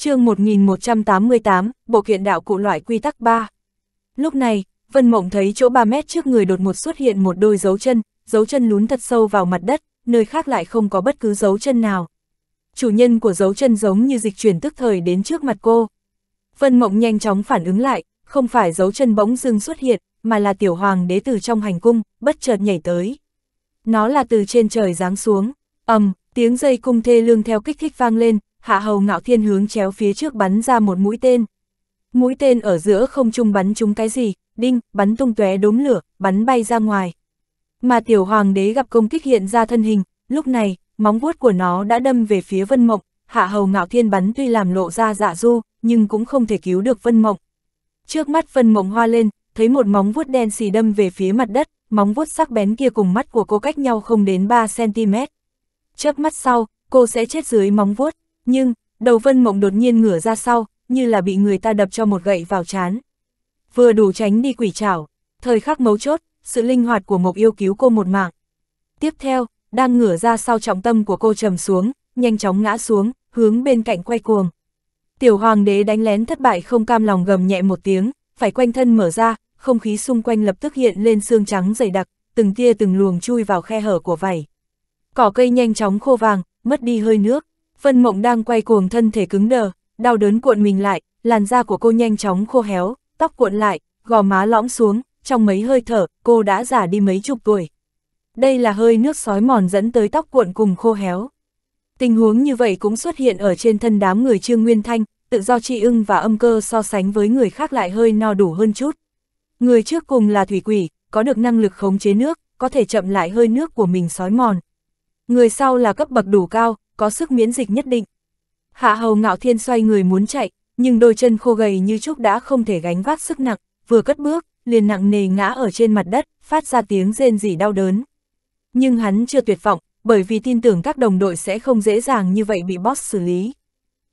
chương 1188, Bộ kiện đạo cụ loại quy tắc 3. Lúc này, Vân Mộng thấy chỗ 3 mét trước người đột một xuất hiện một đôi dấu chân, dấu chân lún thật sâu vào mặt đất, nơi khác lại không có bất cứ dấu chân nào. Chủ nhân của dấu chân giống như dịch chuyển tức thời đến trước mặt cô. Vân Mộng nhanh chóng phản ứng lại, không phải dấu chân bỗng dưng xuất hiện, mà là tiểu hoàng đế từ trong hành cung, bất chợt nhảy tới. Nó là từ trên trời giáng xuống, ầm, tiếng dây cung thê lương theo kích thích vang lên, hạ hầu ngạo thiên hướng chéo phía trước bắn ra một mũi tên. Mũi tên ở giữa không trung bắn trúng cái gì, đinh, bắn tung tóe đốm lửa, bắn bay ra ngoài. Mà tiểu hoàng đế gặp công kích hiện ra thân hình, lúc này, móng vuốt của nó đã đâm về phía Vân Mộng, hạ hầu ngạo thiên bắn tuy làm lộ ra dạ du, nhưng cũng không thể cứu được Vân Mộng. Trước mắt Vân Mộng hoa lên, thấy một móng vuốt đen xì đâm về phía mặt đất, móng vuốt sắc bén kia cùng mắt của cô cách nhau không đến 3cm. Chớp mắt sau, cô sẽ chết dưới móng vuốt. Nhưng, đầu Vân Mộng đột nhiên ngửa ra sau, như là bị người ta đập cho một gậy vào chán. Vừa đủ tránh đi quỷ trảo, thời khắc mấu chốt, sự linh hoạt của Mộc Yêu cứu cô một mạng. Tiếp theo, đang ngửa ra sau trọng tâm của cô trầm xuống, nhanh chóng ngã xuống, hướng bên cạnh quay cuồng. Tiểu hoàng đế đánh lén thất bại không cam lòng gầm nhẹ một tiếng, phải quanh thân mở ra, không khí xung quanh lập tức hiện lên xương trắng dày đặc, từng tia từng luồng chui vào khe hở của vảy. Cỏ cây nhanh chóng khô vàng, mất đi hơi nước. Vân Mộng đang quay cuồng thân thể cứng đờ, đau đớn cuộn mình lại, làn da của cô nhanh chóng khô héo, tóc cuộn lại, gò má lõm xuống, trong mấy hơi thở, cô đã già đi mấy chục tuổi. Đây là hơi nước sói mòn dẫn tới tóc cuộn cùng khô héo. Tình huống như vậy cũng xuất hiện ở trên thân đám người Trương Nguyên Thanh, tự do tri ưng và âm cơ so sánh với người khác lại hơi no đủ hơn chút. Người trước cùng là thủy quỷ, có được năng lực khống chế nước, có thể chậm lại hơi nước của mình sói mòn. Người sau là cấp bậc đủ cao, có sức miễn dịch nhất định. Hạ hầu ngạo thiên xoay người muốn chạy, nhưng đôi chân khô gầy như trúc đã không thể gánh vác sức nặng, vừa cất bước, liền nặng nề ngã ở trên mặt đất, phát ra tiếng rên rỉ đau đớn. Nhưng hắn chưa tuyệt vọng, bởi vì tin tưởng các đồng đội sẽ không dễ dàng như vậy bị boss xử lý.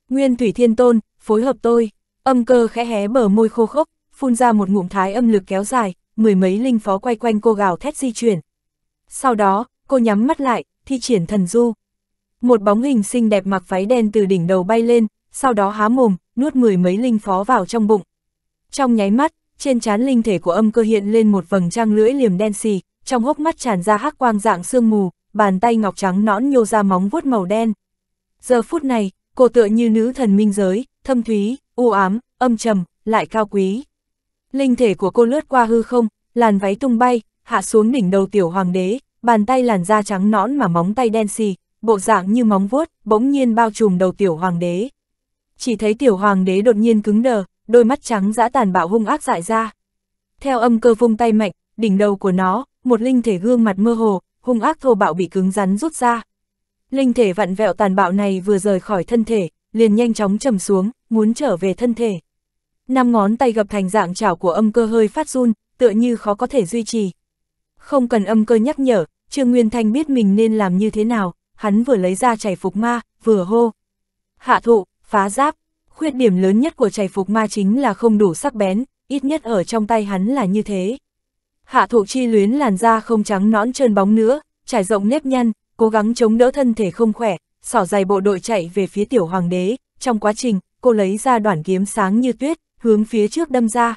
Nguyên Thủy Thiên Tôn, phối hợp tôi, âm cơ khẽ hé bờ môi khô khốc, phun ra một ngụm thái âm lực kéo dài, mười mấy linh phó quay quanh cô gào thét di chuyển. Sau đó, cô nhắm mắt lại, thi triển thần du, một bóng hình xinh đẹp mặc váy đen từ đỉnh đầu bay lên, sau đó há mồm, nuốt mười mấy linh phó vào trong bụng. Trong nháy mắt, trên trán linh thể của âm cơ hiện lên một vầng trăng lưỡi liềm đen xì, trong hốc mắt tràn ra hắc quang dạng sương mù, bàn tay ngọc trắng nõn nhô ra móng vuốt màu đen. Giờ phút này, cô tựa như nữ thần minh giới, thâm thúy, u ám, âm trầm, lại cao quý. Linh thể của cô lướt qua hư không, làn váy tung bay, hạ xuống đỉnh đầu tiểu hoàng đế, bàn tay làn da trắng nõn mà móng tay đen xì, bộ dạng như móng vuốt, bỗng nhiên bao trùm đầu tiểu hoàng đế. Chỉ thấy tiểu hoàng đế đột nhiên cứng đờ, đôi mắt trắng dã tàn bạo hung ác dại ra. Theo âm cơ vung tay mạnh, đỉnh đầu của nó, một linh thể gương mặt mơ hồ, hung ác thô bạo bị cứng rắn rút ra. Linh thể vặn vẹo tàn bạo này vừa rời khỏi thân thể, liền nhanh chóng trầm xuống, muốn trở về thân thể. Năm ngón tay gập thành dạng chảo của âm cơ hơi phát run, tựa như khó có thể duy trì. Không cần âm cơ nhắc nhở, Trương Nguyên Thanh biết mình nên làm như thế nào, hắn vừa lấy ra chảy phục ma, vừa hô. Hạ thụ, phá giáp. Khuyết điểm lớn nhất của chảy phục ma chính là không đủ sắc bén, ít nhất ở trong tay hắn là như thế. Hạ thụ chi luyến làn da không trắng nõn trơn bóng nữa, trải rộng nếp nhăn, cố gắng chống đỡ thân thể không khỏe, sỏ dày bộ đội chạy về phía tiểu hoàng đế. Trong quá trình, cô lấy ra đoạn kiếm sáng như tuyết, hướng phía trước đâm ra.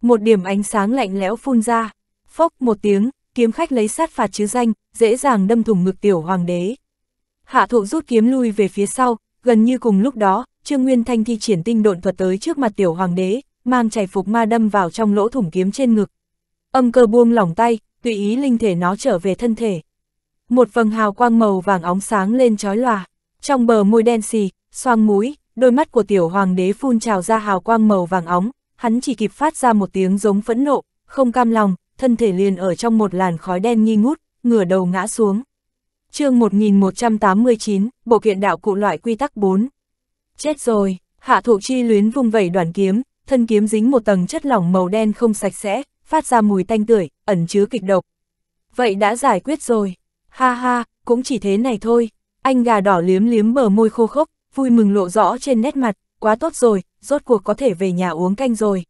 Một điểm ánh sáng lạnh lẽo phun ra. Phốc một tiếng, kiếm khách lấy sát phạt chứ danh, dễ dàng đâm thủng ngực tiểu hoàng đế hạ thụ rút kiếm lui về phía sau, gần như cùng lúc đó, Trương Nguyên Thanh thi triển tinh độn thuật tới trước mặt tiểu hoàng đế, mang chảy phục ma đâm vào trong lỗ thủng kiếm trên ngực. Âm cơ buông lỏng tay, tùy ý linh thể nó trở về thân thể. Một vầng hào quang màu vàng óng sáng lên chói lòa, trong bờ môi đen xì, xoang mũi, đôi mắt của tiểu hoàng đế phun trào ra hào quang màu vàng óng, hắn chỉ kịp phát ra một tiếng giống phẫn nộ, không cam lòng, thân thể liền ở trong một làn khói đen nghi ngút, ngửa đầu ngã xuống chương 1189, Bộ kiện đạo cụ loại quy tắc 4. Chết rồi, hạ thủ chi luyến vùng vẩy đoàn kiếm, thân kiếm dính một tầng chất lỏng màu đen không sạch sẽ, phát ra mùi tanh tưởi, ẩn chứa kịch độc. Vậy đã giải quyết rồi. Ha ha, cũng chỉ thế này thôi. Anh gà đỏ liếm liếm bờ môi khô khốc, vui mừng lộ rõ trên nét mặt, quá tốt rồi, rốt cuộc có thể về nhà uống canh rồi.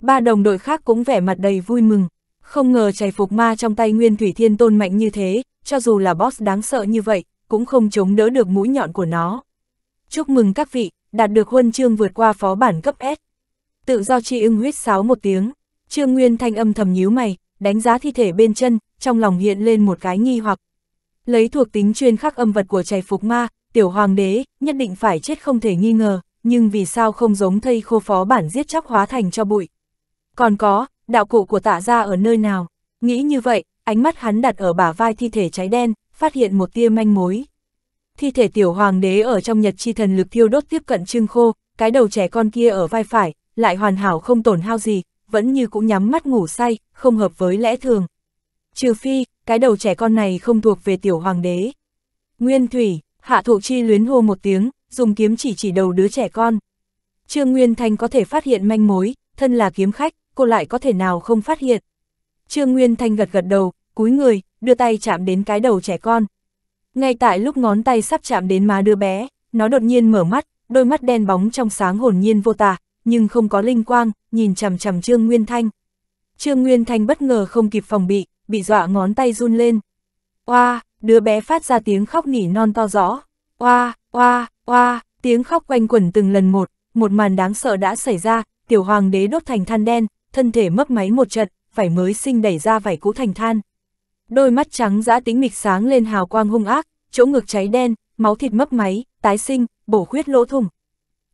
Ba đồng đội khác cũng vẻ mặt đầy vui mừng. Không ngờ chày phục ma trong tay Nguyên Thủy Thiên Tôn mạnh như thế, cho dù là boss đáng sợ như vậy, cũng không chống đỡ được mũi nhọn của nó. Chúc mừng các vị, đạt được huân chương vượt qua phó bản cấp S. Tự do chi ưng huyết sáo một tiếng, Trương Nguyên thanh âm thầm nhíu mày, đánh giá thi thể bên chân, trong lòng hiện lên một cái nghi hoặc. Lấy thuộc tính chuyên khắc âm vật của chày phục ma, tiểu hoàng đế, nhất định phải chết không thể nghi ngờ, nhưng vì sao không giống thây khô phó bản giết chóc hóa thành cho bụi. Còn có, đạo cụ của tạ gia ở nơi nào? Nghĩ như vậy, ánh mắt hắn đặt ở bả vai thi thể cháy đen, phát hiện một tia manh mối. Thi thể tiểu hoàng đế ở trong nhật chi thần lực thiêu đốt tiếp cận trưng khô, cái đầu trẻ con kia ở vai phải, lại hoàn hảo không tổn hao gì, vẫn như cũng nhắm mắt ngủ say, không hợp với lẽ thường. Trừ phi, cái đầu trẻ con này không thuộc về tiểu hoàng đế. Nguyên Thủy, Hạ Thụ Chi luyến hô một tiếng, dùng kiếm chỉ chỉ đầu đứa trẻ con. Trương Nguyên Thanh có thể phát hiện manh mối, thân là kiếm khách, cô lại có thể nào không phát hiện. Trương Nguyên Thanh gật gật đầu, cúi người, đưa tay chạm đến cái đầu trẻ con. Ngay tại lúc ngón tay sắp chạm đến má đứa bé, nó đột nhiên mở mắt, đôi mắt đen bóng trong sáng hồn nhiên vô tà, nhưng không có linh quang, nhìn chằm chằm Trương Nguyên Thanh. Trương Nguyên Thanh bất ngờ không kịp phòng bị, bị dọa ngón tay run lên. Oa, đứa bé phát ra tiếng khóc nỉ non to rõ. Oa, oa, oa, tiếng khóc quanh quẩn từng lần một, một màn đáng sợ đã xảy ra, tiểu hoàng đế đốt thành than đen, thân thể mấp máy một trận, vảy mới sinh đẩy ra vải cũ thành than. Đôi mắt trắng dã tính mịch sáng lên hào quang hung ác, chỗ ngực cháy đen, máu thịt mấp máy, tái sinh, bổ khuyết lỗ thủng.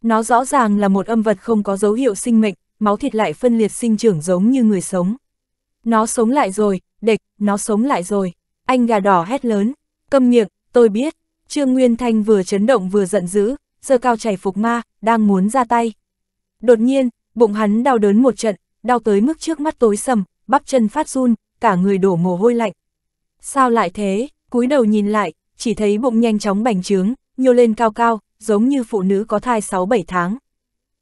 Nó rõ ràng là một âm vật không có dấu hiệu sinh mệnh, máu thịt lại phân liệt sinh trưởng giống như người sống. Nó sống lại rồi, địch, nó sống lại rồi. Anh gà đỏ hét lớn, câm miệng, tôi biết. Trương Nguyên Thanh vừa chấn động vừa giận dữ, giơ cao chảy phục ma, đang muốn ra tay. Đột nhiên, bụng hắn đau đớn một trận, đau tới mức trước mắt tối sầm, bắp chân phát run, cả người đổ mồ hôi lạnh. Sao lại thế, cúi đầu nhìn lại, chỉ thấy bụng nhanh chóng bành trướng, nhô lên cao cao, giống như phụ nữ có thai 6-7 tháng.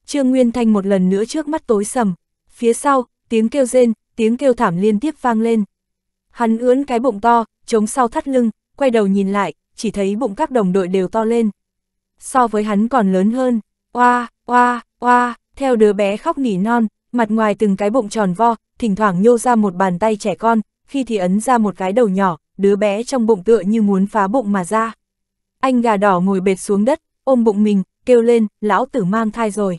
Trương Nguyên Thanh một lần nữa trước mắt tối sầm, phía sau, tiếng kêu rên, tiếng kêu thảm liên tiếp vang lên. Hắn ướn cái bụng to, chống sau thắt lưng, quay đầu nhìn lại, chỉ thấy bụng các đồng đội đều to lên. So với hắn còn lớn hơn, oa, oa, oa, theo đứa bé khóc nỉ non, mặt ngoài từng cái bụng tròn vo, thỉnh thoảng nhô ra một bàn tay trẻ con, khi thì ấn ra một cái đầu nhỏ, đứa bé trong bụng tựa như muốn phá bụng mà ra. Anh gà đỏ ngồi bệt xuống đất, ôm bụng mình, kêu lên, lão tử mang thai rồi.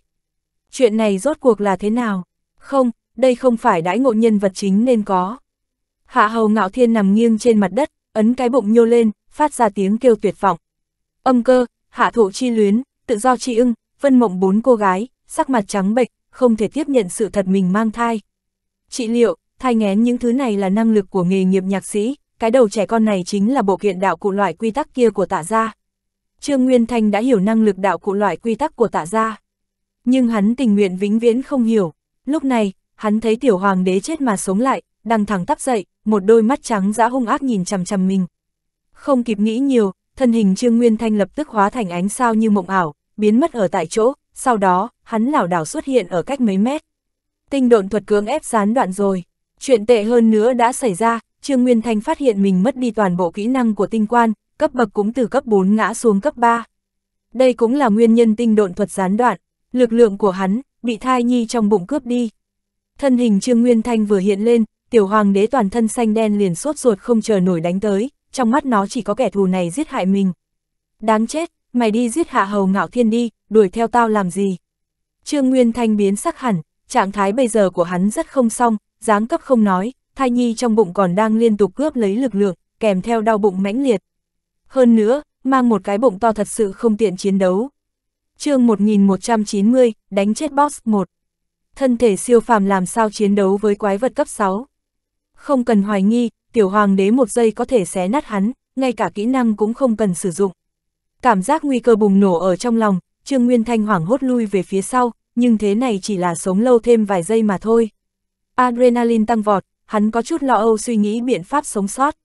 Chuyện này rốt cuộc là thế nào? Không, đây không phải đãi ngộ nhân vật chính nên có. Hạ hầu ngạo thiên nằm nghiêng trên mặt đất, ấn cái bụng nhô lên, phát ra tiếng kêu tuyệt vọng. Âm cơ, hạ thụ chi luyến, tự do chi ưng, vân mộng bốn cô gái, sắc mặt trắng bệch, không thể tiếp nhận sự thật mình mang thai. Trị liệu, thai ngén những thứ này là năng lực của nghề nghiệp nhạc sĩ, cái đầu trẻ con này chính là bộ kiện đạo cụ loại quy tắc kia của tạ gia. Trương Nguyên Thanh đã hiểu năng lực đạo cụ loại quy tắc của tạ gia. Nhưng hắn tình nguyện vĩnh viễn không hiểu. Lúc này, hắn thấy tiểu hoàng đế chết mà sống lại, đang thẳng tắp dậy, một đôi mắt trắng dã hung ác nhìn chằm chằm mình. Không kịp nghĩ nhiều, thân hình Trương Nguyên Thanh lập tức hóa thành ánh sao như mộng ảo, biến mất ở tại chỗ, sau đó, hắn lảo đảo xuất hiện ở cách mấy mét. Tinh độn thuật cưỡng ép gián đoạn rồi. Chuyện tệ hơn nữa đã xảy ra, Trương Nguyên Thanh phát hiện mình mất đi toàn bộ kỹ năng của tinh quan, cấp bậc cũng từ cấp 4 ngã xuống cấp 3. Đây cũng là nguyên nhân tinh độn thuật gián đoạn, lực lượng của hắn bị thai nhi trong bụng cướp đi. Thân hình Trương Nguyên Thanh vừa hiện lên, tiểu hoàng đế toàn thân xanh đen liền sốt ruột không chờ nổi đánh tới, trong mắt nó chỉ có kẻ thù này giết hại mình. Đáng chết, mày đi giết hạ hầu ngạo thiên đi, đuổi theo tao làm gì? Trương Nguyên Thanh biến sắc hẳn, trạng thái bây giờ của hắn rất không xong, dáng cấp không nói, thai nhi trong bụng còn đang liên tục cướp lấy lực lượng, kèm theo đau bụng mãnh liệt. Hơn nữa, mang một cái bụng to thật sự không tiện chiến đấu. chương 1190, đánh chết boss 1. Thân thể siêu phàm làm sao chiến đấu với quái vật cấp 6. Không cần hoài nghi, tiểu hoàng đế một giây có thể xé nát hắn, ngay cả kỹ năng cũng không cần sử dụng. Cảm giác nguy cơ bùng nổ ở trong lòng, Trương Nguyên Thanh hoảng hốt lui về phía sau, nhưng thế này chỉ là sống lâu thêm vài giây mà thôi. Adrenaline tăng vọt, hắn có chút lo âu suy nghĩ biện pháp sống sót.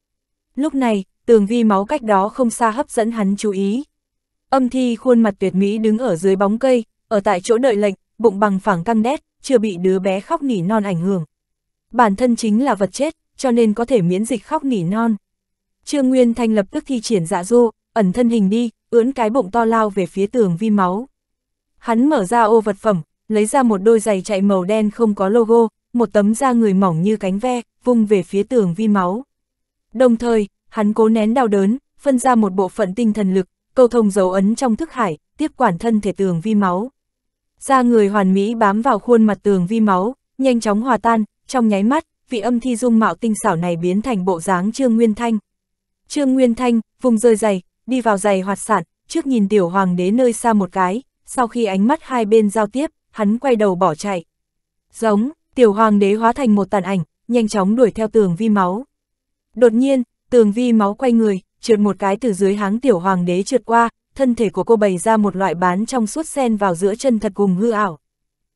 Lúc này, tường vi máu cách đó không xa hấp dẫn hắn chú ý. Âm thi khuôn mặt tuyệt mỹ đứng ở dưới bóng cây, ở tại chỗ đợi lệnh, bụng bằng phẳng căng đét, chưa bị đứa bé khóc nỉ non ảnh hưởng. Bản thân chính là vật chết, cho nên có thể miễn dịch khóc nỉ non. Trương Nguyên Thanh lập tức thi triển dạ du, ẩn thân hình đi, ưỡn cái bụng to lao về phía tường vi máu. Hắn mở ra ô vật phẩm, lấy ra một đôi giày chạy màu đen không có logo, một tấm da người mỏng như cánh ve, vung về phía tường vi máu. Đồng thời, hắn cố nén đau đớn, phân ra một bộ phận tinh thần lực, câu thông dấu ấn trong thức hải, tiếp quản thân thể tường vi máu. Da người hoàn mỹ bám vào khuôn mặt tường vi máu, nhanh chóng hòa tan, trong nháy mắt, vị âm thi dung mạo tinh xảo này biến thành bộ dáng Trương Nguyên Thanh. Trương Nguyên Thanh, vùng rơi giày đi vào giày hoạt sản, trước nhìn tiểu hoàng đế nơi xa một cái, sau khi ánh mắt hai bên giao tiếp, hắn quay đầu bỏ chạy. Giống, tiểu hoàng đế hóa thành một tàn ảnh, nhanh chóng đuổi theo tường vi máu. Đột nhiên, tường vi máu quay người, trượt một cái từ dưới háng tiểu hoàng đế trượt qua, thân thể của cô bày ra một loại bán trong suốt sen vào giữa chân thật cùng hư ảo.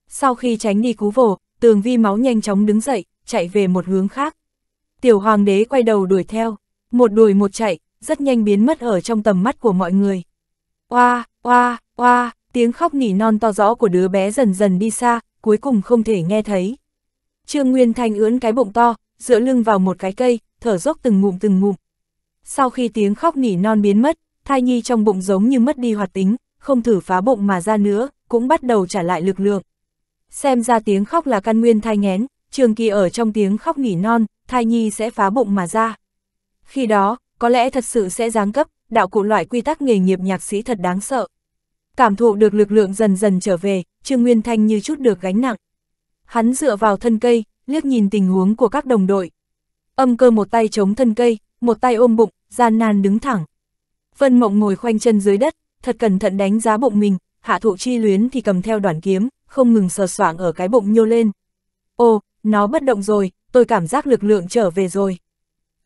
Sau khi tránh đi cú vồ, tường vi máu nhanh chóng đứng dậy, chạy về một hướng khác. Tiểu hoàng đế quay đầu đuổi theo, một đuổi một chạy, rất nhanh biến mất ở trong tầm mắt của mọi người. Oa, oa, oa, tiếng khóc nỉ non to rõ của đứa bé dần dần đi xa, cuối cùng không thể nghe thấy. Trương Nguyên Thanh ưỡn cái bụng to, dựa lưng vào một cái cây, thở dốc từng ngụm từng ngụm. Sau khi tiếng khóc nỉ non biến mất, thai nhi trong bụng giống như mất đi hoạt tính, không thử phá bụng mà ra nữa, cũng bắt đầu trả lại lực lượng. Xem ra tiếng khóc là căn nguyên thai nghén, trường kỳ ở trong tiếng khóc nỉ non, thai nhi sẽ phá bụng mà ra. Khi đó, có lẽ thật sự sẽ giáng cấp, đạo cụ loại quy tắc nghề nghiệp nhạc sĩ thật đáng sợ. Cảm thụ được lực lượng dần dần trở về, Trương Nguyên Thanh như chút được gánh nặng. Hắn dựa vào thân cây, liếc nhìn tình huống của các đồng đội. Âm cơ một tay chống thân cây, một tay ôm bụng, gian nan đứng thẳng. Vân Mộng ngồi khoanh chân dưới đất, thật cẩn thận đánh giá bụng mình, hạ thụ chi luyến thì cầm theo đoạn kiếm, không ngừng sờ soạng ở cái bụng nhô lên. Ô, nó bất động rồi, tôi cảm giác lực lượng trở về rồi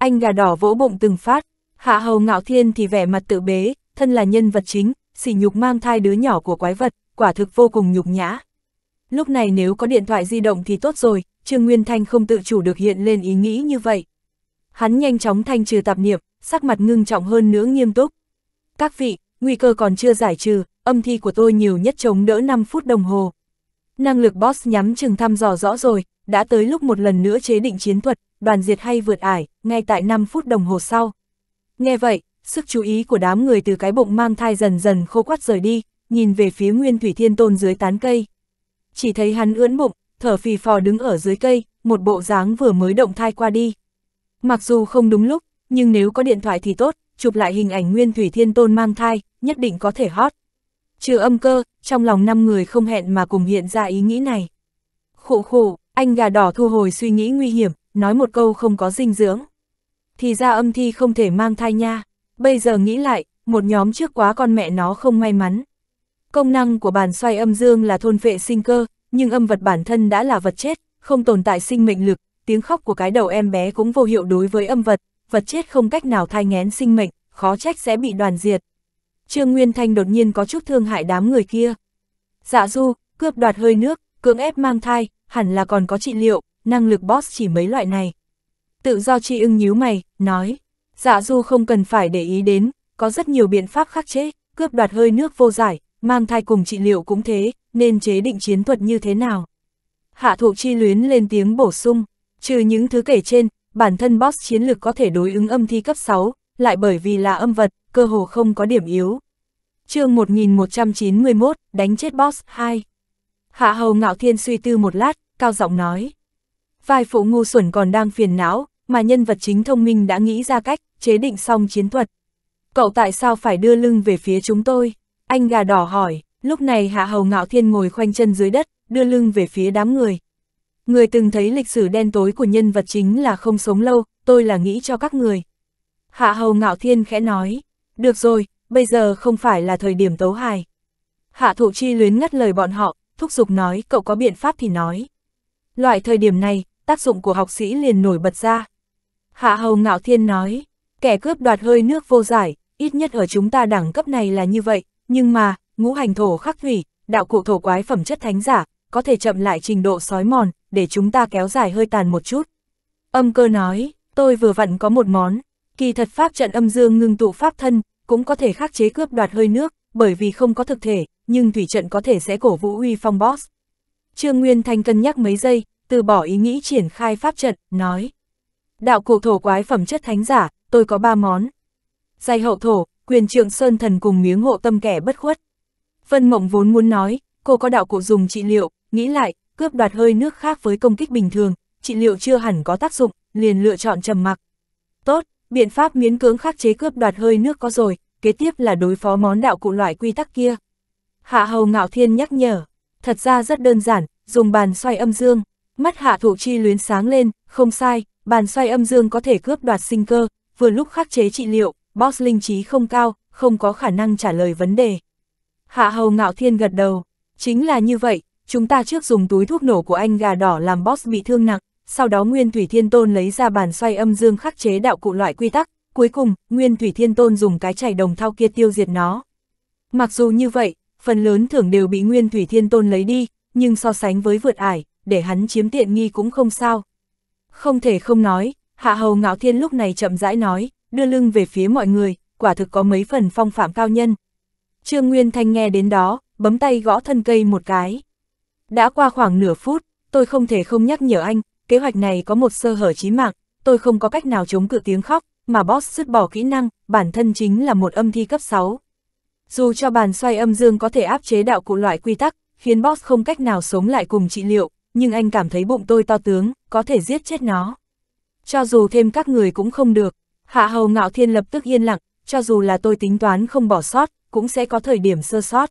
anh gà đỏ vỗ bụng từng phát, hạ hầu ngạo thiên thì vẻ mặt tự bế, thân là nhân vật chính, sỉ nhục mang thai đứa nhỏ của quái vật, quả thực vô cùng nhục nhã. Lúc này nếu có điện thoại di động thì tốt rồi, Trương Nguyên Thanh không tự chủ được hiện lên ý nghĩ như vậy. Hắn nhanh chóng thanh trừ tạp niệm, sắc mặt ngưng trọng hơn nữa nghiêm túc. Các vị, nguy cơ còn chưa giải trừ, âm thi của tôi nhiều nhất chống đỡ 5 phút đồng hồ. Năng lực boss nhắm chừng thăm dò rõ rồi, đã tới lúc một lần nữa chế định chiến thuật, đoàn diệt hay vượt ải, ngay tại 5 phút đồng hồ sau. Nghe vậy, sức chú ý của đám người từ cái bụng mang thai dần dần khô quắt rời đi, nhìn về phía Nguyên Thủy Thiên Tôn dưới tán cây. Chỉ thấy hắn ưỡn bụng, thở phì phò đứng ở dưới cây, một bộ dáng vừa mới động thai qua đi. Mặc dù không đúng lúc, nhưng nếu có điện thoại thì tốt, chụp lại hình ảnh Nguyên Thủy Thiên Tôn mang thai, nhất định có thể hot. Trừ âm cơ, trong lòng năm người không hẹn mà cùng hiện ra ý nghĩ này. khổ khổ anh gà đỏ thu hồi suy nghĩ nguy hiểm, nói một câu không có dinh dưỡng. Thì ra âm thi không thể mang thai nha, bây giờ nghĩ lại, một nhóm trước quá con mẹ nó không may mắn. Công năng của bàn xoay âm dương là thôn vệ sinh cơ, nhưng âm vật bản thân đã là vật chết, không tồn tại sinh mệnh lực, tiếng khóc của cái đầu em bé cũng vô hiệu đối với âm vật, vật chết không cách nào thai ngén sinh mệnh, khó trách sẽ bị đoàn diệt. Trương Nguyên Thanh đột nhiên có chút thương hại đám người kia. Dạ du, cướp đoạt hơi nước, cưỡng ép mang thai, hẳn là còn có trị liệu, năng lực boss chỉ mấy loại này. Tự do chi ưng nhíu mày, nói, dạ du không cần phải để ý đến, có rất nhiều biện pháp khắc chế, cướp đoạt hơi nước vô giải, mang thai cùng trị liệu cũng thế, nên chế định chiến thuật như thế nào. Hạ thuộc chi luyến lên tiếng bổ sung, trừ những thứ kể trên, bản thân boss chiến lược có thể đối ứng âm thi cấp 6, lại bởi vì là âm vật, cơ hồ không có điểm yếu. chương 1191, đánh chết boss 2. Hạ hầu ngạo thiên suy tư một lát, cao giọng nói. Vài phụ ngu xuẩn còn đang phiền não, mà nhân vật chính thông minh đã nghĩ ra cách, chế định xong chiến thuật. Cậu tại sao phải đưa lưng về phía chúng tôi? Anh gà đỏ hỏi, lúc này Hạ Hầu Ngạo Thiên ngồi khoanh chân dưới đất, đưa lưng về phía đám người. Người từng thấy lịch sử đen tối của nhân vật chính là không sống lâu, tôi là nghĩ cho các người. Hạ Hầu Ngạo Thiên khẽ nói, được rồi, bây giờ không phải là thời điểm tấu hài. Hạ Thụ Chi luyến ngắt lời bọn họ, thúc giục nói cậu có biện pháp thì nói. Loại thời điểm này, tác dụng của học sĩ liền nổi bật ra. Hạ Hầu Ngạo Thiên nói, kẻ cướp đoạt hơi nước vô giải, ít nhất ở chúng ta đẳng cấp này là như vậy, nhưng mà, ngũ hành thổ khắc thủy, đạo cụ thổ quái phẩm chất thánh giả, có thể chậm lại trình độ sói mòn, để chúng ta kéo dài hơi tàn một chút. Âm cơ nói, tôi vừa vặn có một món, kỳ thật pháp trận âm dương ngưng tụ pháp thân, cũng có thể khắc chế cướp đoạt hơi nước, bởi vì không có thực thể, nhưng thủy trận có thể sẽ cổ vũ uy phong boss. Trương Nguyên Thanh cân nhắc mấy giây, từ bỏ ý nghĩ triển khai pháp trận, nói. Đạo cụ thổ quái phẩm chất thánh giả, tôi có ba món. Giày hậu thổ, quyền trượng sơn thần cùng miếng hộ tâm kẻ bất khuất. Vân Mộng vốn muốn nói, cô có đạo cụ dùng trị liệu, nghĩ lại, cướp đoạt hơi nước khác với công kích bình thường, trị liệu chưa hẳn có tác dụng, liền lựa chọn trầm mặc. Tốt, biện pháp miễn cưỡng khắc chế cướp đoạt hơi nước có rồi, kế tiếp là đối phó món đạo cụ loại quy tắc kia. Hạ Hầu Ngạo Thiên nhắc nhở, thật ra rất đơn giản, dùng bàn xoay âm dương. Mắt hạ thủ chi luyến sáng lên, không sai, bàn xoay âm dương có thể cướp đoạt sinh cơ, vừa lúc khắc chế trị liệu, boss linh trí không cao, không có khả năng trả lời vấn đề. Hạ hầu ngạo thiên gật đầu, chính là như vậy, chúng ta trước dùng túi thuốc nổ của anh gà đỏ làm boss bị thương nặng, sau đó Nguyên Thủy Thiên Tôn lấy ra bàn xoay âm dương khắc chế đạo cụ loại quy tắc, cuối cùng, Nguyên Thủy Thiên Tôn dùng cái chảy đồng thao kia tiêu diệt nó. Mặc dù như vậy, phần lớn thưởng đều bị Nguyên Thủy Thiên Tôn lấy đi, nhưng so sánh với vượt ải, để hắn chiếm tiện nghi cũng không sao. Không thể không nói, Hạ Hầu Ngạo Thiên lúc này chậm rãi nói, đưa lưng về phía mọi người, quả thực có mấy phần phong phạm cao nhân. Trương Nguyên Thanh nghe đến đó, bấm tay gõ thân cây một cái. Đã qua khoảng nửa phút, tôi không thể không nhắc nhở anh, kế hoạch này có một sơ hở chí mạng, tôi không có cách nào chống cự tiếng khóc, mà boss sứt bỏ kỹ năng, bản thân chính là một âm thi cấp 6. Dù cho bàn xoay âm dương có thể áp chế đạo cụ loại quy tắc, khiến boss không cách nào sống lại cùng trị liệu, nhưng anh cảm thấy bụng tôi to tướng, có thể giết chết nó. Cho dù thêm các người cũng không được, hạ hầu ngạo thiên lập tức yên lặng, cho dù là tôi tính toán không bỏ sót, cũng sẽ có thời điểm sơ sót.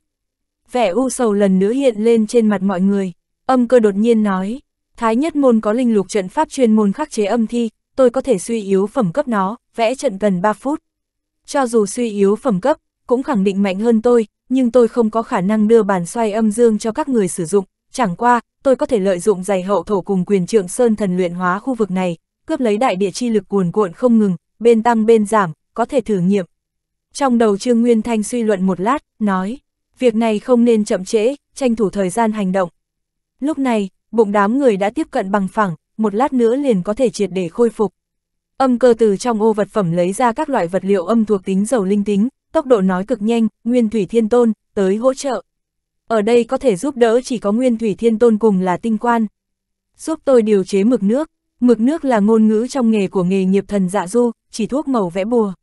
Vẻ u sầu lần nữa hiện lên trên mặt mọi người, âm cơ đột nhiên nói, Thái nhất môn có linh lục trận pháp chuyên môn khắc chế âm thi, tôi có thể suy yếu phẩm cấp nó, vẽ trận gần 3 phút. Cho dù suy yếu phẩm cấp, cũng khẳng định mạnh hơn tôi, nhưng tôi không có khả năng đưa bàn xoay âm dương cho các người sử dụng, chẳng qua, tôi có thể lợi dụng giày hậu thổ cùng quyền trượng sơn thần luyện hóa khu vực này, cướp lấy đại địa chi lực cuồn cuộn không ngừng, bên tăng bên giảm, có thể thử nghiệm. Trong đầu Trương Nguyên Thanh suy luận một lát, nói, việc này không nên chậm trễ, tranh thủ thời gian hành động. Lúc này, bụng đám người đã tiếp cận bằng phẳng, một lát nữa liền có thể triệt để khôi phục. Âm cơ từ trong ô vật phẩm lấy ra các loại vật liệu âm thuộc tính dầu linh tính, tốc độ nói cực nhanh, Nguyên Thủy Thiên Tôn, tới hỗ trợ ở đây có thể giúp đỡ chỉ có nguyên thủy thiên tôn cùng là tinh quan. Giúp tôi điều chế mực nước, mực nước là ngôn ngữ trong nghề của nghề nghiệp thần dạ du, chỉ thuốc màu vẽ bùa.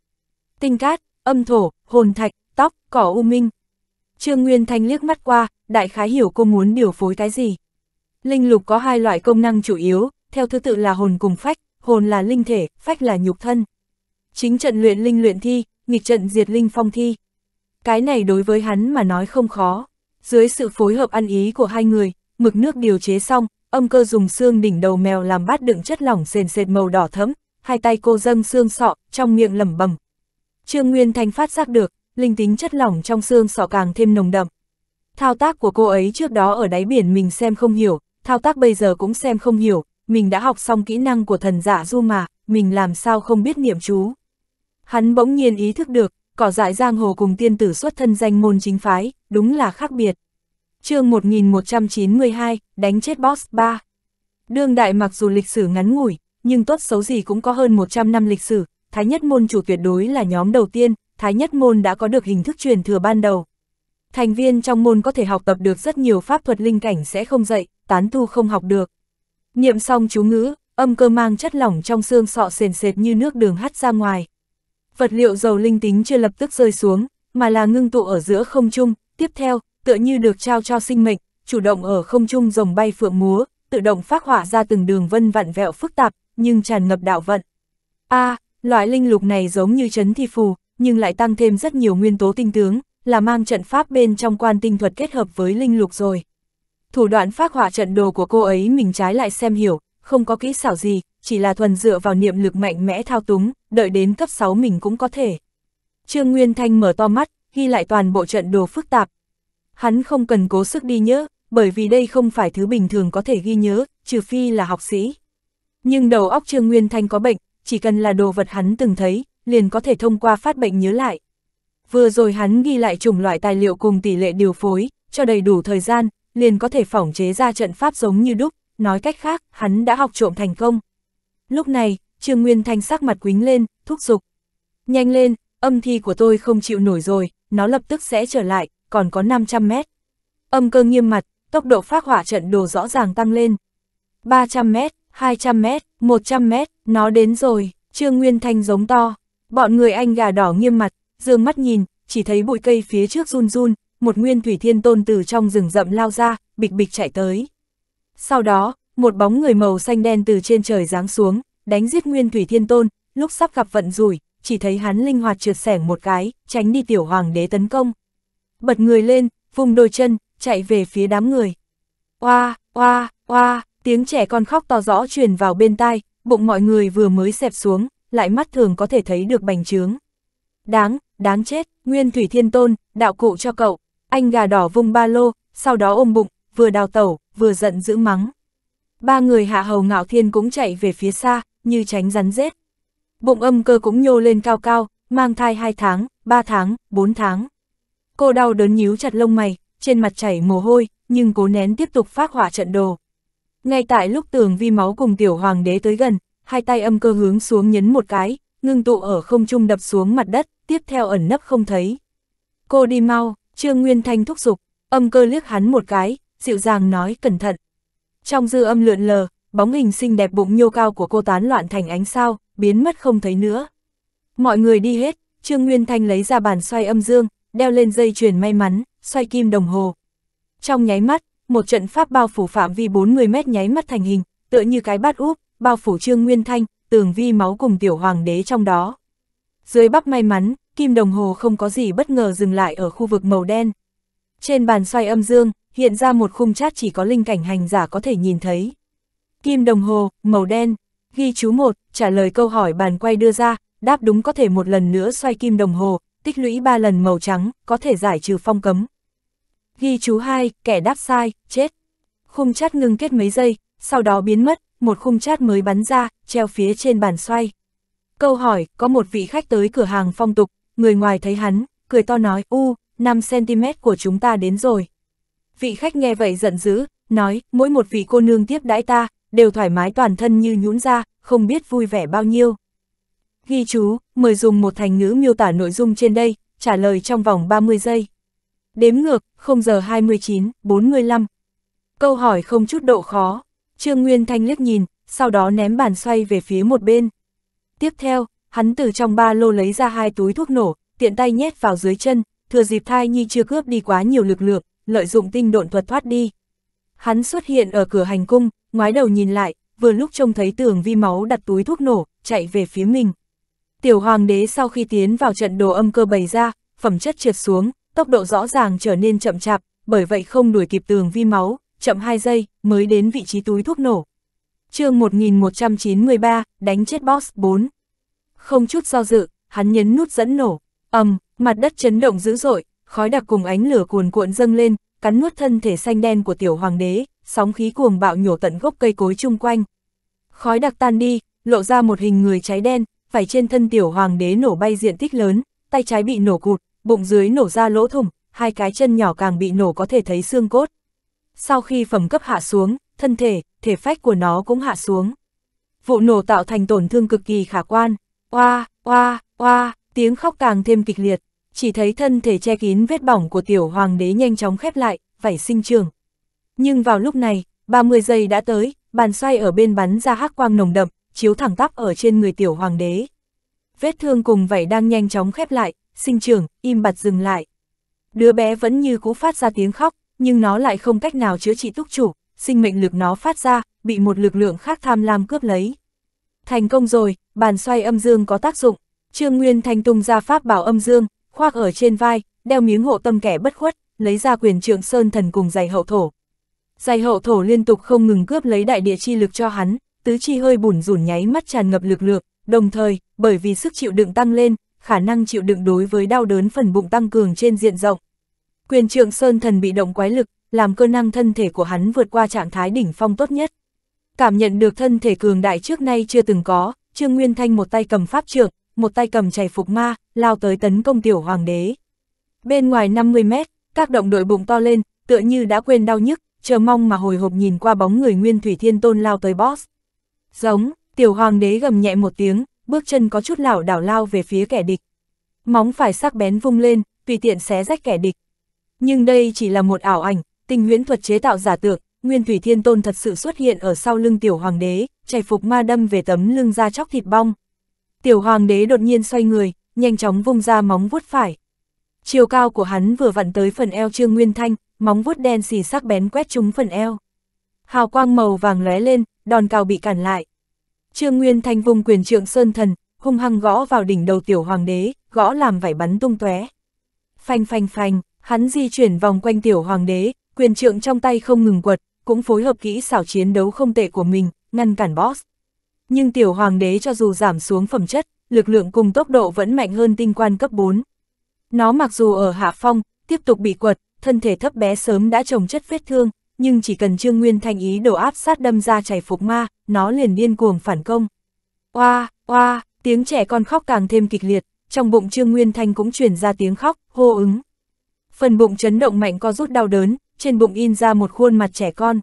Tinh cát, âm thổ, hồn thạch, tóc, cỏ u minh. Trương Nguyên Thanh liếc mắt qua, đại khái hiểu cô muốn điều phối cái gì. Linh lục có hai loại công năng chủ yếu, theo thứ tự là hồn cùng phách, hồn là linh thể, phách là nhục thân. Chính trận luyện linh luyện thi, nghịch trận diệt linh phong thi. Cái này đối với hắn mà nói không khó. Dưới sự phối hợp ăn ý của hai người, mực nước điều chế xong, âm cơ dùng xương đỉnh đầu mèo làm bát đựng chất lỏng sền sệt màu đỏ thấm, hai tay cô dâng xương sọ, trong miệng lẩm bẩm. Trương Nguyên Thanh phát giác được, linh tính chất lỏng trong xương sọ càng thêm nồng đậm. Thao tác của cô ấy trước đó ở đáy biển mình xem không hiểu, thao tác bây giờ cũng xem không hiểu, mình đã học xong kỹ năng của thần giả dạ du mà, mình làm sao không biết niệm chú. Hắn bỗng nhiên ý thức được, cỏ dại giang hồ cùng tiên tử xuất thân danh môn chính phái, đúng là khác biệt. chương 1192, đánh chết boss 3. Đương đại mặc dù lịch sử ngắn ngủi, nhưng tốt xấu gì cũng có hơn 100 năm lịch sử, Thái Nhất Môn chủ tuyệt đối là nhóm đầu tiên, Thái Nhất Môn đã có được hình thức truyền thừa ban đầu. Thành viên trong môn có thể học tập được rất nhiều pháp thuật linh cảnh sẽ không dạy, tán tu không học được. Niệm xong chú ngữ, âm cơ mang chất lỏng trong xương sọ sền sệt như nước đường hắt ra ngoài, vật liệu dầu linh tính chưa lập tức rơi xuống, mà là ngưng tụ ở giữa không trung, tiếp theo, tựa như được trao cho sinh mệnh, chủ động ở không trung rồng bay phượng múa, tự động phát họa ra từng đường vân vặn vẹo phức tạp, nhưng tràn ngập đạo vận. A, à, loại linh lục này giống như chấn thi phù, nhưng lại tăng thêm rất nhiều nguyên tố tinh tướng, là mang trận pháp bên trong quan tinh thuật kết hợp với linh lục rồi. Thủ đoạn phát họa trận đồ của cô ấy mình trái lại xem hiểu, không có kỹ xảo gì, chỉ là thuần dựa vào niệm lực mạnh mẽ thao túng, đợi đến cấp 6 mình cũng có thể. Trương Nguyên Thanh mở to mắt, ghi lại toàn bộ trận đồ phức tạp. Hắn không cần cố sức đi nhớ, bởi vì đây không phải thứ bình thường có thể ghi nhớ, trừ phi là học sĩ. Nhưng đầu óc Trương Nguyên Thanh có bệnh, chỉ cần là đồ vật hắn từng thấy, liền có thể thông qua phát bệnh nhớ lại. Vừa rồi hắn ghi lại chủng loại tài liệu cùng tỷ lệ điều phối, cho đầy đủ thời gian, liền có thể phỏng chế ra trận pháp giống như đúc, nói cách khác, hắn đã học trộm thành công. Lúc này, Trương Nguyên Thanh sắc mặt quính lên, thúc giục. Nhanh lên, âm thi của tôi không chịu nổi rồi, nó lập tức sẽ trở lại, còn có 500 mét. Âm cơ nghiêm mặt, tốc độ phát hỏa trận đồ rõ ràng tăng lên. 300 mét, 200 mét, 100 mét, nó đến rồi, Trương Nguyên Thanh giống to. Bọn người anh gà đỏ nghiêm mặt, dương mắt nhìn, chỉ thấy bụi cây phía trước run run, một nguyên thủy thiên tôn từ trong rừng rậm lao ra, bịch bịch chạy tới. Sau đó, một bóng người màu xanh đen từ trên trời giáng xuống, đánh giết Nguyên Thủy Thiên Tôn, lúc sắp gặp vận rủi, chỉ thấy hắn linh hoạt trượt sẻng một cái, tránh đi tiểu hoàng đế tấn công. Bật người lên, vùng đôi chân, chạy về phía đám người. Oa, oa, oa, tiếng trẻ con khóc to rõ truyền vào bên tai, bụng mọi người vừa mới xẹp xuống, lại mắt thường có thể thấy được bành trướng. Đáng, đáng chết, Nguyên Thủy Thiên Tôn, đạo cụ cho cậu, anh gà đỏ vùng ba lô, sau đó ôm bụng, vừa đào tẩu, vừa giận dữ mắng. Ba người hạ hầu ngạo thiên cũng chạy về phía xa, như tránh rắn rết. Bụng âm cơ cũng nhô lên cao cao, mang thai 2 tháng, 3 tháng, 4 tháng. Cô đau đớn nhíu chặt lông mày, trên mặt chảy mồ hôi, nhưng cố nén tiếp tục phát hỏa trận đồ. Ngay tại lúc tường vi máu cùng tiểu hoàng đế tới gần, hai tay âm cơ hướng xuống nhấn một cái, ngưng tụ ở không trung đập xuống mặt đất, tiếp theo ẩn nấp không thấy. Cô đi mau, Trương Nguyên Thanh thúc giục, âm cơ liếc hắn một cái, dịu dàng nói cẩn thận, trong dư âm lượn lờ, bóng hình xinh đẹp bụng nhô cao của cô tán loạn thành ánh sao, biến mất không thấy nữa. Mọi người đi hết, Trương Nguyên Thanh lấy ra bàn xoay âm dương, đeo lên dây chuyền may mắn, xoay kim đồng hồ. Trong nháy mắt, một trận pháp bao phủ phạm vi 40 mét nháy mắt thành hình, tựa như cái bát úp, bao phủ Trương Nguyên Thanh, tường vi máu cùng tiểu hoàng đế trong đó. Dưới bắp may mắn, kim đồng hồ không có gì bất ngờ dừng lại ở khu vực màu đen. Trên bàn xoay âm dương, hiện ra một khung chát chỉ có linh cảnh hành giả có thể nhìn thấy. Kim đồng hồ, màu đen, ghi chú một trả lời câu hỏi bàn quay đưa ra, đáp đúng có thể một lần nữa xoay kim đồng hồ, tích lũy 3 lần màu trắng, có thể giải trừ phong cấm. Ghi chú 2, kẻ đáp sai, chết. Khung chát ngưng kết mấy giây, sau đó biến mất, một khung chát mới bắn ra, treo phía trên bàn xoay. Câu hỏi, có một vị khách tới cửa hàng phong tục, người ngoài thấy hắn, cười to nói, u, 5cm của chúng ta đến rồi vị khách nghe vậy giận dữ, nói, mỗi một vị cô nương tiếp đãi ta, đều thoải mái toàn thân như nhũn ra, không biết vui vẻ bao nhiêu. Ghi chú, mời dùng một thành ngữ miêu tả nội dung trên đây, trả lời trong vòng 30 giây. Đếm ngược, 0 giờ 29, 45. Câu hỏi không chút độ khó. Trương Nguyên Thanh liếc nhìn, sau đó ném bàn xoay về phía một bên. Tiếp theo, hắn từ trong ba lô lấy ra hai túi thuốc nổ, tiện tay nhét vào dưới chân, thừa dịp thai nhi chưa cướp đi quá nhiều lực lượng, lợi dụng tinh độn thuật thoát đi. Hắn xuất hiện ở cửa hành cung, ngoái đầu nhìn lại, vừa lúc trông thấy tường vi máu đặt túi thuốc nổ, chạy về phía mình. Tiểu hoàng đế sau khi tiến vào trận đồ âm cơ bày ra, phẩm chất trượt xuống, tốc độ rõ ràng trở nên chậm chạp, bởi vậy không đuổi kịp tường vi máu, chậm 2 giây mới đến vị trí túi thuốc nổ. chương 1193, đánh chết boss 4. Không chút do dự, hắn nhấn nút dẫn nổ, ầm, mặt đất chấn động dữ dội, khói đặc cùng ánh lửa cuồn cuộn dâng lên, cắn nuốt thân thể xanh đen của tiểu hoàng đế, sóng khí cuồng bạo nhổ tận gốc cây cối chung quanh. Khói đặc tan đi, lộ ra một hình người cháy đen, phải trên thân tiểu hoàng đế nổ bay diện tích lớn, tay trái bị nổ cụt, bụng dưới nổ ra lỗ thủng, hai cái chân nhỏ càng bị nổ có thể thấy xương cốt. Sau khi phẩm cấp hạ xuống, thân thể, thể phách của nó cũng hạ xuống. Vụ nổ tạo thành tổn thương cực kỳ khả quan. Oa, oa, oa, tiếng khóc càng thêm kịch liệt chỉ thấy thân thể che kín vết bỏng của tiểu hoàng đế nhanh chóng khép lại, vảy sinh trường. Nhưng vào lúc này, 30 giây đã tới, bàn xoay ở bên bắn ra hắc quang nồng đậm, chiếu thẳng tắp ở trên người tiểu hoàng đế. Vết thương cùng vảy đang nhanh chóng khép lại, sinh trưởng, im bặt dừng lại. Đứa bé vẫn như cũ phát ra tiếng khóc, nhưng nó lại không cách nào chữa trị túc chủ, sinh mệnh lực nó phát ra, bị một lực lượng khác tham lam cướp lấy. Thành công rồi, bàn xoay âm dương có tác dụng, Trương Nguyên thành tung ra pháp bảo âm dương, khoác ở trên vai, đeo miếng hộ tâm kẻ bất khuất, lấy ra quyền trượng sơn thần cùng giày hậu thổ. Giày hậu thổ liên tục không ngừng cướp lấy đại địa chi lực cho hắn, tứ chi hơi bùn rủn nháy mắt tràn ngập lực lượng, đồng thời, bởi vì sức chịu đựng tăng lên, khả năng chịu đựng đối với đau đớn phần bụng tăng cường trên diện rộng. Quyền trượng sơn thần bị động quái lực, làm cơ năng thân thể của hắn vượt qua trạng thái đỉnh phong tốt nhất. Cảm nhận được thân thể cường đại trước nay chưa từng có, Trương Nguyên Thanh một tay cầm pháp trượng, một tay cầm chảy phục ma, lao tới tấn công tiểu hoàng đế. Bên ngoài 50 mét, các động đội bụng to lên, tựa như đã quên đau nhức, chờ mong mà hồi hộp nhìn qua bóng người Nguyên Thủy Thiên Tôn lao tới boss. Giống, tiểu hoàng đế gầm nhẹ một tiếng, bước chân có chút lảo đảo lao về phía kẻ địch. Móng phải sắc bén vung lên, tùy tiện xé rách kẻ địch. Nhưng đây chỉ là một ảo ảnh, tình huyễn thuật chế tạo giả tượng, Nguyên Thủy Thiên Tôn thật sự xuất hiện ở sau lưng tiểu hoàng đế, chảy phục ma đâm về tấm lưng ra chóc thịt bong. Tiểu hoàng đế đột nhiên xoay người, nhanh chóng vung ra móng vuốt phải. Chiều cao của hắn vừa vặn tới phần eo Trương Nguyên Thanh, móng vuốt đen xì sắc bén quét trúng phần eo. Hào quang màu vàng lóe lên, đòn cào bị cản lại. Trương Nguyên Thanh vùng quyền trượng sơn thần, hung hăng gõ vào đỉnh đầu tiểu hoàng đế, gõ làm vảy bắn tung tóe. Phanh phanh phanh, hắn di chuyển vòng quanh tiểu hoàng đế, quyền trượng trong tay không ngừng quật, cũng phối hợp kỹ xảo chiến đấu không tệ của mình, ngăn cản boss nhưng tiểu hoàng đế cho dù giảm xuống phẩm chất, lực lượng cùng tốc độ vẫn mạnh hơn tinh quan cấp 4. Nó mặc dù ở hạ phong, tiếp tục bị quật, thân thể thấp bé sớm đã trồng chất vết thương, nhưng chỉ cần Trương Nguyên thanh ý đổ áp sát đâm ra chảy phục ma, nó liền điên cuồng phản công. Oa, oa, tiếng trẻ con khóc càng thêm kịch liệt, trong bụng Trương Nguyên thanh cũng truyền ra tiếng khóc, hô ứng. Phần bụng chấn động mạnh co rút đau đớn, trên bụng in ra một khuôn mặt trẻ con.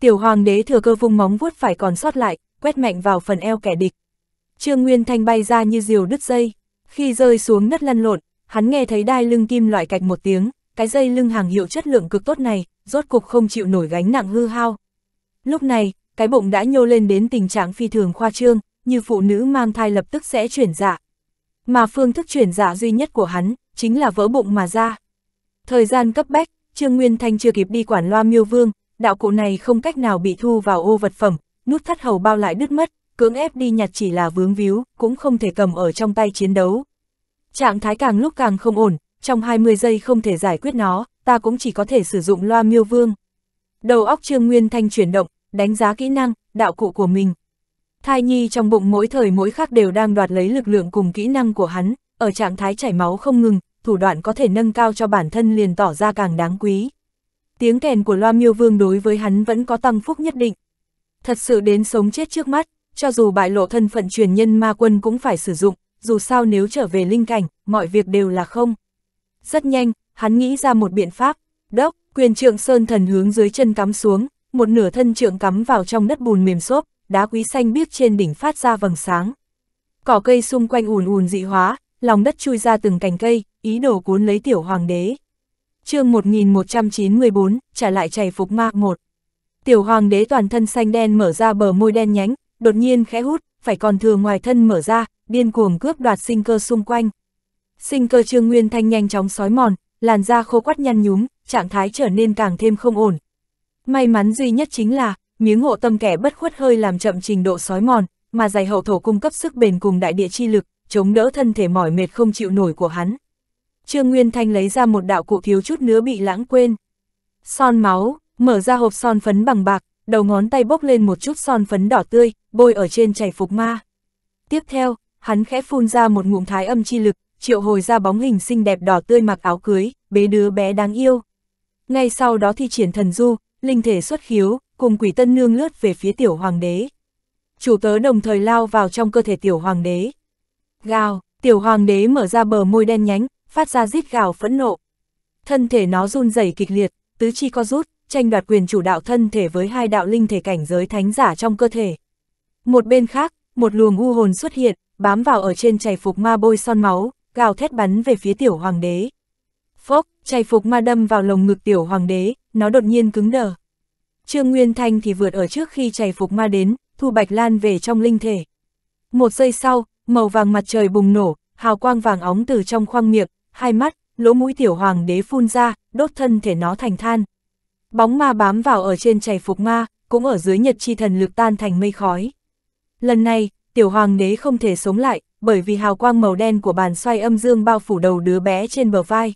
Tiểu hoàng đế thừa cơ vung móng vuốt phải còn sót lại, quét mạnh vào phần eo kẻ địch. Trương Nguyên Thanh bay ra như diều đứt dây, khi rơi xuống đất lăn lộn, hắn nghe thấy đai lưng kim loại cạch một tiếng, cái dây lưng hàng hiệu chất lượng cực tốt này, rốt cục không chịu nổi gánh nặng hư hao. Lúc này, cái bụng đã nhô lên đến tình trạng phi thường khoa trương, như phụ nữ mang thai lập tức sẽ chuyển dạ. Mà phương thức chuyển dạ duy nhất của hắn, chính là vỡ bụng mà ra. Thời gian cấp bách, Trương Nguyên Thanh chưa kịp đi quản loa miêu vương, đạo cụ này không cách nào bị thu vào ô vật phẩm, nút thắt hầu bao lại đứt mất, cưỡng ép đi nhặt chỉ là vướng víu, cũng không thể cầm ở trong tay chiến đấu. Trạng thái càng lúc càng không ổn, trong 20 giây không thể giải quyết nó, ta cũng chỉ có thể sử dụng loa miêu vương. Đầu óc Trương Nguyên Thanh chuyển động, đánh giá kỹ năng, đạo cụ của mình. Thai nhi trong bụng mỗi thời mỗi khác đều đang đoạt lấy lực lượng cùng kỹ năng của hắn, ở trạng thái chảy máu không ngừng, thủ đoạn có thể nâng cao cho bản thân liền tỏ ra càng đáng quý. Tiếng kèn của loa miêu vương đối với hắn vẫn có tăng phúc nhất định thật sự đến sống chết trước mắt, cho dù bại lộ thân phận truyền nhân ma quân cũng phải sử dụng, dù sao nếu trở về linh cảnh, mọi việc đều là không. Rất nhanh, hắn nghĩ ra một biện pháp, đốc, quyền trượng sơn thần hướng dưới chân cắm xuống, một nửa thân trượng cắm vào trong đất bùn mềm xốp, đá quý xanh biếc trên đỉnh phát ra vầng sáng. Cỏ cây xung quanh ùn ùn dị hóa, lòng đất chui ra từng cành cây, ý đồ cuốn lấy tiểu hoàng đế. chương 1194, trả lại chảy phục ma một Tiểu hoàng đế toàn thân xanh đen mở ra bờ môi đen nhánh, đột nhiên khẽ hút, phải còn thừa ngoài thân mở ra, điên cuồng cướp đoạt sinh cơ xung quanh. Sinh cơ Trương Nguyên Thanh nhanh chóng sói mòn, làn da khô quắt nhăn nhúm, trạng thái trở nên càng thêm không ổn. May mắn duy nhất chính là, miếng hộ tâm kẻ bất khuất hơi làm chậm trình độ sói mòn, mà dày hậu thổ cung cấp sức bền cùng đại địa chi lực, chống đỡ thân thể mỏi mệt không chịu nổi của hắn. Trương Nguyên Thanh lấy ra một đạo cụ thiếu chút nữa bị lãng quên. Son máu, Mở ra hộp son phấn bằng bạc, đầu ngón tay bốc lên một chút son phấn đỏ tươi, bôi ở trên chảy phục ma. Tiếp theo, hắn khẽ phun ra một ngụm thái âm chi lực, triệu hồi ra bóng hình xinh đẹp đỏ tươi mặc áo cưới, bế đứa bé đáng yêu. Ngay sau đó thi triển thần du, linh thể xuất khiếu, cùng quỷ tân nương lướt về phía tiểu hoàng đế. Chủ tớ đồng thời lao vào trong cơ thể tiểu hoàng đế. Gào, tiểu hoàng đế mở ra bờ môi đen nhánh, phát ra rít gào phẫn nộ. Thân thể nó run rẩy kịch liệt, tứ chi co rút, tranh đoạt quyền chủ đạo thân thể với hai đạo linh thể cảnh giới thánh giả trong cơ thể. Một bên khác, một luồng u hồn xuất hiện, bám vào ở trên chày phục ma bôi son máu, gào thét bắn về phía tiểu hoàng đế. Phốc, chày phục ma đâm vào lồng ngực tiểu hoàng đế, nó đột nhiên cứng đờ. Trương Nguyên Thanh thì vượt ở trước khi chày phục ma đến, thu bạch lan về trong linh thể. Một giây sau, màu vàng mặt trời bùng nổ, hào quang vàng óng từ trong khoang miệng, hai mắt, lỗ mũi tiểu hoàng đế phun ra, đốt thân thể nó thành than. Bóng ma bám vào ở trên chảy phục ma, cũng ở dưới nhật chi thần lực tan thành mây khói. Lần này, tiểu hoàng đế không thể sống lại, bởi vì hào quang màu đen của bàn xoay âm dương bao phủ đầu đứa bé trên bờ vai.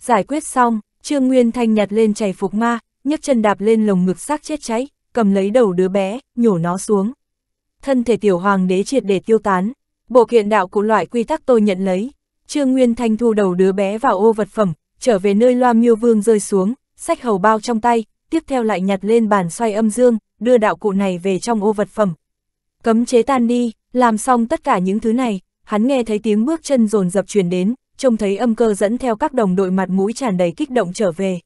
Giải quyết xong, Trương Nguyên Thanh nhặt lên chảy phục ma, nhấc chân đạp lên lồng ngực xác chết cháy, cầm lấy đầu đứa bé, nhổ nó xuống. Thân thể tiểu hoàng đế triệt để tiêu tán, bộ kiện đạo cụ loại quy tắc tôi nhận lấy. Trương Nguyên Thanh thu đầu đứa bé vào ô vật phẩm, trở về nơi loa miêu vương rơi xuống, sách hầu bao trong tay, tiếp theo lại nhặt lên bàn xoay âm dương, đưa đạo cụ này về trong ô vật phẩm. Cấm chế tan đi, làm xong tất cả những thứ này, hắn nghe thấy tiếng bước chân rồn dập truyền đến, trông thấy âm cơ dẫn theo các đồng đội mặt mũi tràn đầy kích động trở về.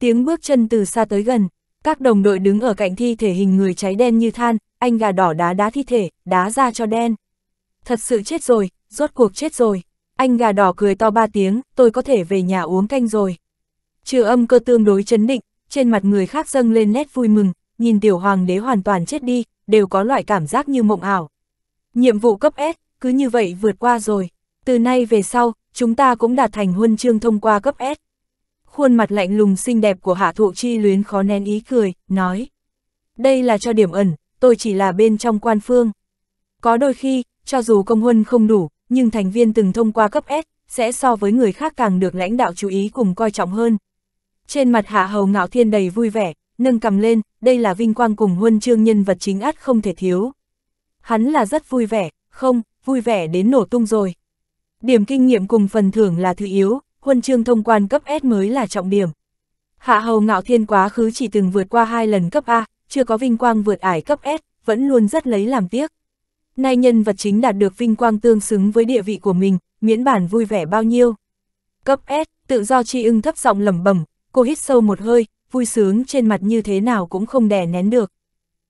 Tiếng bước chân từ xa tới gần, các đồng đội đứng ở cạnh thi thể hình người cháy đen như than, anh gà đỏ đá đá thi thể, đá ra cho đen. Thật sự chết rồi, rốt cuộc chết rồi. Anh gà đỏ cười to ba tiếng, tôi có thể về nhà uống canh rồi. Trừ âm cơ tương đối chấn định, trên mặt người khác dâng lên nét vui mừng, nhìn tiểu hoàng đế hoàn toàn chết đi, đều có loại cảm giác như mộng ảo. Nhiệm vụ cấp S, cứ như vậy vượt qua rồi. Từ nay về sau, chúng ta cũng đạt thành huân chương thông qua cấp S. Khuôn mặt lạnh lùng xinh đẹp của hạ thụ chi luyến khó nén ý cười, nói. Đây là cho điểm ẩn, tôi chỉ là bên trong quan phương. Có đôi khi, cho dù công huân không đủ, nhưng thành viên từng thông qua cấp S, sẽ so với người khác càng được lãnh đạo chú ý cùng coi trọng hơn, trên mặt Hạ Hầu Ngạo Thiên đầy vui vẻ, nâng cầm lên, đây là vinh quang cùng huân chương nhân vật chính ắt không thể thiếu. Hắn là rất vui vẻ, không, vui vẻ đến nổ tung rồi. Điểm kinh nghiệm cùng phần thưởng là thứ yếu, huân chương thông quan cấp S mới là trọng điểm. Hạ Hầu Ngạo Thiên quá khứ chỉ từng vượt qua hai lần cấp A, chưa có vinh quang vượt ải cấp S, vẫn luôn rất lấy làm tiếc. Nay nhân vật chính đạt được vinh quang tương xứng với địa vị của mình, miễn bản vui vẻ bao nhiêu. Cấp S, tự do chi ưng thấp giọng lẩm bẩm, cô hít sâu một hơi, vui sướng trên mặt như thế nào cũng không đè nén được.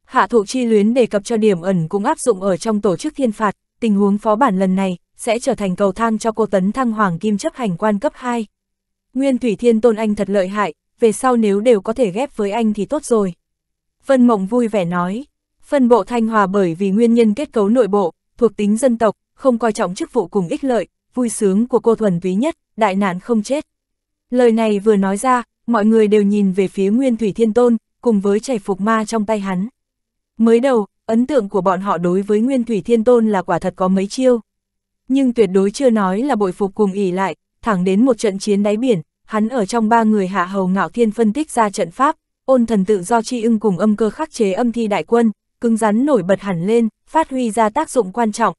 Hạ thụ chi luyến đề cập cho điểm ẩn cũng áp dụng ở trong tổ chức thiên phạt, tình huống phó bản lần này sẽ trở thành cầu thang cho cô tấn thăng hoàng kim chấp hành quan cấp 2. Nguyên Thủy Thiên Tôn Anh thật lợi hại, về sau nếu đều có thể ghép với anh thì tốt rồi. Vân Mộng vui vẻ nói, phân bộ Thanh Hòa bởi vì nguyên nhân kết cấu nội bộ, thuộc tính dân tộc, không coi trọng chức vụ cùng ích lợi, vui sướng của cô thuần túy nhất, đại nạn không chết. Lời này vừa nói ra, mọi người đều nhìn về phía Nguyên Thủy Thiên Tôn, cùng với chảy phục ma trong tay hắn. Mới đầu, ấn tượng của bọn họ đối với Nguyên Thủy Thiên Tôn là quả thật có mấy chiêu. Nhưng tuyệt đối chưa nói là bội phục cùng ỉ lại, thẳng đến một trận chiến đáy biển, hắn ở trong ba người hạ hầu ngạo thiên phân tích ra trận pháp, ôn thần tự do chi ưng cùng âm cơ khắc chế âm thi đại quân, cứng rắn nổi bật hẳn lên, phát huy ra tác dụng quan trọng.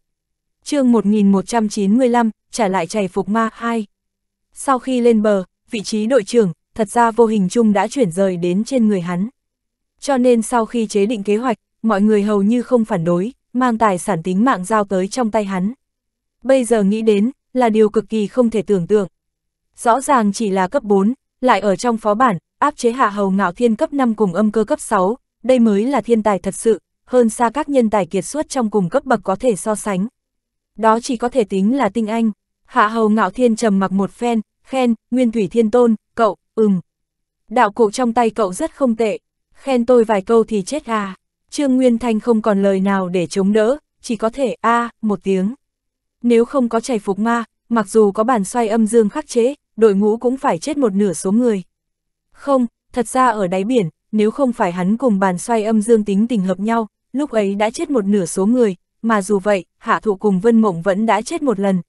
chương 1195, trả lại chảy phục ma 2. Sau khi lên bờ, vị trí đội trưởng, thật ra vô hình chung đã chuyển rời đến trên người hắn. Cho nên sau khi chế định kế hoạch, mọi người hầu như không phản đối, mang tài sản tính mạng giao tới trong tay hắn. Bây giờ nghĩ đến, là điều cực kỳ không thể tưởng tượng. Rõ ràng chỉ là cấp 4, lại ở trong phó bản, áp chế hạ hầu ngạo thiên cấp 5 cùng âm cơ cấp 6, đây mới là thiên tài thật sự, hơn xa các nhân tài kiệt xuất trong cùng cấp bậc có thể so sánh. Đó chỉ có thể tính là tinh anh. Hạ hầu ngạo thiên trầm mặc một phen, khen, nguyên thủy thiên tôn, ừm. Đạo cụ trong tay cậu rất không tệ, khen tôi vài câu thì chết à. Trương Nguyên Thanh không còn lời nào để chống đỡ, chỉ có thể a à, một tiếng. Nếu không có chảy phục ma, mặc dù có bản xoay âm dương khắc chế, đội ngũ cũng phải chết một nửa số người. Không, thật ra ở đáy biển, nếu không phải hắn cùng bàn xoay âm dương tính tình hợp nhau, lúc ấy đã chết một nửa số người, mà dù vậy, hạ thụ cùng Vân Mộng vẫn đã chết một lần.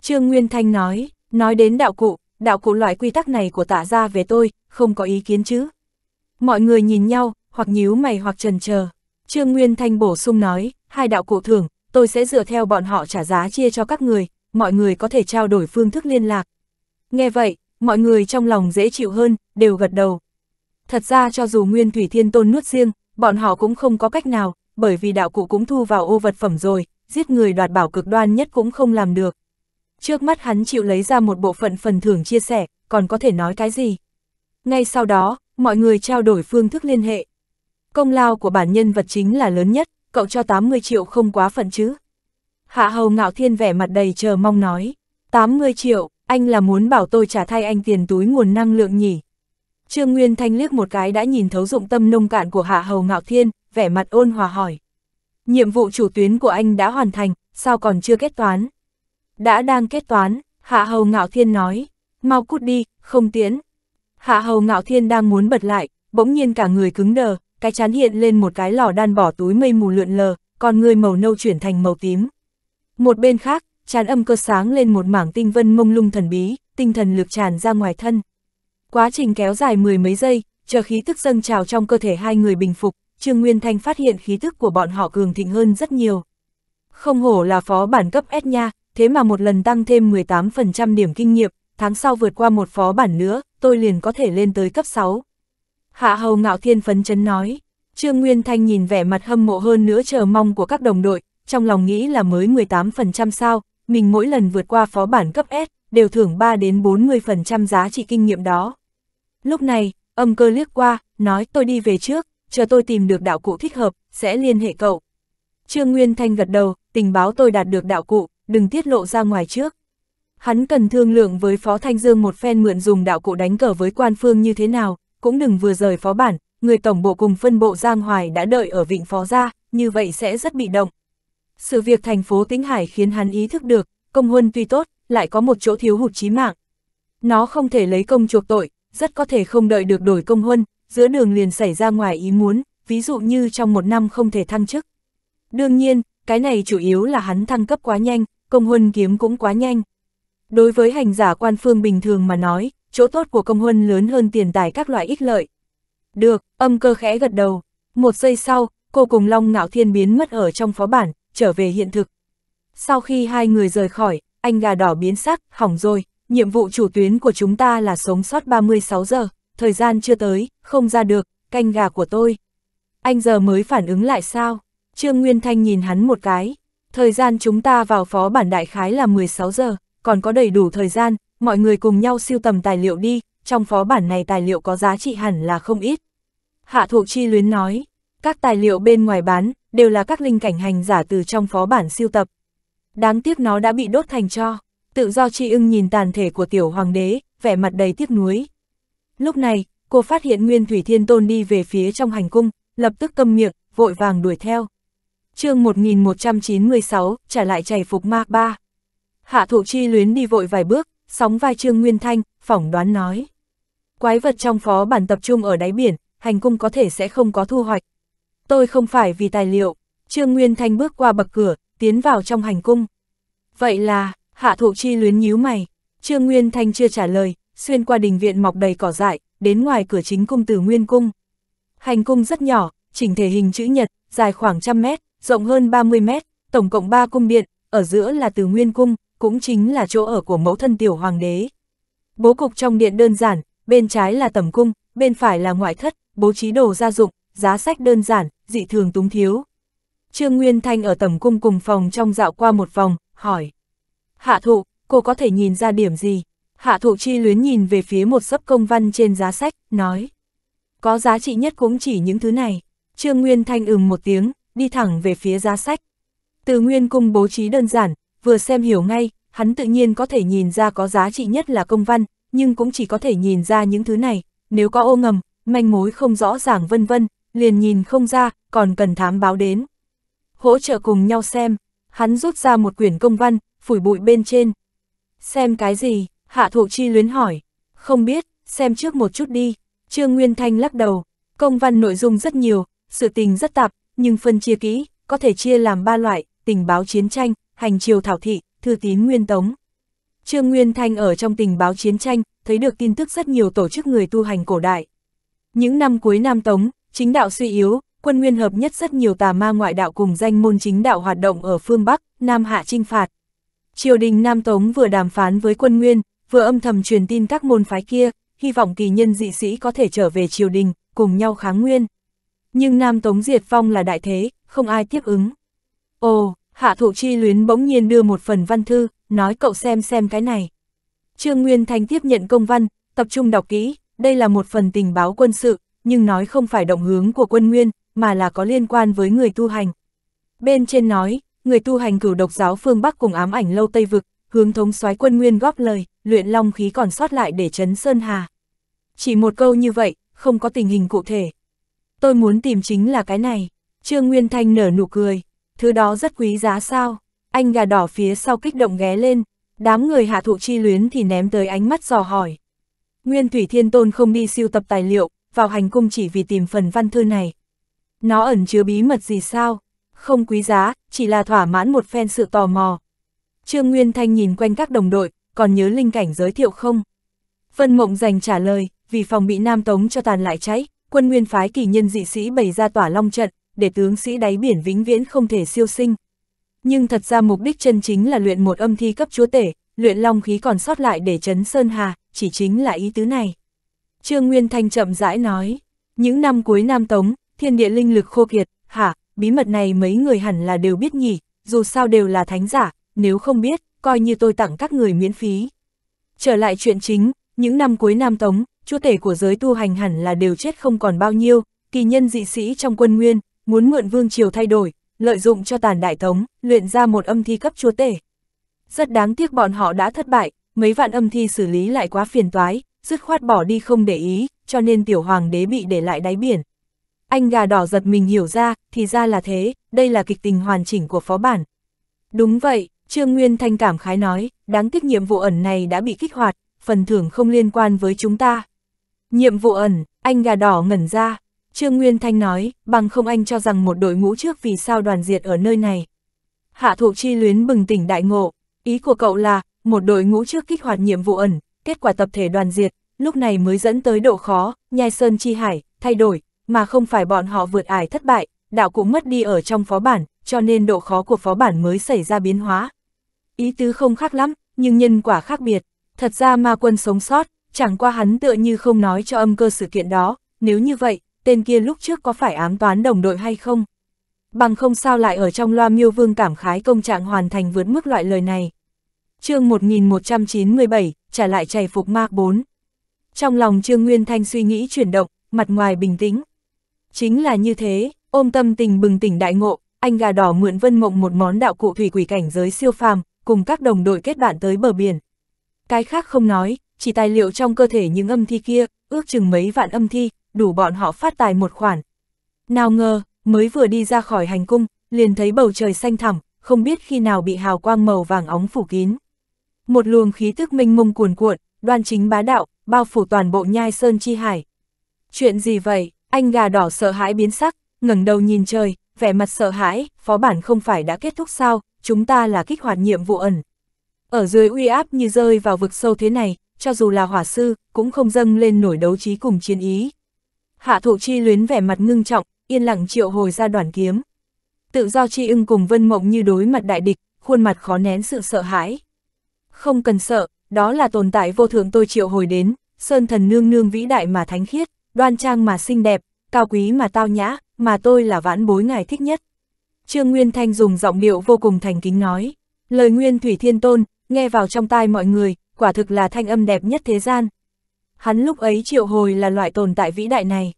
Trương Nguyên Thanh nói, nói đến đạo cụ, đạo cụ loại quy tắc này của tả gia về tôi, không có ý kiến chứ. Mọi người nhìn nhau, hoặc nhíu mày hoặc trần chờ Trương Nguyên Thanh bổ sung nói, hai đạo cụ thưởng, tôi sẽ dựa theo bọn họ trả giá chia cho các người, mọi người có thể trao đổi phương thức liên lạc. Nghe vậy, mọi người trong lòng dễ chịu hơn, đều gật đầu. Thật ra cho dù Nguyên Thủy Thiên Tôn nuốt riêng, bọn họ cũng không có cách nào, bởi vì đạo cụ cũng thu vào ô vật phẩm rồi, giết người đoạt bảo cực đoan nhất cũng không làm được. Trước mắt hắn chịu lấy ra một bộ phận phần thưởng chia sẻ, còn có thể nói cái gì. Ngay sau đó, mọi người trao đổi phương thức liên hệ. Công lao của bản nhân vật chính là lớn nhất, cậu cho 80 triệu không quá phận chứ. Hạ hầu ngạo thiên vẻ mặt đầy chờ mong nói, 80 triệu, anh là muốn bảo tôi trả thay anh tiền túi nguồn năng lượng nhỉ. Trương Nguyên Thanh liếc một cái đã nhìn thấu dụng tâm nông cạn của Hạ Hầu Ngạo Thiên, vẻ mặt ôn hòa hỏi. Nhiệm vụ chủ tuyến của anh đã hoàn thành, sao còn chưa kết toán? Đã đang kết toán, Hạ Hầu Ngạo Thiên nói, mau cút đi, không tiến. Hạ Hầu Ngạo Thiên đang muốn bật lại, bỗng nhiên cả người cứng đờ, cái chán hiện lên một cái lò đan bỏ túi mây mù lượn lờ, còn người màu nâu chuyển thành màu tím. Một bên khác, chán âm cơ sáng lên một mảng tinh vân mông lung thần bí, tinh thần lực tràn ra ngoài thân. Quá trình kéo dài mười mấy giây, chờ khí tức dâng trào trong cơ thể hai người bình phục, Trương Nguyên Thanh phát hiện khí tức của bọn họ cường thịnh hơn rất nhiều. Không hổ là phó bản cấp S nha, thế mà một lần tăng thêm 18% điểm kinh nghiệm, tháng sau vượt qua một phó bản nữa, tôi liền có thể lên tới cấp 6. Hạ Hầu Ngạo Thiên phấn chấn nói, Trương Nguyên Thanh nhìn vẻ mặt hâm mộ hơn nữa chờ mong của các đồng đội, trong lòng nghĩ là mới 18% sao, mình mỗi lần vượt qua phó bản cấp S, đều thưởng 3 đến 40% giá trị kinh nghiệm đó. Lúc này, âm cơ liếc qua, nói tôi đi về trước, chờ tôi tìm được đạo cụ thích hợp, sẽ liên hệ cậu. Trương Nguyên Thanh gật đầu, tình báo tôi đạt được đạo cụ, đừng tiết lộ ra ngoài trước. Hắn cần thương lượng với Phó Thanh Dương một phen mượn dùng đạo cụ đánh cờ với quan phương như thế nào, cũng đừng vừa rời phó bản, người tổng bộ cùng phân bộ Giang Hoài đã đợi ở vịnh phó ra. như vậy sẽ rất bị động. Sự việc thành phố Tĩnh Hải khiến hắn ý thức được, công huân tuy tốt, lại có một chỗ thiếu hụt chí mạng. Nó không thể lấy công chuộc tội, rất có thể không đợi được đổi công huân, giữa đường liền xảy ra ngoài ý muốn, ví dụ như trong một năm không thể thăng chức. Đương nhiên, cái này chủ yếu là hắn thăng cấp quá nhanh, công huân kiếm cũng quá nhanh. Đối với hành giả quan phương bình thường mà nói, chỗ tốt của công huân lớn hơn tiền tài các loại ích lợi. Được, âm cơ khẽ gật đầu. Một giây sau, cô cùng Long Ngạo Thiên biến mất ở trong phó bản, trở về hiện thực. Sau khi hai người rời khỏi, anh gà đỏ biến sắc, hỏng rồi, nhiệm vụ chủ tuyến của chúng ta là sống sót 36 giờ, thời gian chưa tới, không ra được, canh gà của tôi. Anh giờ mới phản ứng lại sao? Trương Nguyên Thanh nhìn hắn một cái, Thời gian chúng ta vào phó bản đại khái là 16 giờ, còn có đầy đủ thời gian, mọi người cùng nhau siêu tầm tài liệu đi, trong phó bản này tài liệu có giá trị hẳn là không ít. Hạ thuộc chi luyến nói, các tài liệu bên ngoài bán, đều là các linh cảnh hành giả từ trong phó bản siêu tập. Đáng tiếc nó đã bị đốt thành cho, tự do chi ưng nhìn tàn thể của tiểu hoàng đế, vẻ mặt đầy tiếc nuối. Lúc này, cô phát hiện Nguyên Thủy Thiên Tôn đi về phía trong hành cung, lập tức câm miệng, vội vàng đuổi theo chương 1196, trả lại chảy phục ma ba. Hạ thụ chi luyến đi vội vài bước, sóng vai trương Nguyên Thanh, phỏng đoán nói. Quái vật trong phó bản tập trung ở đáy biển, hành cung có thể sẽ không có thu hoạch. Tôi không phải vì tài liệu, Trương Nguyên Thanh bước qua bậc cửa, tiến vào trong hành cung. Vậy là, hạ thụ chi luyến nhíu mày, Trương Nguyên Thanh chưa trả lời, xuyên qua đình viện mọc đầy cỏ dại, đến ngoài cửa chính cung từ Nguyên Cung. Hành cung rất nhỏ, chỉnh thể hình chữ nhật, dài khoảng trăm mét, rộng hơn 30 mét, tổng cộng 3 cung điện, ở giữa là từ nguyên cung, cũng chính là chỗ ở của mẫu thân tiểu hoàng đế. Bố cục trong điện đơn giản, bên trái là tầm cung, bên phải là ngoại thất, bố trí đồ gia dụng, giá sách đơn giản, dị thường túng thiếu. Trương Nguyên Thanh ở tầm cung cùng phòng trong dạo qua một vòng, hỏi. Hạ thụ, cô có thể nhìn ra điểm gì? Hạ thụ chi luyến nhìn về phía một sấp công văn trên giá sách, nói. Có giá trị nhất cũng chỉ những thứ này. Trương Nguyên Thanh ừm một tiếng, đi thẳng về phía giá sách. Từ nguyên cung bố trí đơn giản, vừa xem hiểu ngay, hắn tự nhiên có thể nhìn ra có giá trị nhất là công văn, nhưng cũng chỉ có thể nhìn ra những thứ này, nếu có ô ngầm, manh mối không rõ ràng vân vân, liền nhìn không ra, còn cần thám báo đến. Hỗ trợ cùng nhau xem, hắn rút ra một quyển công văn, phủi bụi bên trên. Xem cái gì, hạ thụ chi luyến hỏi, không biết, xem trước một chút đi, Trương Nguyên Thanh lắc đầu, công văn nội dung rất nhiều, sự tình rất tạp, nhưng phân chia kỹ, có thể chia làm ba loại, tình báo chiến tranh, hành triều thảo thị, thư tín nguyên tống. Trương Nguyên Thanh ở trong tình báo chiến tranh, thấy được tin tức rất nhiều tổ chức người tu hành cổ đại. Những năm cuối Nam Tống, chính đạo suy yếu, quân nguyên hợp nhất rất nhiều tà ma ngoại đạo cùng danh môn chính đạo hoạt động ở phương Bắc, Nam Hạ trinh phạt. Triều đình Nam Tống vừa đàm phán với quân nguyên, vừa âm thầm truyền tin các môn phái kia, hy vọng kỳ nhân dị sĩ có thể trở về triều đình, cùng nhau kháng nguyên. Nhưng Nam Tống diệt vong là đại thế, không ai tiếp ứng. Ồ, Hạ Thụ Chi Luyến bỗng nhiên đưa một phần văn thư, nói cậu xem xem cái này. Trương Nguyên thanh tiếp nhận công văn, tập trung đọc kỹ, đây là một phần tình báo quân sự, nhưng nói không phải động hướng của quân Nguyên, mà là có liên quan với người tu hành. Bên trên nói, người tu hành cửu độc giáo phương Bắc cùng ám ảnh lâu Tây Vực, hướng thống soái quân Nguyên góp lời, luyện long khí còn sót lại để chấn Sơn Hà. Chỉ một câu như vậy, không có tình hình cụ thể. Tôi muốn tìm chính là cái này. Trương Nguyên Thanh nở nụ cười. Thứ đó rất quý giá sao. Anh gà đỏ phía sau kích động ghé lên. Đám người hạ thụ chi luyến thì ném tới ánh mắt dò hỏi. Nguyên Thủy Thiên Tôn không đi siêu tập tài liệu, vào hành cung chỉ vì tìm phần văn thư này. Nó ẩn chứa bí mật gì sao? Không quý giá, chỉ là thỏa mãn một phen sự tò mò. Trương Nguyên Thanh nhìn quanh các đồng đội, còn nhớ linh cảnh giới thiệu không? Vân Mộng dành trả lời, vì phòng bị Nam Tống cho tàn lại cháy, quân nguyên phái kỳ nhân dị sĩ bày ra tỏa long trận, để tướng sĩ đáy biển vĩnh viễn không thể siêu sinh. Nhưng thật ra mục đích chân chính là luyện một âm thi cấp chúa tể, luyện long khí còn sót lại để chấn sơn hà, chỉ chính là ý tứ này. Trương Nguyên Thanh chậm rãi nói, những năm cuối Nam Tống, thiên địa linh lực khô kiệt, hả, bí mật này mấy người hẳn là đều biết nhỉ, dù sao đều là thánh giả, nếu không biết, coi như tôi tặng các người miễn phí. Trở lại chuyện chính, những năm cuối Nam Tống, chúa tể của giới tu hành hẳn là đều chết không còn bao nhiêu, kỳ nhân dị sĩ trong quân nguyên, muốn mượn vương triều thay đổi, lợi dụng cho tàn đại thống, luyện ra một âm thi cấp chúa tể. Rất đáng tiếc bọn họ đã thất bại, mấy vạn âm thi xử lý lại quá phiền toái, dứt khoát bỏ đi không để ý, cho nên tiểu hoàng đế bị để lại đáy biển. Anh gà đỏ giật mình hiểu ra, thì ra là thế, đây là kịch tình hoàn chỉnh của phó bản. Đúng vậy, Trương Nguyên Thanh cảm khái nói, đáng tiếc nhiệm vụ ẩn này đã bị kích hoạt, phần thưởng không liên quan với chúng ta, Nhiệm vụ ẩn, anh gà đỏ ngẩn ra. Trương Nguyên Thanh nói, bằng không anh cho rằng một đội ngũ trước vì sao đoàn diệt ở nơi này. Hạ thuộc chi luyến bừng tỉnh đại ngộ. Ý của cậu là, một đội ngũ trước kích hoạt nhiệm vụ ẩn, kết quả tập thể đoàn diệt, lúc này mới dẫn tới độ khó, nhai sơn chi hải, thay đổi, mà không phải bọn họ vượt ải thất bại, đạo cũng mất đi ở trong phó bản, cho nên độ khó của phó bản mới xảy ra biến hóa. Ý tứ không khác lắm, nhưng nhân quả khác biệt. Thật ra ma quân sống sót, chẳng qua hắn tựa như không nói cho âm cơ sự kiện đó, nếu như vậy, tên kia lúc trước có phải ám toán đồng đội hay không? Bằng không sao lại ở trong loa miêu vương cảm khái công trạng hoàn thành vượt mức loại lời này. chương 1197, trả lại chày phục mạc 4. Trong lòng Trương Nguyên Thanh suy nghĩ chuyển động, mặt ngoài bình tĩnh. Chính là như thế, ôm tâm tình bừng tỉnh đại ngộ, anh gà đỏ mượn vân mộng một món đạo cụ thủy quỷ cảnh giới siêu phàm, cùng các đồng đội kết bạn tới bờ biển. Cái khác không nói, chỉ tài liệu trong cơ thể những âm thi kia, ước chừng mấy vạn âm thi, đủ bọn họ phát tài một khoản. Nào ngờ, mới vừa đi ra khỏi hành cung, liền thấy bầu trời xanh thẳm, không biết khi nào bị hào quang màu vàng óng phủ kín. Một luồng khí tức minh mông cuồn cuộn, đoan chính bá đạo, bao phủ toàn bộ nhai sơn chi hải. Chuyện gì vậy? Anh gà đỏ sợ hãi biến sắc, ngẩng đầu nhìn trời, vẻ mặt sợ hãi, phó bản không phải đã kết thúc sao, chúng ta là kích hoạt nhiệm vụ ẩn. Ở dưới uy áp như rơi vào vực sâu thế này, cho dù là hỏa sư, cũng không dâng lên nổi đấu trí cùng chiến ý. Hạ thụ chi luyến vẻ mặt ngưng trọng, yên lặng triệu hồi ra đoàn kiếm. Tự do chi ưng cùng vân mộng như đối mặt đại địch, khuôn mặt khó nén sự sợ hãi. Không cần sợ, đó là tồn tại vô thượng tôi triệu hồi đến, sơn thần nương nương vĩ đại mà thánh khiết, đoan trang mà xinh đẹp, cao quý mà tao nhã, mà tôi là vãn bối ngài thích nhất. Trương Nguyên Thanh dùng giọng điệu vô cùng thành kính nói, lời Nguyên Thủy Thiên Tôn, nghe vào trong tai mọi người, quả thực là thanh âm đẹp nhất thế gian. Hắn lúc ấy triệu hồi là loại tồn tại vĩ đại này.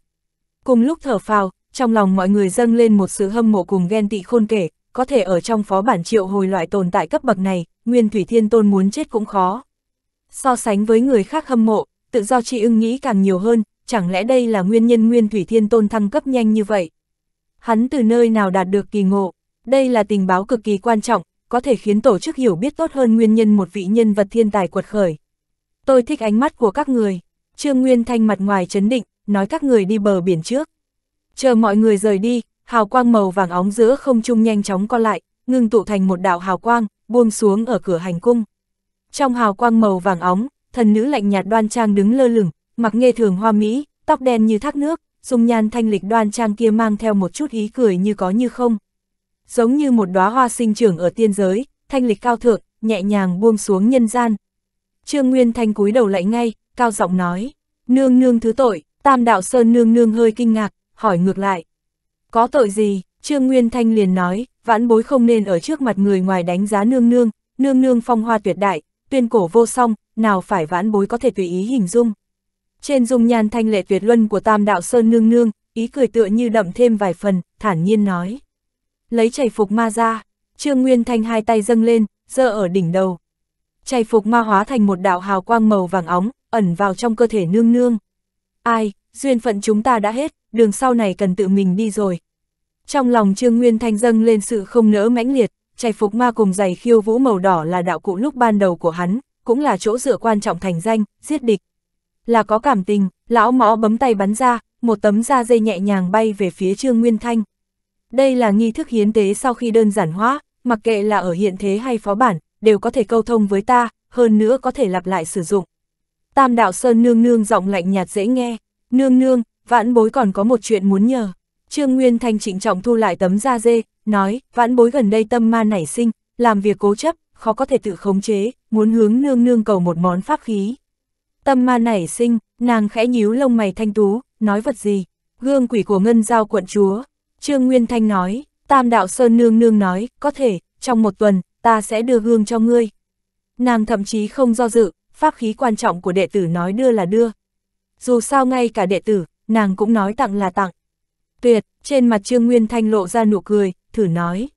Cùng lúc thở phào, trong lòng mọi người dâng lên một sự hâm mộ cùng ghen tị khôn kể, có thể ở trong phó bản triệu hồi loại tồn tại cấp bậc này, Nguyên Thủy Thiên Tôn muốn chết cũng khó. So sánh với người khác hâm mộ, tự do chi ưng nghĩ càng nhiều hơn, chẳng lẽ đây là nguyên nhân Nguyên Thủy Thiên Tôn thăng cấp nhanh như vậy? Hắn từ nơi nào đạt được kỳ ngộ? Đây là tình báo cực kỳ quan trọng, có thể khiến tổ chức hiểu biết tốt hơn nguyên nhân một vị nhân vật thiên tài quật khởi. Tôi thích ánh mắt của các người. Trương Nguyên Thanh mặt ngoài chấn định, nói các người đi bờ biển trước. Chờ mọi người rời đi, hào quang màu vàng óng giữa không trung nhanh chóng co lại, ngưng tụ thành một đạo hào quang, buông xuống ở cửa hành cung. Trong hào quang màu vàng óng, thần nữ lạnh nhạt đoan trang đứng lơ lửng, mặc nghe thường hoa mỹ, tóc đen như thác nước, dung nhan thanh lịch đoan trang kia mang theo một chút ý cười như có như không giống như một đóa hoa sinh trưởng ở tiên giới, thanh lịch cao thượng, nhẹ nhàng buông xuống nhân gian. Trương Nguyên Thanh cúi đầu lại ngay, cao giọng nói, nương nương thứ tội, Tam Đạo Sơn nương nương hơi kinh ngạc, hỏi ngược lại. Có tội gì? Trương Nguyên Thanh liền nói, vãn bối không nên ở trước mặt người ngoài đánh giá nương nương, nương nương phong hoa tuyệt đại, tuyên cổ vô song, nào phải vãn bối có thể tùy ý hình dung. Trên dung nhan thanh lệ tuyệt luân của Tam Đạo Sơn nương nương, ý cười tựa như đậm thêm vài phần, thản nhiên nói. Lấy chảy phục ma ra, Trương Nguyên Thanh hai tay dâng lên, giơ ở đỉnh đầu. Chảy phục ma hóa thành một đạo hào quang màu vàng óng, ẩn vào trong cơ thể nương nương. Ai, duyên phận chúng ta đã hết, đường sau này cần tự mình đi rồi. Trong lòng Trương Nguyên Thanh dâng lên sự không nỡ mãnh liệt, chảy phục ma cùng giày khiêu vũ màu đỏ là đạo cụ lúc ban đầu của hắn, cũng là chỗ dựa quan trọng thành danh, giết địch. Là có cảm tình, lão mõ bấm tay bắn ra, một tấm da dây nhẹ nhàng bay về phía Trương Nguyên Thanh. Đây là nghi thức hiến tế sau khi đơn giản hóa, mặc kệ là ở hiện thế hay phó bản, đều có thể câu thông với ta, hơn nữa có thể lặp lại sử dụng. Tam đạo sơn nương nương giọng lạnh nhạt dễ nghe, nương nương, vãn bối còn có một chuyện muốn nhờ. Trương Nguyên Thanh trịnh trọng thu lại tấm da dê, nói, vãn bối gần đây tâm ma nảy sinh, làm việc cố chấp, khó có thể tự khống chế, muốn hướng nương nương cầu một món pháp khí. Tâm ma nảy sinh, nàng khẽ nhíu lông mày thanh tú, nói vật gì, gương quỷ của ngân giao quận chúa, Trương Nguyên Thanh nói, Tam Đạo Sơn Nương Nương nói, có thể, trong một tuần, ta sẽ đưa hương cho ngươi. Nàng thậm chí không do dự, pháp khí quan trọng của đệ tử nói đưa là đưa. Dù sao ngay cả đệ tử, nàng cũng nói tặng là tặng. Tuyệt, trên mặt Trương Nguyên Thanh lộ ra nụ cười, thử nói.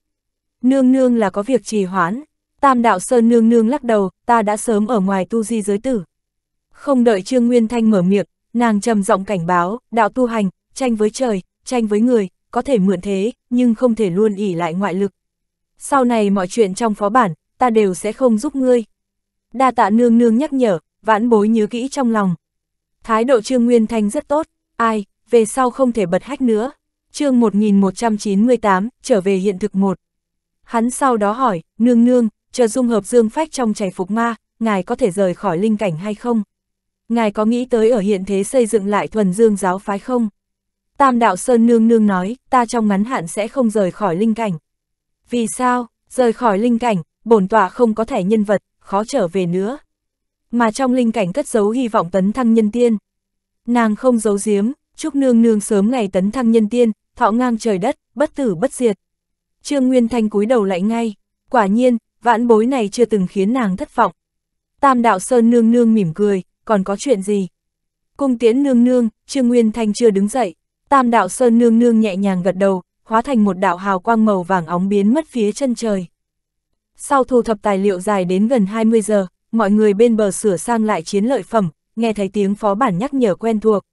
Nương nương là có việc trì hoãn, Tam Đạo Sơn nương nương lắc đầu, ta đã sớm ở ngoài tu di giới tử. Không đợi Trương Nguyên Thanh mở miệng, nàng trầm giọng cảnh báo, đạo tu hành, tranh với trời, tranh với người, có thể mượn thế, nhưng không thể luôn ỉ lại ngoại lực. Sau này mọi chuyện trong phó bản, ta đều sẽ không giúp ngươi. Đa tạ nương nương nhắc nhở, vãn bối nhớ kỹ trong lòng. Thái độ Trương Nguyên Thanh rất tốt, ai, về sau không thể bật hách nữa. chương 1198, trở về hiện thực một. Hắn sau đó hỏi, nương nương, chờ dung hợp dương phách trong chảy phục ma, ngài có thể rời khỏi linh cảnh hay không? Ngài có nghĩ tới ở hiện thế xây dựng lại thuần dương giáo phái không? Tam Đạo Sơn Nương Nương nói, ta trong ngắn hạn sẽ không rời khỏi linh cảnh. Vì sao, rời khỏi linh cảnh, bổn tọa không có thẻ nhân vật, khó trở về nữa. Mà trong linh cảnh cất giấu hy vọng tấn thăng nhân tiên. Nàng không giấu giếm, chúc nương nương sớm ngày tấn thăng nhân tiên, thọ ngang trời đất, bất tử bất diệt. Trương Nguyên Thanh cúi đầu lại ngay, quả nhiên, vãn bối này chưa từng khiến nàng thất vọng. Tam Đạo Sơn nương nương mỉm cười, còn có chuyện gì? Cung tiễn nương nương, Trương Nguyên Thanh chưa đứng dậy, Tam đạo sơn nương nương nhẹ nhàng gật đầu, hóa thành một đạo hào quang màu vàng óng biến mất phía chân trời. Sau thu thập tài liệu dài đến gần 20 giờ, mọi người bên bờ sửa sang lại chiến lợi phẩm, nghe thấy tiếng phó bản nhắc nhở quen thuộc.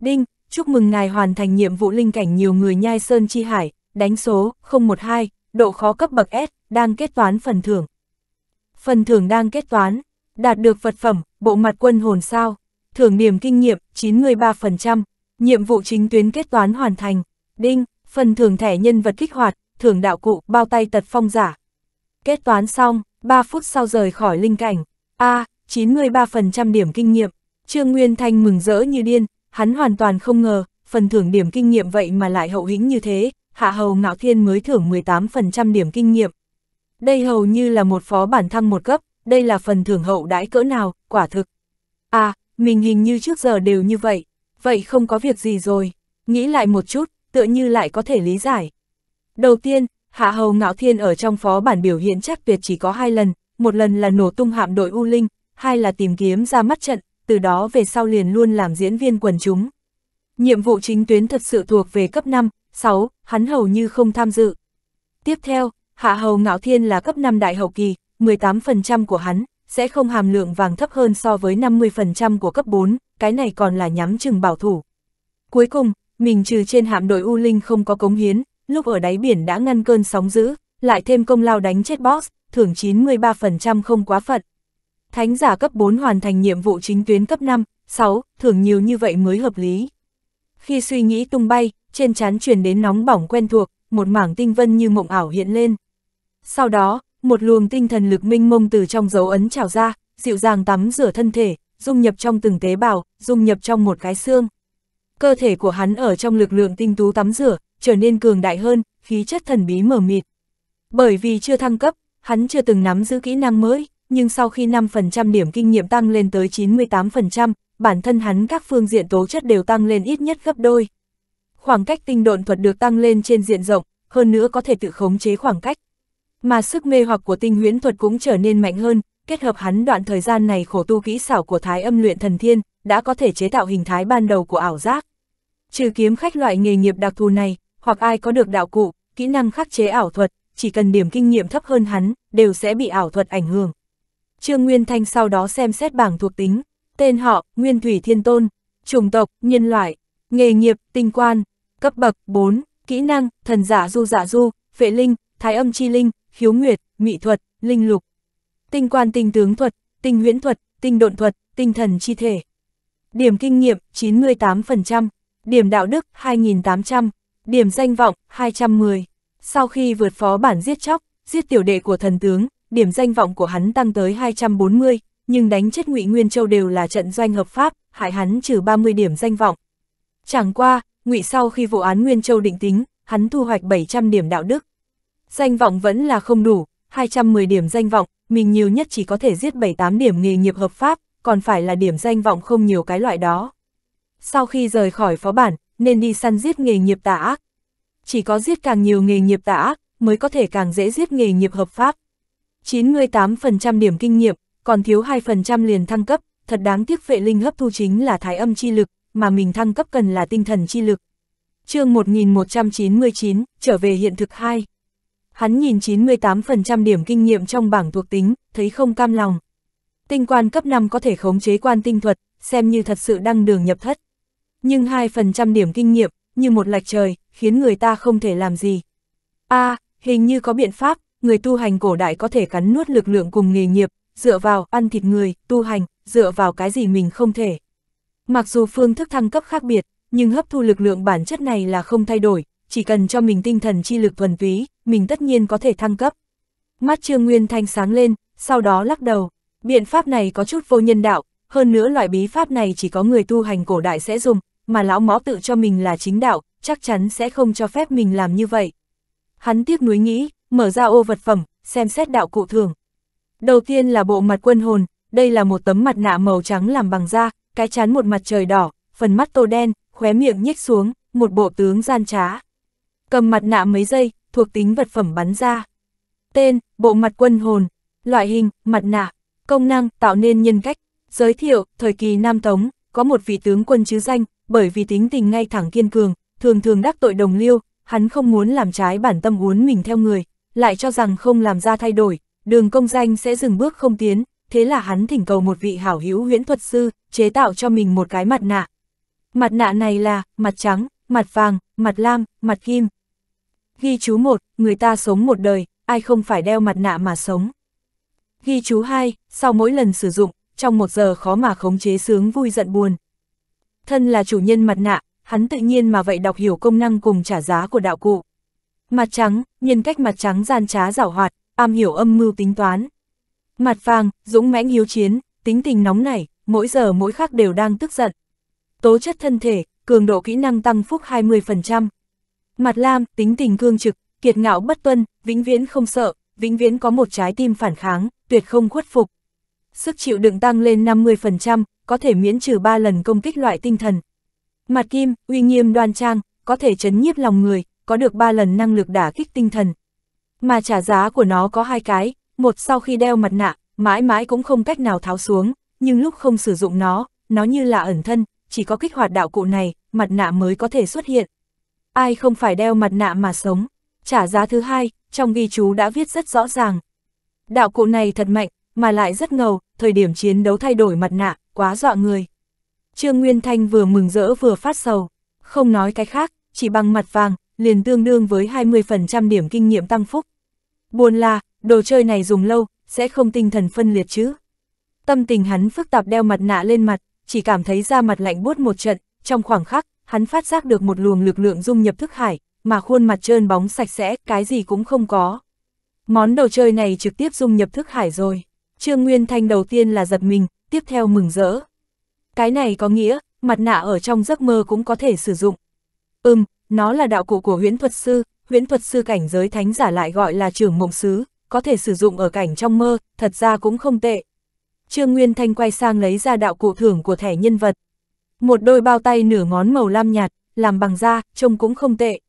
Đinh, chúc mừng ngài hoàn thành nhiệm vụ linh cảnh nhiều người nhai sơn chi hải, đánh số 012, độ khó cấp bậc S, đang kết toán phần thưởng. Phần thưởng đang kết toán, đạt được vật phẩm, bộ mặt quân hồn sao, thưởng điểm kinh nghiệm 93%, Nhiệm vụ chính tuyến kết toán hoàn thành. Đinh, phần thưởng thẻ nhân vật kích hoạt, thưởng đạo cụ, bao tay tật phong giả. Kết toán xong, 3 phút sau rời khỏi linh cảnh. A, à, 93% điểm kinh nghiệm. Trương Nguyên Thanh mừng rỡ như điên, hắn hoàn toàn không ngờ, phần thưởng điểm kinh nghiệm vậy mà lại hậu hĩnh như thế, hạ hầu ngạo thiên mới thưởng 18% điểm kinh nghiệm. Đây hầu như là một phó bản thăng một cấp, đây là phần thưởng hậu đãi cỡ nào, quả thực. À, mình hình như trước giờ đều như vậy, vậy không có việc gì rồi, nghĩ lại một chút, tựa như lại có thể lý giải. Đầu tiên, Hạ Hầu Ngạo Thiên ở trong phó bản biểu hiện chắc tuyệt chỉ có hai lần, một lần là nổ tung hạm đội U Linh, hai là tìm kiếm ra mắt trận, từ đó về sau liền luôn làm diễn viên quần chúng. Nhiệm vụ chính tuyến thật sự thuộc về cấp 5, 6, hắn hầu như không tham dự. Tiếp theo, Hạ Hầu Ngạo Thiên là cấp 5 đại hậu kỳ, 18% của hắn sẽ không hàm lượng vàng thấp hơn so với 50% của cấp 4, cái này còn là nhắm chừng bảo thủ. Cuối cùng, mình trừ trên hạm đội U Linh không có cống hiến, lúc ở đáy biển đã ngăn cơn sóng dữ, lại thêm công lao đánh chết boss, thưởng 93% không quá phận. Thánh giả cấp 4 hoàn thành nhiệm vụ chính tuyến cấp 5, 6, thưởng nhiều như vậy mới hợp lý. Khi suy nghĩ tung bay, trên chán truyền đến nóng bỏng quen thuộc, một mảng tinh vân như mộng ảo hiện lên. Sau đó, một luồng tinh thần lực minh mông từ trong dấu ấn trào ra, dịu dàng tắm rửa thân thể, dung nhập trong từng tế bào, dung nhập trong một cái xương. Cơ thể của hắn ở trong lực lượng tinh tú tắm rửa, trở nên cường đại hơn, khí chất thần bí mờ mịt. Bởi vì chưa thăng cấp, hắn chưa từng nắm giữ kỹ năng mới, nhưng sau khi 5% điểm kinh nghiệm tăng lên tới 98%, bản thân hắn các phương diện tố chất đều tăng lên ít nhất gấp đôi. Khoảng cách tinh độn thuật được tăng lên trên diện rộng, hơn nữa có thể tự khống chế khoảng cách. Mà sức mê hoặc của tinh huyễn thuật cũng trở nên mạnh hơn, kết hợp hắn đoạn thời gian này khổ tu kỹ xảo của thái âm luyện thần thiên, đã có thể chế tạo hình thái ban đầu của ảo giác. Trừ kiếm khách loại nghề nghiệp đặc thù này, hoặc ai có được đạo cụ, kỹ năng khắc chế ảo thuật, chỉ cần điểm kinh nghiệm thấp hơn hắn, đều sẽ bị ảo thuật ảnh hưởng. Trương Nguyên Thanh sau đó xem xét bảng thuộc tính, tên họ, Nguyên Thủy Thiên Tôn, chủng tộc, nhân loại, nghề nghiệp, tinh quan, cấp bậc, 4, kỹ năng, thần giả du giả dạ du, phệ linh, thái âm chi linh, khiếu nguyệt, mỹ thuật, linh lục tinh quan tinh tướng thuật, tinh huyễn thuật, tinh độn thuật, tinh thần chi thể. Điểm kinh nghiệm 98%, điểm đạo đức 2.800, điểm danh vọng 210. Sau khi vượt phó bản giết chóc, giết tiểu đệ của thần tướng, điểm danh vọng của hắn tăng tới 240, nhưng đánh chết ngụy Nguyên Châu đều là trận doanh hợp pháp, hại hắn trừ 30 điểm danh vọng. Chẳng qua, ngụy sau khi vụ án Nguyên Châu định tính, hắn thu hoạch 700 điểm đạo đức. Danh vọng vẫn là không đủ, 210 điểm danh vọng, mình nhiều nhất chỉ có thể giết 7-8 điểm nghề nghiệp hợp pháp, còn phải là điểm danh vọng không nhiều cái loại đó. Sau khi rời khỏi phó bản, nên đi săn giết nghề nghiệp tà ác. Chỉ có giết càng nhiều nghề nghiệp tà ác, mới có thể càng dễ giết nghề nghiệp hợp pháp. 98% điểm kinh nghiệm, còn thiếu 2% liền thăng cấp, thật đáng tiếc vệ linh hấp thu chính là thái âm chi lực, mà mình thăng cấp cần là tinh thần chi lực. chương 1199, trở về hiện thực 2 hắn nhìn 98% điểm kinh nghiệm trong bảng thuộc tính, thấy không cam lòng. Tinh quan cấp 5 có thể khống chế quan tinh thuật, xem như thật sự đăng đường nhập thất. Nhưng 2% điểm kinh nghiệm, như một lạch trời, khiến người ta không thể làm gì. a à, hình như có biện pháp, người tu hành cổ đại có thể cắn nuốt lực lượng cùng nghề nghiệp, dựa vào ăn thịt người, tu hành, dựa vào cái gì mình không thể. Mặc dù phương thức thăng cấp khác biệt, nhưng hấp thu lực lượng bản chất này là không thay đổi, chỉ cần cho mình tinh thần chi lực thuần túy, mình tất nhiên có thể thăng cấp. Mắt Trương Nguyên Thanh sáng lên, sau đó lắc đầu. Biện pháp này có chút vô nhân đạo, hơn nữa loại bí pháp này chỉ có người tu hành cổ đại sẽ dùng, mà lão mó tự cho mình là chính đạo, chắc chắn sẽ không cho phép mình làm như vậy. Hắn tiếc nuối nghĩ, mở ra ô vật phẩm, xem xét đạo cụ thường. Đầu tiên là bộ mặt quân hồn, đây là một tấm mặt nạ màu trắng làm bằng da, cái chán một mặt trời đỏ, phần mắt tô đen, khóe miệng nhếch xuống, một bộ tướng gian trá. Cầm mặt nạ mấy giây, thuộc tính vật phẩm bắn ra. Tên, bộ mặt quân hồn, loại hình, mặt nạ, công năng, tạo nên nhân cách. Giới thiệu, thời kỳ Nam Tống, có một vị tướng quân chứ danh, bởi vì tính tình ngay thẳng kiên cường, thường thường đắc tội đồng liêu, hắn không muốn làm trái bản tâm uốn mình theo người, lại cho rằng không làm ra thay đổi, đường công danh sẽ dừng bước không tiến, thế là hắn thỉnh cầu một vị hảo hữu huyễn thuật sư, chế tạo cho mình một cái mặt nạ. Mặt nạ này là, mặt trắng, mặt vàng, mặt lam, mặt kim, Ghi chú 1, người ta sống một đời, ai không phải đeo mặt nạ mà sống. Ghi chú 2, sau mỗi lần sử dụng, trong một giờ khó mà khống chế sướng vui giận buồn. Thân là chủ nhân mặt nạ, hắn tự nhiên mà vậy đọc hiểu công năng cùng trả giá của đạo cụ. Mặt trắng, nhân cách mặt trắng gian trá giảo hoạt, am hiểu âm mưu tính toán. Mặt vàng, dũng mãnh hiếu chiến, tính tình nóng nảy, mỗi giờ mỗi khắc đều đang tức giận. Tố chất thân thể, cường độ kỹ năng tăng phúc 20%, Mặt lam, tính tình cương trực, kiệt ngạo bất tuân, vĩnh viễn không sợ, vĩnh viễn có một trái tim phản kháng, tuyệt không khuất phục. Sức chịu đựng tăng lên 50%, có thể miễn trừ 3 lần công kích loại tinh thần. Mặt kim, uy nghiêm đoan trang, có thể chấn nhiếp lòng người, có được 3 lần năng lực đả kích tinh thần. Mà trả giá của nó có hai cái, một sau khi đeo mặt nạ, mãi mãi cũng không cách nào tháo xuống, nhưng lúc không sử dụng nó, nó như là ẩn thân, chỉ có kích hoạt đạo cụ này, mặt nạ mới có thể xuất hiện ai không phải đeo mặt nạ mà sống. Trả giá thứ hai, trong ghi chú đã viết rất rõ ràng. Đạo cụ này thật mạnh, mà lại rất ngầu, thời điểm chiến đấu thay đổi mặt nạ, quá dọa người. Trương Nguyên Thanh vừa mừng rỡ vừa phát sầu. Không nói cái khác, chỉ bằng mặt vàng, liền tương đương với 20% điểm kinh nghiệm tăng phúc. Buồn là, đồ chơi này dùng lâu, sẽ không tinh thần phân liệt chứ. Tâm tình hắn phức tạp đeo mặt nạ lên mặt, chỉ cảm thấy da mặt lạnh buốt một trận, trong khoảng khắc, hắn phát giác được một luồng lực lượng dung nhập thức hải, mà khuôn mặt trơn bóng sạch sẽ, cái gì cũng không có. Món đồ chơi này trực tiếp dung nhập thức hải rồi. Trương Nguyên Thanh đầu tiên là giật mình, tiếp theo mừng rỡ. Cái này có nghĩa, mặt nạ ở trong giấc mơ cũng có thể sử dụng. Ừm, nó là đạo cụ của huyễn thuật sư, huyễn thuật sư cảnh giới thánh giả lại gọi là trưởng mộng sứ, có thể sử dụng ở cảnh trong mơ, thật ra cũng không tệ. Trương Nguyên Thanh quay sang lấy ra đạo cụ thưởng của thẻ nhân vật, một đôi bao tay nửa ngón màu lam nhạt, làm bằng da, trông cũng không tệ.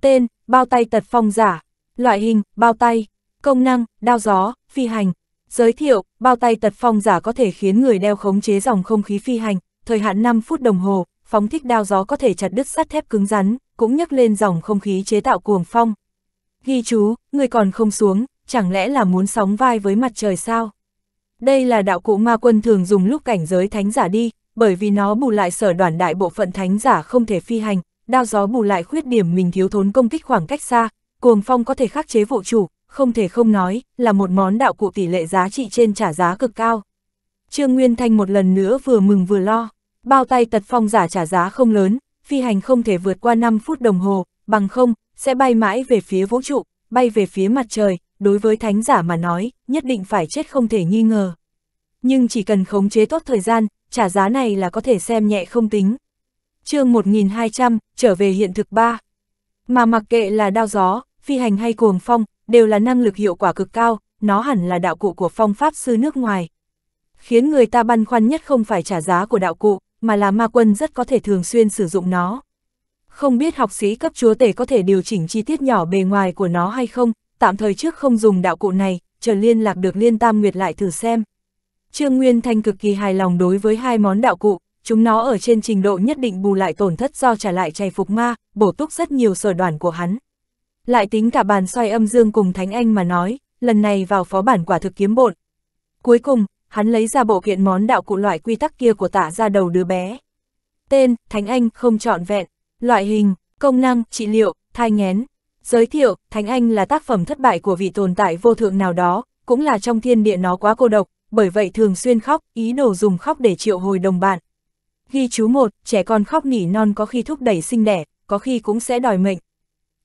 Tên, bao tay tật phong giả, loại hình, bao tay, công năng, đao gió, phi hành. Giới thiệu, bao tay tật phong giả có thể khiến người đeo khống chế dòng không khí phi hành, thời hạn 5 phút đồng hồ, phóng thích đao gió có thể chặt đứt sắt thép cứng rắn, cũng nhấc lên dòng không khí chế tạo cuồng phong. Ghi chú, người còn không xuống, chẳng lẽ là muốn sóng vai với mặt trời sao? Đây là đạo cụ ma quân thường dùng lúc cảnh giới thánh giả đi, bởi vì nó bù lại sở đoàn đại bộ phận thánh giả không thể phi hành, đao gió bù lại khuyết điểm mình thiếu thốn công kích khoảng cách xa, cuồng phong có thể khắc chế vụ chủ, không thể không nói, là một món đạo cụ tỷ lệ giá trị trên trả giá cực cao. Trương Nguyên Thanh một lần nữa vừa mừng vừa lo, bao tay tật phong giả trả giá không lớn, phi hành không thể vượt qua 5 phút đồng hồ, bằng không, sẽ bay mãi về phía vũ trụ, bay về phía mặt trời, đối với thánh giả mà nói, nhất định phải chết không thể nghi ngờ. Nhưng chỉ cần khống chế tốt thời gian, trả giá này là có thể xem nhẹ không tính. chương 1200, trở về hiện thực 3. Mà mặc kệ là đao gió, phi hành hay cuồng phong, đều là năng lực hiệu quả cực cao, nó hẳn là đạo cụ của phong pháp sư nước ngoài. Khiến người ta băn khoăn nhất không phải trả giá của đạo cụ, mà là ma quân rất có thể thường xuyên sử dụng nó. Không biết học sĩ cấp chúa tể có thể điều chỉnh chi tiết nhỏ bề ngoài của nó hay không, tạm thời trước không dùng đạo cụ này, chờ liên lạc được liên tam nguyệt lại thử xem. Trương Nguyên Thanh cực kỳ hài lòng đối với hai món đạo cụ, chúng nó ở trên trình độ nhất định bù lại tổn thất do trả lại chày phục ma, bổ túc rất nhiều sở đoàn của hắn. Lại tính cả bàn xoay âm dương cùng Thánh Anh mà nói, lần này vào phó bản quả thực kiếm bộn. Cuối cùng, hắn lấy ra bộ kiện món đạo cụ loại quy tắc kia của tả ra đầu đứa bé. Tên, Thánh Anh không trọn vẹn, loại hình, công năng, trị liệu, thai ngén. Giới thiệu, Thánh Anh là tác phẩm thất bại của vị tồn tại vô thượng nào đó, cũng là trong thiên địa nó quá cô độc, bởi vậy thường xuyên khóc, ý đồ dùng khóc để triệu hồi đồng bạn. Ghi chú 1, trẻ con khóc nỉ non có khi thúc đẩy sinh đẻ, có khi cũng sẽ đòi mệnh.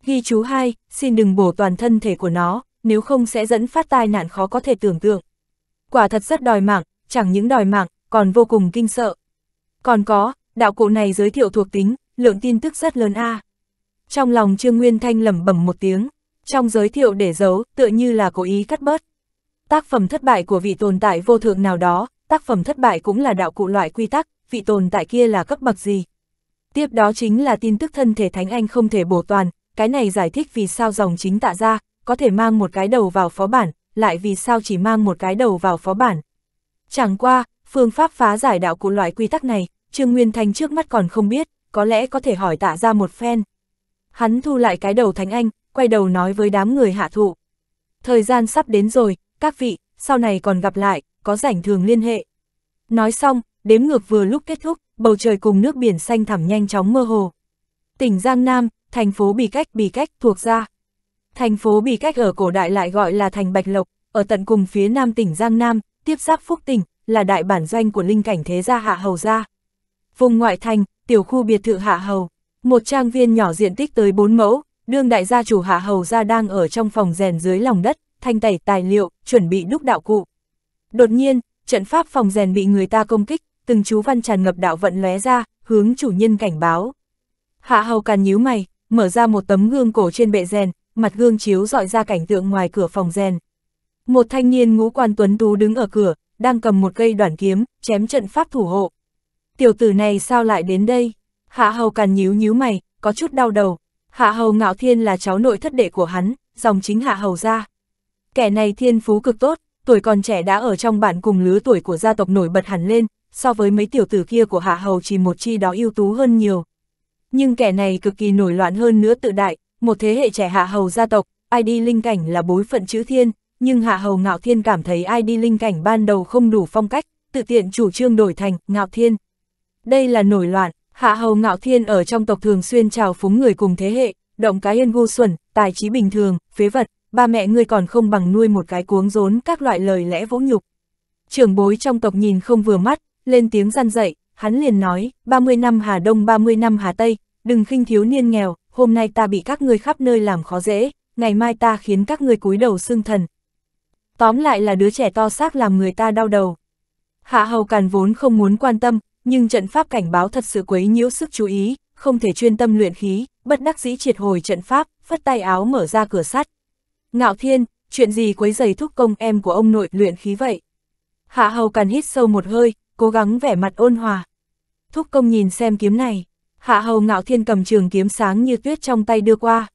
Ghi chú 2, xin đừng bổ toàn thân thể của nó, nếu không sẽ dẫn phát tai nạn khó có thể tưởng tượng. Quả thật rất đòi mạng, chẳng những đòi mạng, còn vô cùng kinh sợ. Còn có, đạo cụ này giới thiệu thuộc tính, lượng tin tức rất lớn a. Trong lòng Trương Nguyên Thanh lẩm bẩm một tiếng, trong giới thiệu để giấu, tựa như là cố ý cắt bớt. Tác phẩm thất bại của vị tồn tại vô thượng nào đó, tác phẩm thất bại cũng là đạo cụ loại quy tắc, vị tồn tại kia là cấp bậc gì. Tiếp đó chính là tin tức thân thể Thánh Anh không thể bổ toàn, cái này giải thích vì sao dòng chính tạ ra, có thể mang một cái đầu vào phó bản, lại vì sao chỉ mang một cái đầu vào phó bản. Chẳng qua, phương pháp phá giải đạo cụ loại quy tắc này, Trương Nguyên Thanh trước mắt còn không biết, có lẽ có thể hỏi tạ ra một phen. Hắn thu lại cái đầu Thánh Anh, quay đầu nói với đám người hạ thụ. Thời gian sắp đến rồi, các vị, sau này còn gặp lại, có rảnh thường liên hệ. Nói xong, đếm ngược vừa lúc kết thúc, bầu trời cùng nước biển xanh thẳm nhanh chóng mơ hồ. Tỉnh Giang Nam, thành phố Bì Cách Bì Cách thuộc ra. Thành phố Bì Cách ở cổ đại lại gọi là thành Bạch Lộc, ở tận cùng phía nam tỉnh Giang Nam, tiếp giáp Phúc tỉnh, là đại bản doanh của linh cảnh thế gia Hạ Hầu gia. Vùng ngoại thành, tiểu khu biệt thự Hạ Hầu, một trang viên nhỏ diện tích tới 4 mẫu, đương đại gia chủ Hạ Hầu gia đang ở trong phòng rèn dưới lòng đất, thanh tẩy tài liệu, chuẩn bị đúc đạo cụ. Đột nhiên, trận pháp phòng rèn bị người ta công kích, từng chú văn tràn ngập đạo vận lóe ra, hướng chủ nhân cảnh báo. Hạ hầu càn nhíu mày, mở ra một tấm gương cổ trên bệ rèn, mặt gương chiếu dọi ra cảnh tượng ngoài cửa phòng rèn. Một thanh niên ngũ quan tuấn tú đứng ở cửa, đang cầm một cây đoạn kiếm, chém trận pháp thủ hộ. Tiểu tử này sao lại đến đây? Hạ hầu càn nhíu nhíu mày, có chút đau đầu. Hạ hầu ngạo thiên là cháu nội thất đệ của hắn, dòng chính hạ hầu ra kẻ này thiên phú cực tốt, tuổi còn trẻ đã ở trong bản cùng lứa tuổi của gia tộc nổi bật hẳn lên, so với mấy tiểu tử kia của Hạ Hầu chỉ một chi đó ưu tú hơn nhiều. Nhưng kẻ này cực kỳ nổi loạn hơn nữa tự đại, một thế hệ trẻ Hạ Hầu gia tộc, ai đi linh cảnh là bối phận chữ thiên, nhưng Hạ Hầu Ngạo Thiên cảm thấy ai đi linh cảnh ban đầu không đủ phong cách, tự tiện chủ trương đổi thành Ngạo Thiên. Đây là nổi loạn, Hạ Hầu Ngạo Thiên ở trong tộc thường xuyên trào phúng người cùng thế hệ, động cái yên ngu xuẩn, tài trí bình thường, phế vật, ba mẹ ngươi còn không bằng nuôi một cái cuống rốn các loại lời lẽ vỗ nhục. Trưởng bối trong tộc nhìn không vừa mắt, lên tiếng răn dậy, hắn liền nói, 30 năm Hà Đông 30 năm Hà Tây, đừng khinh thiếu niên nghèo, hôm nay ta bị các ngươi khắp nơi làm khó dễ, ngày mai ta khiến các ngươi cúi đầu xương thần. Tóm lại là đứa trẻ to xác làm người ta đau đầu. Hạ hầu càn vốn không muốn quan tâm, nhưng trận pháp cảnh báo thật sự quấy nhiễu sức chú ý, không thể chuyên tâm luyện khí, bất đắc dĩ triệt hồi trận pháp, phất tay áo mở ra cửa sắt, Ngạo thiên, chuyện gì quấy giày thúc công em của ông nội luyện khí vậy? Hạ hầu cần hít sâu một hơi, cố gắng vẻ mặt ôn hòa. Thúc công nhìn xem kiếm này. Hạ hầu ngạo thiên cầm trường kiếm sáng như tuyết trong tay đưa qua.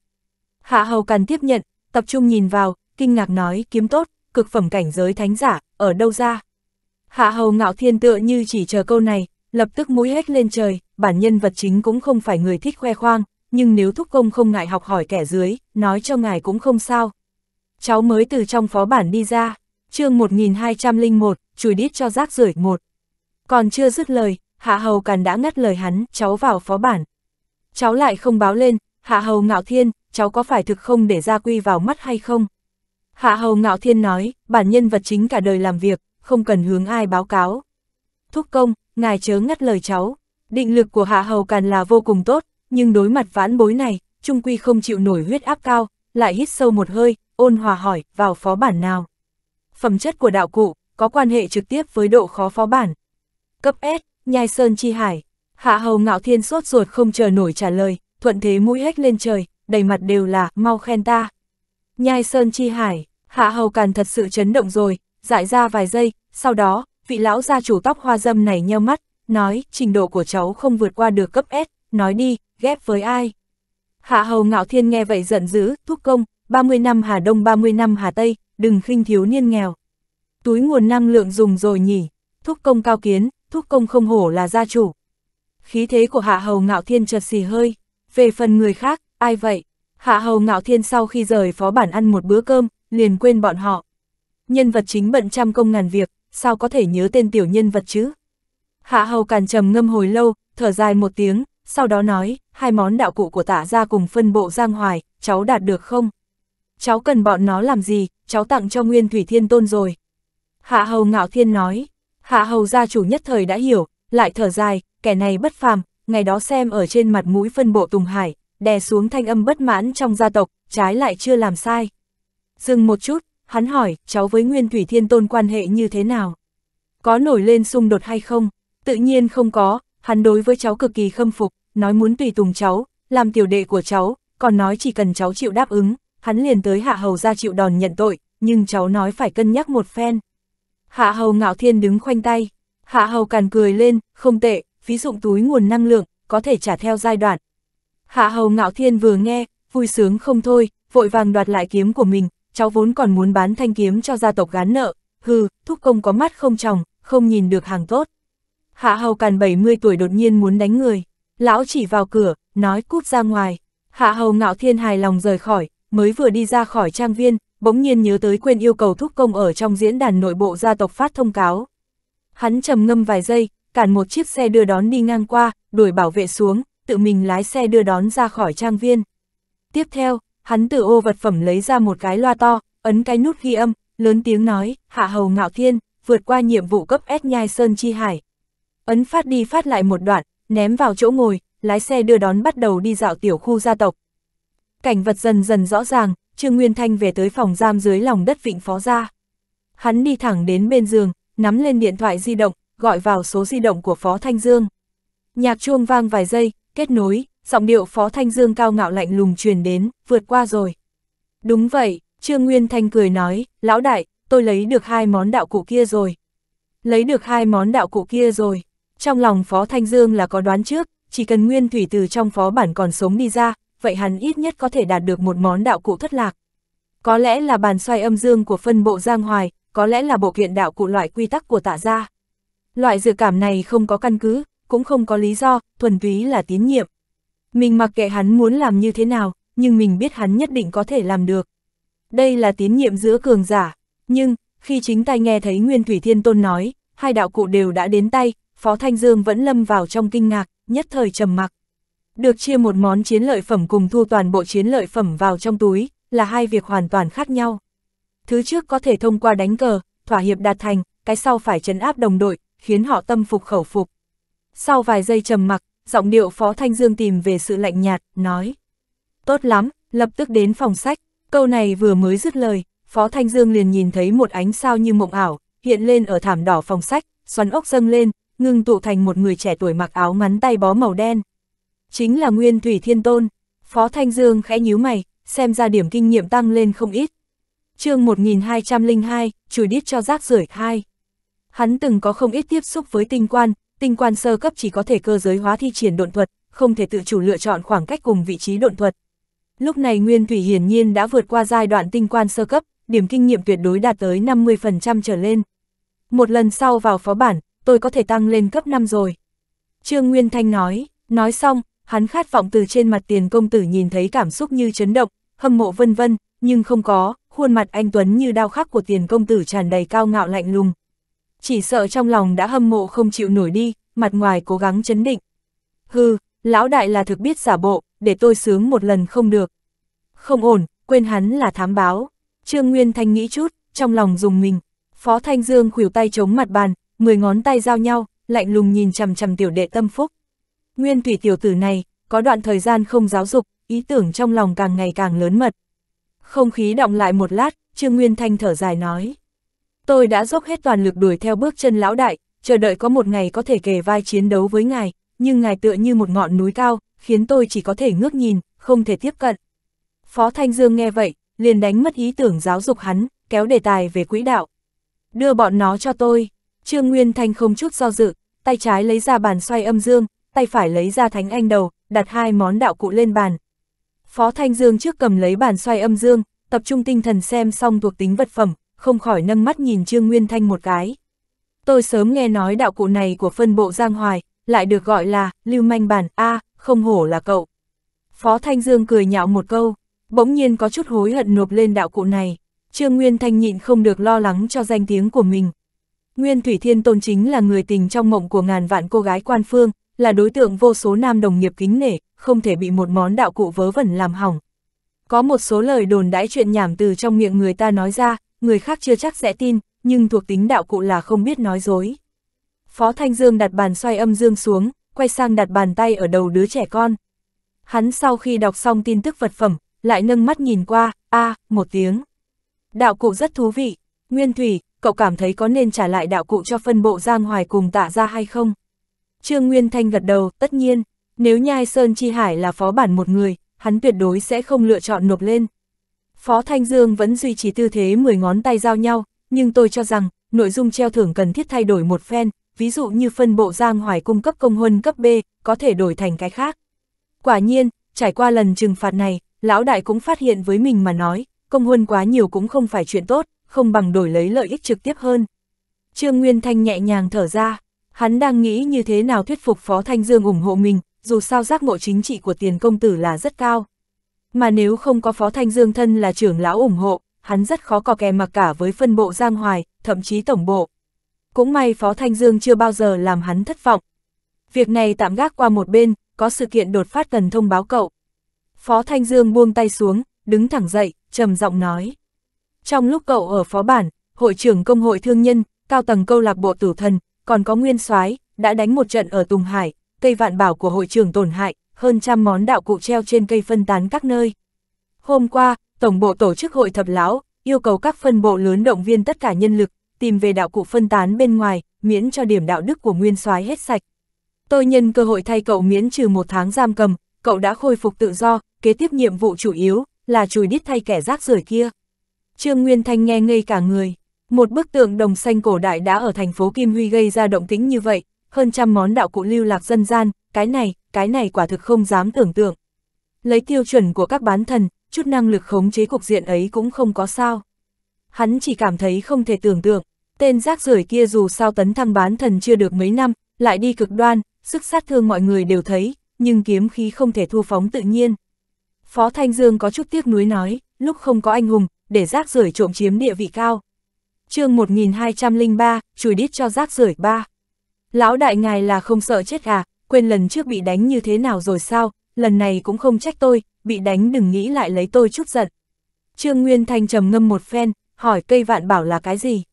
Hạ hầu cần tiếp nhận, tập trung nhìn vào, kinh ngạc nói kiếm tốt, cực phẩm cảnh giới thánh giả, ở đâu ra? Hạ hầu ngạo thiên tựa như chỉ chờ câu này, lập tức mũi hét lên trời, bản nhân vật chính cũng không phải người thích khoe khoang, nhưng nếu thúc công không ngại học hỏi kẻ dưới, nói cho ngài cũng không sao, cháu mới từ trong phó bản đi ra, chương 1201, chùi đít cho rác rưởi một. Còn chưa dứt lời, Hạ Hầu Càn đã ngắt lời hắn, cháu vào phó bản. Cháu lại không báo lên, Hạ Hầu Ngạo Thiên, cháu có phải thực không để gia quy vào mắt hay không? Hạ Hầu Ngạo Thiên nói, bản nhân vật chính cả đời làm việc, không cần hướng ai báo cáo. Thúc công, ngài chớ ngắt lời cháu. Định lực của Hạ Hầu Càn là vô cùng tốt, nhưng đối mặt vãn bối này, trung quy không chịu nổi huyết áp cao, lại hít sâu một hơi, ôn hòa hỏi, vào phó bản nào? Phẩm chất của đạo cụ, có quan hệ trực tiếp với độ khó phó bản. Cấp S, nhai sơn chi hải. Hạ hầu ngạo thiên sốt ruột không chờ nổi trả lời, thuận thế mũi hếch lên trời, đầy mặt đều là, mau khen ta. Nhai sơn chi hải, hạ hầu càng thật sự chấn động rồi, dại ra vài giây, sau đó, vị lão gia chủ tóc hoa dâm này nheo mắt, nói, trình độ của cháu không vượt qua được cấp S, nói đi, ghép với ai. Hạ hầu ngạo thiên nghe vậy giận dữ, thúc công, 30 năm Hà Đông 30 năm Hà Tây, đừng khinh thiếu niên nghèo. Túi nguồn năng lượng dùng rồi nhỉ, thúc công cao kiến, thúc công không hổ là gia chủ. Khí thế của Hạ Hầu Ngạo Thiên chợt xì hơi, về phần người khác, ai vậy? Hạ Hầu Ngạo Thiên sau khi rời phó bản ăn một bữa cơm, liền quên bọn họ. Nhân vật chính bận trăm công ngàn việc, sao có thể nhớ tên tiểu nhân vật chứ? Hạ Hầu càn trầm ngâm hồi lâu, thở dài một tiếng, sau đó nói, hai món đạo cụ của tả ra cùng phân bộ giang hoài, cháu đạt được không? cháu cần bọn nó làm gì, cháu tặng cho Nguyên Thủy Thiên Tôn rồi. Hạ Hầu Ngạo Thiên nói, Hạ Hầu gia chủ nhất thời đã hiểu, lại thở dài, kẻ này bất phàm, ngày đó xem ở trên mặt mũi phân bộ Tùng Hải, đè xuống thanh âm bất mãn trong gia tộc, trái lại chưa làm sai. Dừng một chút, hắn hỏi, cháu với Nguyên Thủy Thiên Tôn quan hệ như thế nào? Có nổi lên xung đột hay không? Tự nhiên không có, hắn đối với cháu cực kỳ khâm phục, nói muốn tùy tùng cháu, làm tiểu đệ của cháu, còn nói chỉ cần cháu chịu đáp ứng, hắn liền tới hạ hầu ra chịu đòn nhận tội, nhưng cháu nói phải cân nhắc một phen. Hạ hầu ngạo thiên đứng khoanh tay, hạ hầu càn cười lên, không tệ, phí dụng túi nguồn năng lượng, có thể trả theo giai đoạn. Hạ hầu ngạo thiên vừa nghe, vui sướng không thôi, vội vàng đoạt lại kiếm của mình, cháu vốn còn muốn bán thanh kiếm cho gia tộc gán nợ, hừ, thúc công có mắt không tròng, không nhìn được hàng tốt. Hạ hầu càn 70 tuổi đột nhiên muốn đánh người, lão chỉ vào cửa, nói cút ra ngoài. Hạ hầu ngạo thiên hài lòng rời khỏi, mới vừa đi ra khỏi trang viên, bỗng nhiên nhớ tới quên yêu cầu thúc công ở trong diễn đàn nội bộ gia tộc phát thông cáo. Hắn trầm ngâm vài giây, cản một chiếc xe đưa đón đi ngang qua, đuổi bảo vệ xuống, tự mình lái xe đưa đón ra khỏi trang viên. Tiếp theo, hắn từ ô vật phẩm lấy ra một cái loa to, ấn cái nút ghi âm, lớn tiếng nói, hạ hầu ngạo thiên, vượt qua nhiệm vụ cấp S nhai sơn chi hải. Ấn phát đi phát lại một đoạn, ném vào chỗ ngồi, lái xe đưa đón bắt đầu đi dạo tiểu khu gia tộc, cảnh vật dần dần rõ ràng, Trương Nguyên Thanh về tới phòng giam dưới lòng đất vịnh phó gia Hắn đi thẳng đến bên giường, nắm lên điện thoại di động, gọi vào số di động của Phó Thanh Dương. Nhạc chuông vang vài giây, kết nối, giọng điệu Phó Thanh Dương cao ngạo lạnh lùng truyền đến, vượt qua rồi. Đúng vậy, Trương Nguyên Thanh cười nói, lão đại, tôi lấy được hai món đạo cụ kia rồi. Lấy được hai món đạo cụ kia rồi. Trong lòng Phó Thanh Dương là có đoán trước, chỉ cần Nguyên Thủy từ trong phó bản còn sống đi ra, vậy hắn ít nhất có thể đạt được một món đạo cụ thất lạc. Có lẽ là bàn xoay âm dương của phân bộ Giang Hoài, có lẽ là bộ kiện đạo cụ loại quy tắc của tạ gia. Loại dự cảm này không có căn cứ, cũng không có lý do, thuần túy là tín nhiệm. Mình mặc kệ hắn muốn làm như thế nào, nhưng mình biết hắn nhất định có thể làm được. Đây là tín nhiệm giữa cường giả, nhưng, khi chính tay nghe thấy Nguyên Thủy Thiên Tôn nói, hai đạo cụ đều đã đến tay, Phó Thanh Dương vẫn lâm vào trong kinh ngạc, nhất thời trầm mặc. Được chia một món chiến lợi phẩm cùng thu toàn bộ chiến lợi phẩm vào trong túi, là hai việc hoàn toàn khác nhau. Thứ trước có thể thông qua đánh cờ, thỏa hiệp đạt thành, cái sau phải chấn áp đồng đội, khiến họ tâm phục khẩu phục. Sau vài giây trầm mặc, giọng điệu Phó Thanh Dương tìm về sự lạnh nhạt, nói. Tốt lắm, lập tức đến phòng sách. Câu này vừa mới dứt lời, Phó Thanh Dương liền nhìn thấy một ánh sao như mộng ảo, hiện lên ở thảm đỏ phòng sách, xoắn ốc dâng lên, ngưng tụ thành một người trẻ tuổi mặc áo ngắn tay bó màu đen, Chính là Nguyên Thủy Thiên Tôn. Phó Thanh Dương khẽ nhíu mày, xem ra điểm kinh nghiệm tăng lên không ít. chương 1202, chùi đít cho rác rưởi hai Hắn từng có không ít tiếp xúc với tinh quan, tinh quan sơ cấp chỉ có thể cơ giới hóa thi triển độn thuật, không thể tự chủ lựa chọn khoảng cách cùng vị trí độn thuật. Lúc này Nguyên Thủy hiển nhiên đã vượt qua giai đoạn tinh quan sơ cấp, điểm kinh nghiệm tuyệt đối đạt tới 50% trở lên. Một lần sau vào phó bản, tôi có thể tăng lên cấp 5 rồi. Trương Nguyên Thanh nói, nói xong, hắn khát vọng từ trên mặt tiền công tử nhìn thấy cảm xúc như chấn động, hâm mộ vân vân, nhưng không có, khuôn mặt anh Tuấn như đao khắc của tiền công tử tràn đầy cao ngạo lạnh lùng. Chỉ sợ trong lòng đã hâm mộ không chịu nổi đi, mặt ngoài cố gắng chấn định. Hừ, lão đại là thực biết giả bộ, để tôi sướng một lần không được. Không ổn, quên hắn là thám báo. Trương Nguyên Thanh nghĩ chút, trong lòng dùng mình. Phó Thanh Dương khuỷu tay chống mặt bàn, mười ngón tay giao nhau, lạnh lùng nhìn chằm chằm tiểu đệ tâm phúc. Nguyên thủy tiểu tử này, có đoạn thời gian không giáo dục, ý tưởng trong lòng càng ngày càng lớn mật. Không khí động lại một lát, Trương Nguyên Thanh thở dài nói. Tôi đã dốc hết toàn lực đuổi theo bước chân lão đại, chờ đợi có một ngày có thể kề vai chiến đấu với ngài, nhưng ngài tựa như một ngọn núi cao, khiến tôi chỉ có thể ngước nhìn, không thể tiếp cận. Phó Thanh Dương nghe vậy, liền đánh mất ý tưởng giáo dục hắn, kéo đề tài về quỹ đạo. Đưa bọn nó cho tôi, Trương Nguyên Thanh không chút do dự, tay trái lấy ra bàn xoay âm dương, tay phải lấy ra thánh anh đầu, đặt hai món đạo cụ lên bàn. Phó Thanh Dương trước cầm lấy bàn xoay âm dương, tập trung tinh thần xem xong thuộc tính vật phẩm, không khỏi nâng mắt nhìn Trương Nguyên Thanh một cái. Tôi sớm nghe nói đạo cụ này của phân bộ Giang Hoài, lại được gọi là lưu manh bản A, không hổ là cậu. Phó Thanh Dương cười nhạo một câu, bỗng nhiên có chút hối hận nộp lên đạo cụ này. Trương Nguyên Thanh nhịn không được lo lắng cho danh tiếng của mình. Nguyên Thủy Thiên Tôn chính là người tình trong mộng của ngàn vạn cô gái quan phương, là đối tượng vô số nam đồng nghiệp kính nể, không thể bị một món đạo cụ vớ vẩn làm hỏng. Có một số lời đồn đãi chuyện nhảm từ trong miệng người ta nói ra, người khác chưa chắc sẽ tin, nhưng thuộc tính đạo cụ là không biết nói dối. Phó Thanh Dương đặt bàn xoay âm dương xuống, quay sang đặt bàn tay ở đầu đứa trẻ con. Hắn sau khi đọc xong tin tức vật phẩm, lại nâng mắt nhìn qua, a à, một tiếng. Đạo cụ rất thú vị, Nguyên Thủy, cậu cảm thấy có nên trả lại đạo cụ cho phân bộ Giang Hoài cùng tạ ra hay không? Trương Nguyên Thanh gật đầu, tất nhiên, nếu Nhai Sơn Chi Hải là phó bản một người, hắn tuyệt đối sẽ không lựa chọn nộp lên. Phó Thanh Dương vẫn duy trì tư thế 10 ngón tay giao nhau, nhưng tôi cho rằng, nội dung treo thưởng cần thiết thay đổi một phen, ví dụ như phân bộ Giang Hoài cung cấp công huân cấp B, có thể đổi thành cái khác. Quả nhiên, trải qua lần trừng phạt này, lão đại cũng phát hiện với mình mà nói, công huân quá nhiều cũng không phải chuyện tốt, không bằng đổi lấy lợi ích trực tiếp hơn. Trương Nguyên Thanh nhẹ nhàng thở ra. Hắn đang nghĩ như thế nào thuyết phục Phó Thanh Dương ủng hộ mình, dù sao giác ngộ chính trị của tiền công tử là rất cao. Mà nếu không có Phó Thanh Dương thân là trưởng lão ủng hộ, hắn rất khó có kè mặc cả với phân bộ Giang Hoài, thậm chí tổng bộ. Cũng may Phó Thanh Dương chưa bao giờ làm hắn thất vọng. Việc này tạm gác qua một bên, có sự kiện đột phát cần thông báo cậu. Phó Thanh Dương buông tay xuống, đứng thẳng dậy, trầm giọng nói. Trong lúc cậu ở phó bản, hội trưởng công hội thương nhân, cao tầng câu lạc bộ tử thần, còn có nguyên soái đã đánh một trận ở Tùng Hải, cây vạn bảo của hội trưởng tổn hại, hơn trăm món đạo cụ treo trên cây phân tán các nơi. Hôm qua, Tổng bộ tổ chức hội thập lão, yêu cầu các phân bộ lớn động viên tất cả nhân lực, tìm về đạo cụ phân tán bên ngoài, miễn cho điểm đạo đức của nguyên soái hết sạch. Tôi nhân cơ hội thay cậu miễn trừ một tháng giam cầm, cậu đã khôi phục tự do, kế tiếp nhiệm vụ chủ yếu, là chùi đít thay kẻ rác rưởi kia. Trương Nguyên Thanh nghe ngây cả người. Một bức tượng đồng xanh cổ đại đã ở thành phố Kim Huy gây ra động tĩnh như vậy, hơn trăm món đạo cụ lưu lạc dân gian, cái này, cái này quả thực không dám tưởng tượng. Lấy tiêu chuẩn của các bán thần, chút năng lực khống chế cục diện ấy cũng không có sao. Hắn chỉ cảm thấy không thể tưởng tượng, tên rác rưởi kia dù sao tấn thăng bán thần chưa được mấy năm, lại đi cực đoan, sức sát thương mọi người đều thấy, nhưng kiếm khí không thể thu phóng tự nhiên. Phó Thanh Dương có chút tiếc nuối nói, lúc không có anh hùng, để rác rưởi trộm chiếm địa vị cao chương 1203, chùi đít cho rác rưởi ba. Lão đại ngài là không sợ chết à, quên lần trước bị đánh như thế nào rồi sao, lần này cũng không trách tôi, bị đánh đừng nghĩ lại lấy tôi chút giận. Trương Nguyên Thanh trầm ngâm một phen, hỏi cây vạn bảo là cái gì?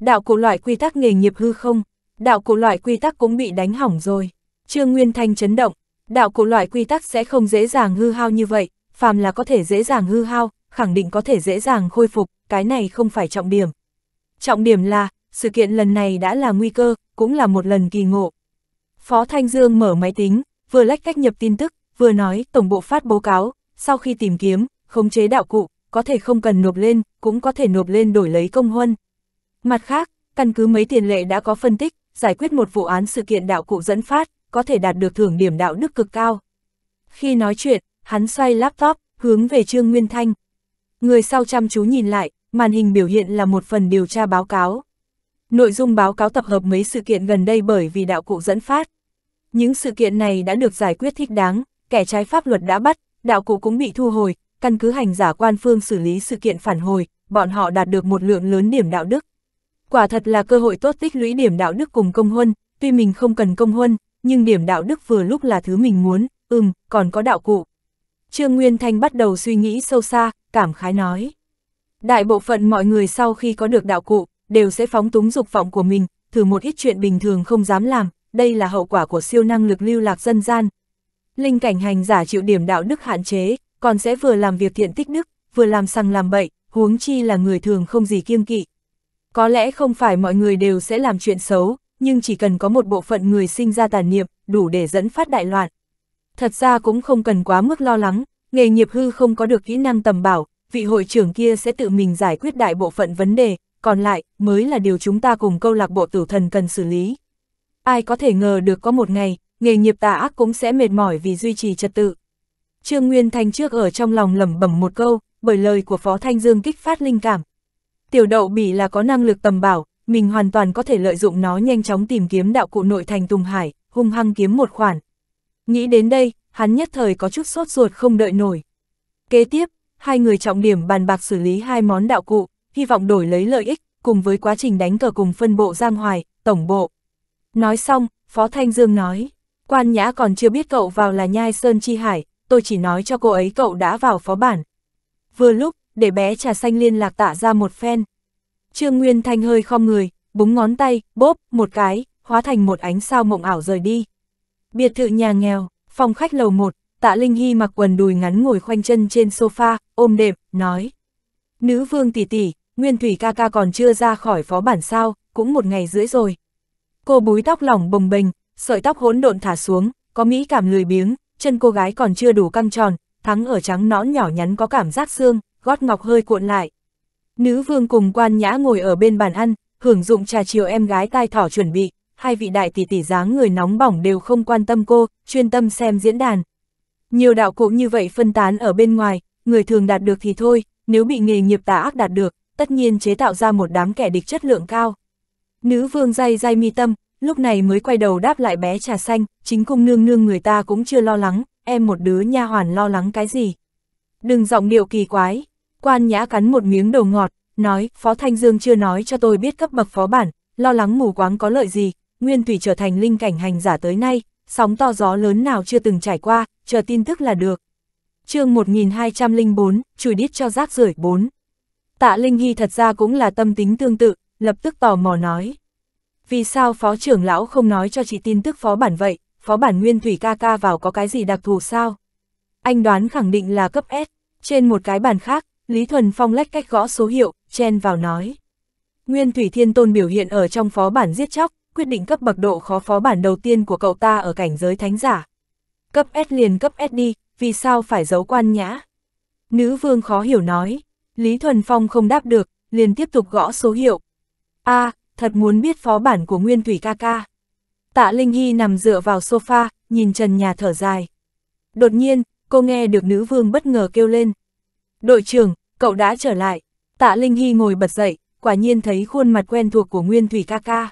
Đạo cụ loại quy tắc nghề nghiệp hư không? Đạo cụ loại quy tắc cũng bị đánh hỏng rồi. Trương Nguyên Thanh chấn động, đạo cụ loại quy tắc sẽ không dễ dàng hư hao như vậy, phàm là có thể dễ dàng hư hao, khẳng định có thể dễ dàng khôi phục, cái này không phải trọng điểm, Trọng điểm là, sự kiện lần này đã là nguy cơ, cũng là một lần kỳ ngộ. Phó Thanh Dương mở máy tính, vừa lách cách nhập tin tức, vừa nói tổng bộ phát báo cáo, sau khi tìm kiếm, khống chế đạo cụ, có thể không cần nộp lên, cũng có thể nộp lên đổi lấy công huân. Mặt khác, căn cứ mấy tiền lệ đã có phân tích, giải quyết một vụ án sự kiện đạo cụ dẫn phát, có thể đạt được thưởng điểm đạo đức cực cao. Khi nói chuyện, hắn xoay laptop, hướng về Trương Nguyên Thanh. Người sau chăm chú nhìn lại, màn hình biểu hiện là một phần điều tra báo cáo. Nội dung báo cáo tập hợp mấy sự kiện gần đây bởi vì đạo cụ dẫn phát. Những sự kiện này đã được giải quyết thích đáng, kẻ trái pháp luật đã bắt, đạo cụ cũng bị thu hồi, căn cứ hành giả quan phương xử lý sự kiện phản hồi, bọn họ đạt được một lượng lớn điểm đạo đức. Quả thật là cơ hội tốt tích lũy điểm đạo đức cùng công huân, tuy mình không cần công huân, nhưng điểm đạo đức vừa lúc là thứ mình muốn, ừm, còn có đạo cụ. Trương Nguyên Thanh bắt đầu suy nghĩ sâu xa, cảm khái nói. Đại bộ phận mọi người sau khi có được đạo cụ, đều sẽ phóng túng dục vọng của mình, thử một ít chuyện bình thường không dám làm, đây là hậu quả của siêu năng lực lưu lạc dân gian. Linh cảnh hành giả chịu điểm đạo đức hạn chế, còn sẽ vừa làm việc thiện tích đức, vừa làm sằng làm bậy, huống chi là người thường không gì kiêng kỵ. Có lẽ không phải mọi người đều sẽ làm chuyện xấu, nhưng chỉ cần có một bộ phận người sinh ra tàn niệm, đủ để dẫn phát đại loạn. Thật ra cũng không cần quá mức lo lắng, nghề nghiệp hư không có được kỹ năng tầm bảo, vị hội trưởng kia sẽ tự mình giải quyết đại bộ phận vấn đề, còn lại mới là điều chúng ta cùng câu lạc bộ tử thần cần xử lý. Ai có thể ngờ được có một ngày, nghề nghiệp tà ác cũng sẽ mệt mỏi vì duy trì trật tự. Trương Nguyên Thanh trước ở trong lòng lẩm bẩm một câu, bởi lời của Phó Thanh Dương kích phát linh cảm. Tiểu đậu bỉ là có năng lực tầm bảo, mình hoàn toàn có thể lợi dụng nó nhanh chóng tìm kiếm đạo cụ nội thành Tùng Hải, hung hăng kiếm một khoản. Nghĩ đến đây, hắn nhất thời có chút sốt ruột không đợi nổi. Kế tiếp, hai người trọng điểm bàn bạc xử lý hai món đạo cụ, hy vọng đổi lấy lợi ích, cùng với quá trình đánh cờ cùng phân bộ Giang Hoài, tổng bộ. Nói xong, Phó Thanh Dương nói, quan nhã còn chưa biết cậu vào là nhai Sơn Chi Hải, tôi chỉ nói cho cô ấy cậu đã vào phó bản. Vừa lúc, để bé trà xanh liên lạc tạ ra một phen. Trương Nguyên Thanh hơi khom người, búng ngón tay, bóp, một cái, hóa thành một ánh sao mộng ảo rời đi. Biệt thự nhà nghèo, phòng khách lầu 1, tạ Linh Hy mặc quần đùi ngắn ngồi khoanh chân trên sofa, ôm đệm, nói. Nữ vương tỷ tỷ, Nguyên Thủy ca ca còn chưa ra khỏi phó bản sao, cũng một ngày rưỡi rồi. Cô búi tóc lỏng bồng bềnh, sợi tóc hỗn độn thả xuống, có mỹ cảm lười biếng, chân cô gái còn chưa đủ căng tròn, thắng ở trắng nõn nhỏ nhắn có cảm giác xương, gót ngọc hơi cuộn lại. Nữ vương cùng quan nhã ngồi ở bên bàn ăn, hưởng dụng trà chiều em gái tai thỏ chuẩn bị, hai vị đại tỷ tỷ dáng người nóng bỏng đều không quan tâm cô, chuyên tâm xem diễn đàn, nhiều đạo cụ như vậy phân tán ở bên ngoài, người thường đạt được thì thôi, nếu bị nghề nghiệp tà ác đạt được, tất nhiên chế tạo ra một đám kẻ địch chất lượng cao. Nữ vương dây dây mi tâm, lúc này mới quay đầu đáp lại bé trà xanh, chính cung nương nương người ta cũng chưa lo lắng, em một đứa nha hoàn lo lắng cái gì. Đừng giọng điệu kỳ quái, quan nhã cắn một miếng đầu ngọt, nói, Phó Thanh Dương chưa nói cho tôi biết cấp bậc phó bản, lo lắng mù quáng có lợi gì, nguyên thủy trở thành linh cảnh hành giả tới nay, sóng to gió lớn nào chưa từng trải qua, chờ tin tức là được. chương 1204, chùi đít cho rác rưởi 4. Tạ Linh Hy thật ra cũng là tâm tính tương tự, lập tức tò mò nói. Vì sao phó trưởng lão không nói cho chị tin tức phó bản vậy, phó bản nguyên thủy ca ca vào có cái gì đặc thù sao? Anh đoán khẳng định là cấp S. Trên một cái bàn khác, Lý Thuần Phong lách cách gõ số hiệu, chen vào nói. Nguyên Thủy Thiên Tôn biểu hiện ở trong phó bản giết chóc, quyết định cấp bậc độ khó phó bản đầu tiên của cậu ta ở cảnh giới thánh giả. Cấp S liền cấp S đi, vì sao phải giấu quan nhã? Nữ vương khó hiểu nói, Lý Thuần Phong không đáp được, liền tiếp tục gõ số hiệu. a à, thật muốn biết phó bản của Nguyên Thủy ca ca. Tạ Linh Hy nằm dựa vào sofa, nhìn trần nhà thở dài. Đột nhiên, cô nghe được nữ vương bất ngờ kêu lên. Đội trưởng, cậu đã trở lại. Tạ Linh Hy ngồi bật dậy, quả nhiên thấy khuôn mặt quen thuộc của Nguyên Thủy ca ca.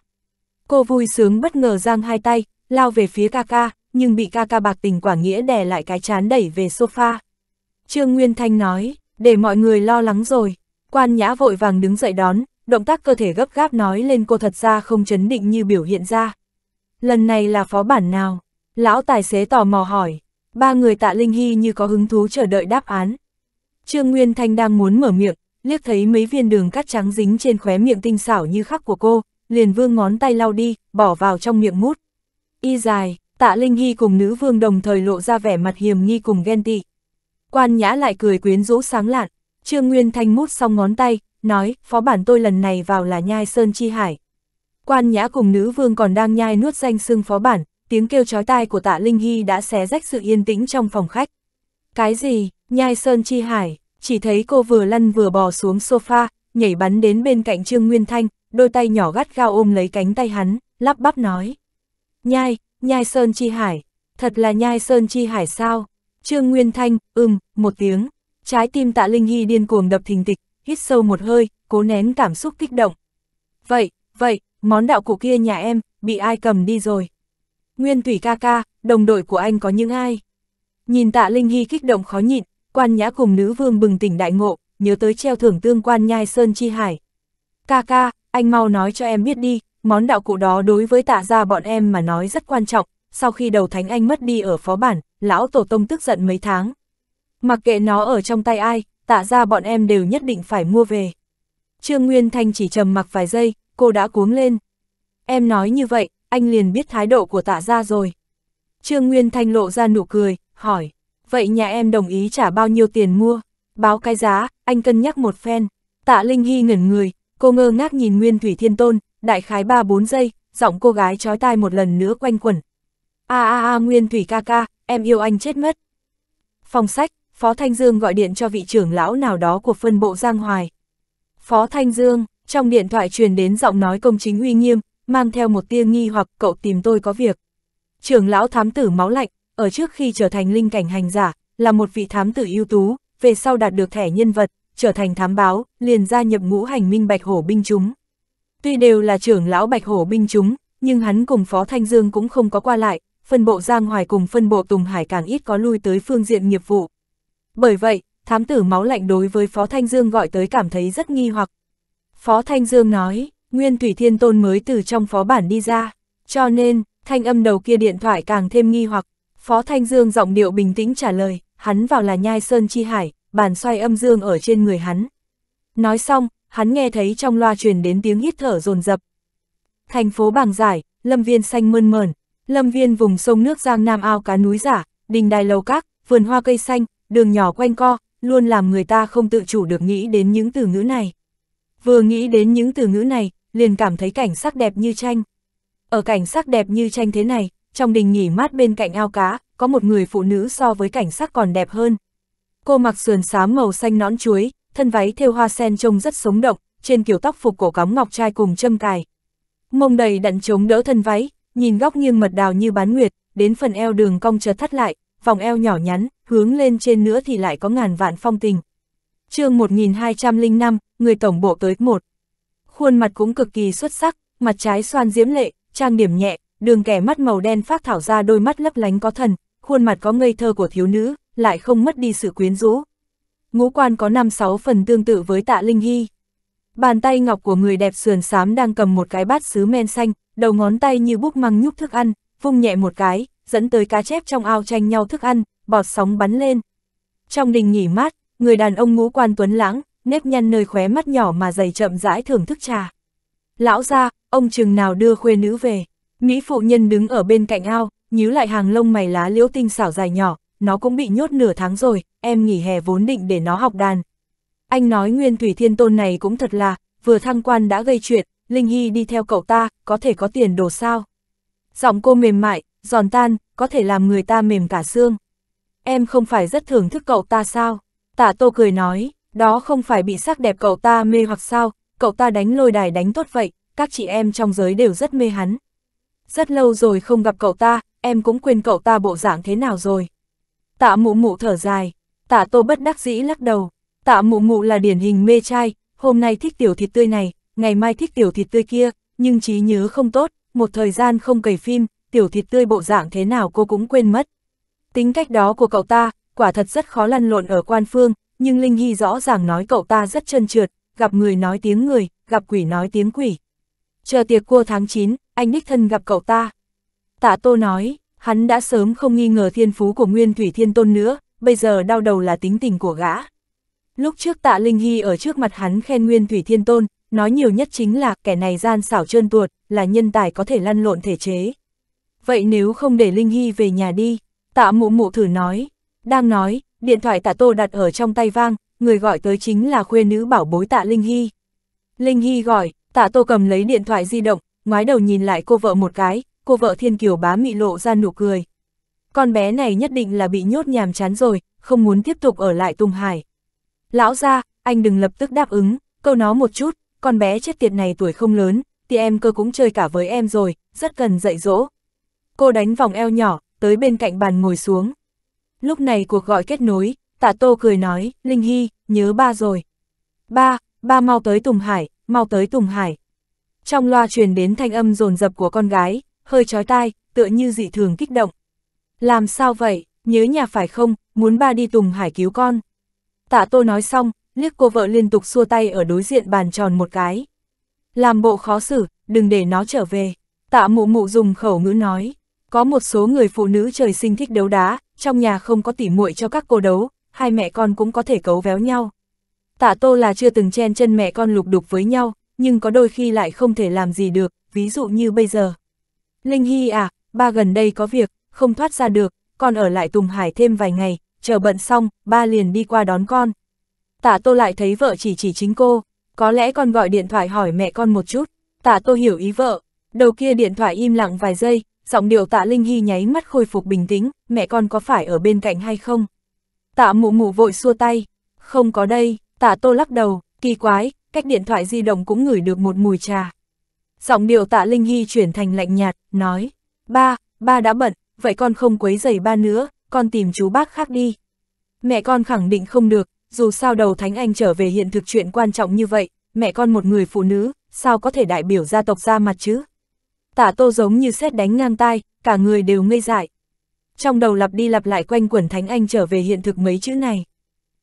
Cô vui sướng bất ngờ giang hai tay, lao về phía ca ca, nhưng bị ca ca bạc tình quả nghĩa đè lại cái chán đẩy về sofa. Trương Nguyên Thanh nói, để mọi người lo lắng rồi. Quan nhã vội vàng đứng dậy đón, động tác cơ thể gấp gáp nói lên cô thật ra không chấn định như biểu hiện ra. Lần này là phó bản nào? Lão tài xế tò mò hỏi. Ba người tạ Linh Hy như có hứng thú chờ đợi đáp án. Trương Nguyên Thanh đang muốn mở miệng, liếc thấy mấy viên đường cắt trắng dính trên khóe miệng tinh xảo như khắc của cô, liền vương ngón tay lau đi, bỏ vào trong miệng mút. Y dài, tạ Linh Hy cùng nữ vương đồng thời lộ ra vẻ mặt hiềm nghi cùng ghen tị. Quan nhã lại cười quyến rũ sáng lạn, Trương Nguyên Thanh mút xong ngón tay, nói, phó bản tôi lần này vào là nhai sơn chi hải. Quan nhã cùng nữ vương còn đang nhai nuốt danh xưng phó bản, tiếng kêu chói tai của tạ Linh Hy đã xé rách sự yên tĩnh trong phòng khách. Cái gì, nhai sơn chi hải, chỉ thấy cô vừa lăn vừa bò xuống sofa, nhảy bắn đến bên cạnh Trương Nguyên Thanh, đôi tay nhỏ gắt gao ôm lấy cánh tay hắn, lắp bắp nói. Nhai, nhai Sơn Chi Hải, thật là nhai Sơn Chi Hải sao? Trương Nguyên Thanh, ưm một tiếng, trái tim tạ Linh Hy điên cuồng đập thình tịch, hít sâu một hơi, cố nén cảm xúc kích động. Vậy, vậy, món đạo cụ kia nhà em, bị ai cầm đi rồi? Nguyên Thủy ca ca, đồng đội của anh có những ai? Nhìn tạ Linh Hy kích động khó nhịn, quan nhã cùng nữ vương bừng tỉnh đại ngộ, nhớ tới treo thưởng tương quan nhai Sơn Chi Hải. Ca ca, anh mau nói cho em biết đi, món đạo cụ đó đối với tạ gia bọn em mà nói rất quan trọng, sau khi đầu thánh anh mất đi ở phó bản, lão tổ tông tức giận mấy tháng. Mặc kệ nó ở trong tay ai, tạ gia bọn em đều nhất định phải mua về. Trương Nguyên Thanh chỉ trầm mặc vài giây, cô đã cuống lên. Em nói như vậy, anh liền biết thái độ của tạ gia rồi. Trương Nguyên Thanh lộ ra nụ cười, hỏi, vậy nhà em đồng ý trả bao nhiêu tiền mua? Báo cái giá, anh cân nhắc một phen. Tạ Linh Hy ngẩn người, Cô ngơ ngác nhìn Nguyên Thủy Thiên Tôn, đại khái 3-4 giây, giọng cô gái chói tai một lần nữa quanh quẩn. A a a Nguyên Thủy ca ca, em yêu anh chết mất. Phòng sách, Phó Thanh Dương gọi điện cho vị trưởng lão nào đó của phân bộ Giang Hoài. Phó Thanh Dương, trong điện thoại truyền đến giọng nói công chính uy nghiêm, mang theo một tia nghi hoặc cậu tìm tôi có việc. Trưởng lão thám tử máu lạnh, ở trước khi trở thành linh cảnh hành giả, là một vị thám tử ưu tú, về sau đạt được thẻ nhân vật, trở thành thám báo, liền gia nhập ngũ hành minh bạch hổ binh chúng. Tuy đều là trưởng lão bạch hổ binh chúng, nhưng hắn cùng Phó Thanh Dương cũng không có qua lại, phân bộ Giang Hoài cùng phân bộ Tùng Hải càng ít có lui tới phương diện nghiệp vụ. Bởi vậy, thám tử máu lạnh đối với Phó Thanh Dương gọi tới cảm thấy rất nghi hoặc. Phó Thanh Dương nói, Nguyên Thủy Thiên Tôn mới từ trong phó bản đi ra, cho nên, thanh âm đầu kia điện thoại càng thêm nghi hoặc. Phó Thanh Dương giọng điệu bình tĩnh trả lời, hắn vào là Nhai Sơn Chi Hải, bàn xoay âm dương ở trên người hắn. Nói xong, hắn nghe thấy trong loa truyền đến tiếng hít thở rồn rập Thành phố Bàng Giải, lâm viên xanh mơn mờn, lâm viên vùng sông nước Giang Nam ao cá núi giả, đình đài lầu các, vườn hoa cây xanh, đường nhỏ quanh co, luôn làm người ta không tự chủ được nghĩ đến những từ ngữ này. Vừa nghĩ đến những từ ngữ này, liền cảm thấy cảnh sắc đẹp như tranh. Ở cảnh sắc đẹp như tranh thế này, trong đình nghỉ mát bên cạnh ao cá, có một người phụ nữ so với cảnh sắc còn đẹp hơn, Cô mặc sườn xám màu xanh nõn chuối, thân váy thêu hoa sen trông rất sống động, trên kiểu tóc phục cổ cắm ngọc trai cùng châm cài. Mông đầy đặn chống đỡ thân váy, nhìn góc nghiêng mật đào như bán nguyệt, đến phần eo đường cong chợt thắt lại, vòng eo nhỏ nhắn, hướng lên trên nữa thì lại có ngàn vạn phong tình. chương 1205, người tổng bộ tới một Khuôn mặt cũng cực kỳ xuất sắc, mặt trái xoan diễm lệ, trang điểm nhẹ, đường kẻ mắt màu đen phát thảo ra đôi mắt lấp lánh có thần, khuôn mặt có ngây thơ của thiếu nữ, lại không mất đi sự quyến rũ. Ngũ quan có 5-6 phần tương tự với tạ Linh Hy. Bàn tay ngọc của người đẹp sườn xám đang cầm một cái bát sứ men xanh, đầu ngón tay như búp măng nhúc thức ăn, vung nhẹ một cái, dẫn tới cá chép trong ao tranh nhau thức ăn, bọt sóng bắn lên. Trong đình nghỉ mát, người đàn ông ngũ quan tuấn lãng, nếp nhăn nơi khóe mắt nhỏ mà dày chậm rãi thưởng thức trà. Lão ra, ông chừng nào đưa khuê nữ về. Mỹ phụ nhân đứng ở bên cạnh ao, nhíu lại hàng lông mày lá liễu tinh xảo dài nhỏ, nó cũng bị nhốt nửa tháng rồi, em nghỉ hè vốn định để nó học đàn. Anh nói Nguyên Thủy Thiên Tôn này cũng thật là, vừa thăng quan đã gây chuyện, Linh Hy đi theo cậu ta, có thể có tiền đồ sao. Giọng cô mềm mại, giòn tan, có thể làm người ta mềm cả xương. Em không phải rất thưởng thức cậu ta sao? tạ Tô cười nói, đó không phải bị sắc đẹp cậu ta mê hoặc sao, cậu ta đánh lôi đài đánh tốt vậy, các chị em trong giới đều rất mê hắn. Rất lâu rồi không gặp cậu ta, em cũng quên cậu ta bộ dạng thế nào rồi. Tạ mụ mụ thở dài, tạ tô bất đắc dĩ lắc đầu, tạ mụ mụ là điển hình mê trai, hôm nay thích tiểu thịt tươi này, ngày mai thích tiểu thịt tươi kia, nhưng trí nhớ không tốt, một thời gian không cầy phim, tiểu thịt tươi bộ dạng thế nào cô cũng quên mất. Tính cách đó của cậu ta, quả thật rất khó lăn lộn ở quan phương, nhưng Linh Hy rõ ràng nói cậu ta rất trơn trượt, gặp người nói tiếng người, gặp quỷ nói tiếng quỷ. Chờ tiệc cua tháng 9, anh đích thân gặp cậu ta. Tạ Tô nói, Hắn đã sớm không nghi ngờ thiên phú của Nguyên Thủy Thiên Tôn nữa, bây giờ đau đầu là tính tình của gã. Lúc trước tạ Linh Hy ở trước mặt hắn khen Nguyên Thủy Thiên Tôn, nói nhiều nhất chính là kẻ này gian xảo trơn tuột, là nhân tài có thể lăn lộn thể chế. Vậy nếu không để Linh Hy về nhà đi, tạ mụ mụ thử nói. Đang nói, điện thoại tạ tô đặt ở trong tay vang, người gọi tới chính là khuê nữ bảo bối tạ Linh Hy. Linh Hy gọi, tạ tô cầm lấy điện thoại di động, ngoái đầu nhìn lại cô vợ một cái, cô vợ thiên kiều bá mị lộ ra nụ cười. Con bé này nhất định là bị nhốt nhàm chán rồi, không muốn tiếp tục ở lại Tùng Hải. Lão ra, anh đừng lập tức đáp ứng, câu nó một chút, con bé chết tiệt này tuổi không lớn, thì em cơ cũng chơi cả với em rồi, rất cần dạy dỗ. Cô đánh vòng eo nhỏ, tới bên cạnh bàn ngồi xuống. Lúc này cuộc gọi kết nối, tạ tô cười nói, Linh Hy, nhớ ba rồi. Ba, ba mau tới Tùng Hải, mau tới Tùng Hải. Trong loa truyền đến thanh âm rồn rập của con gái, hơi chói tai, tựa như dị thường kích động. Làm sao vậy, nhớ nhà phải không, muốn ba đi Tùng Hải cứu con. Tạ Tô nói xong, liếc cô vợ liên tục xua tay ở đối diện bàn tròn một cái. Làm bộ khó xử, đừng để nó trở về. Tạ mụ mụ dùng khẩu ngữ nói, có một số người phụ nữ trời sinh thích đấu đá, trong nhà không có tỉ muội cho các cô đấu, hai mẹ con cũng có thể cấu véo nhau. Tạ Tô là chưa từng chen chân mẹ con lục đục với nhau, nhưng có đôi khi lại không thể làm gì được, ví dụ như bây giờ. Linh Hy à, ba gần đây có việc, không thoát ra được, con ở lại Tùng Hải thêm vài ngày, chờ bận xong, ba liền đi qua đón con. Tạ Tô lại thấy vợ chỉ chỉ chính cô, có lẽ con gọi điện thoại hỏi mẹ con một chút, Tạ Tô hiểu ý vợ, đầu kia điện thoại im lặng vài giây, giọng điệu Tạ Linh Hy nháy mắt khôi phục bình tĩnh, mẹ con có phải ở bên cạnh hay không? Tạ mụ mụ vội xua tay, không có đây, Tạ Tô lắc đầu, kỳ quái, cách điện thoại di động cũng ngửi được một mùi trà giọng điệu tạ Linh Hy chuyển thành lạnh nhạt, nói, ba, ba đã bận, vậy con không quấy giày ba nữa, con tìm chú bác khác đi. Mẹ con khẳng định không được, dù sao đầu Thánh Anh trở về hiện thực chuyện quan trọng như vậy, mẹ con một người phụ nữ, sao có thể đại biểu gia tộc ra mặt chứ? tạ tô giống như xét đánh ngang tai, cả người đều ngây dại. Trong đầu lặp đi lặp lại quanh quẩn Thánh Anh trở về hiện thực mấy chữ này.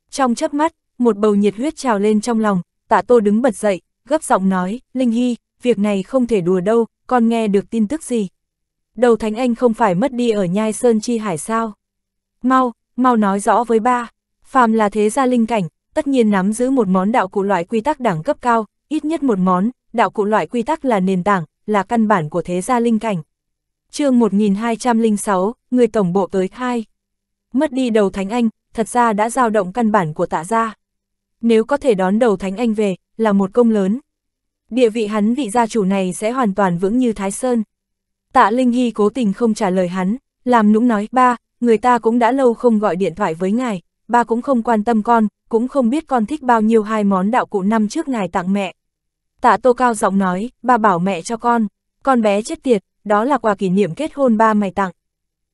Trong chớp mắt, một bầu nhiệt huyết trào lên trong lòng, tạ tô đứng bật dậy, gấp giọng nói, Linh Hy, việc này không thể đùa đâu, con nghe được tin tức gì? Đầu Thánh Anh không phải mất đi ở Nhai Sơn Chi Hải sao? Mau, mau nói rõ với ba, phàm là thế gia linh cảnh, tất nhiên nắm giữ một món đạo cụ loại quy tắc đẳng cấp cao, ít nhất một món, đạo cụ loại quy tắc là nền tảng, là căn bản của thế gia linh cảnh. chương 1206, người tổng bộ tới khai. Mất đi đầu Thánh Anh, thật ra đã giao động căn bản của tạ gia. Nếu có thể đón đầu Thánh Anh về, là một công lớn địa vị hắn vị gia chủ này sẽ hoàn toàn vững như Thái Sơn. Tạ Linh Hy cố tình không trả lời hắn, làm nũng nói, ba, người ta cũng đã lâu không gọi điện thoại với ngài, ba cũng không quan tâm con, cũng không biết con thích bao nhiêu hai món đạo cụ năm trước ngài tặng mẹ. Tạ Tô Cao giọng nói, ba bảo mẹ cho con, con bé chết tiệt, đó là quà kỷ niệm kết hôn ba mày tặng.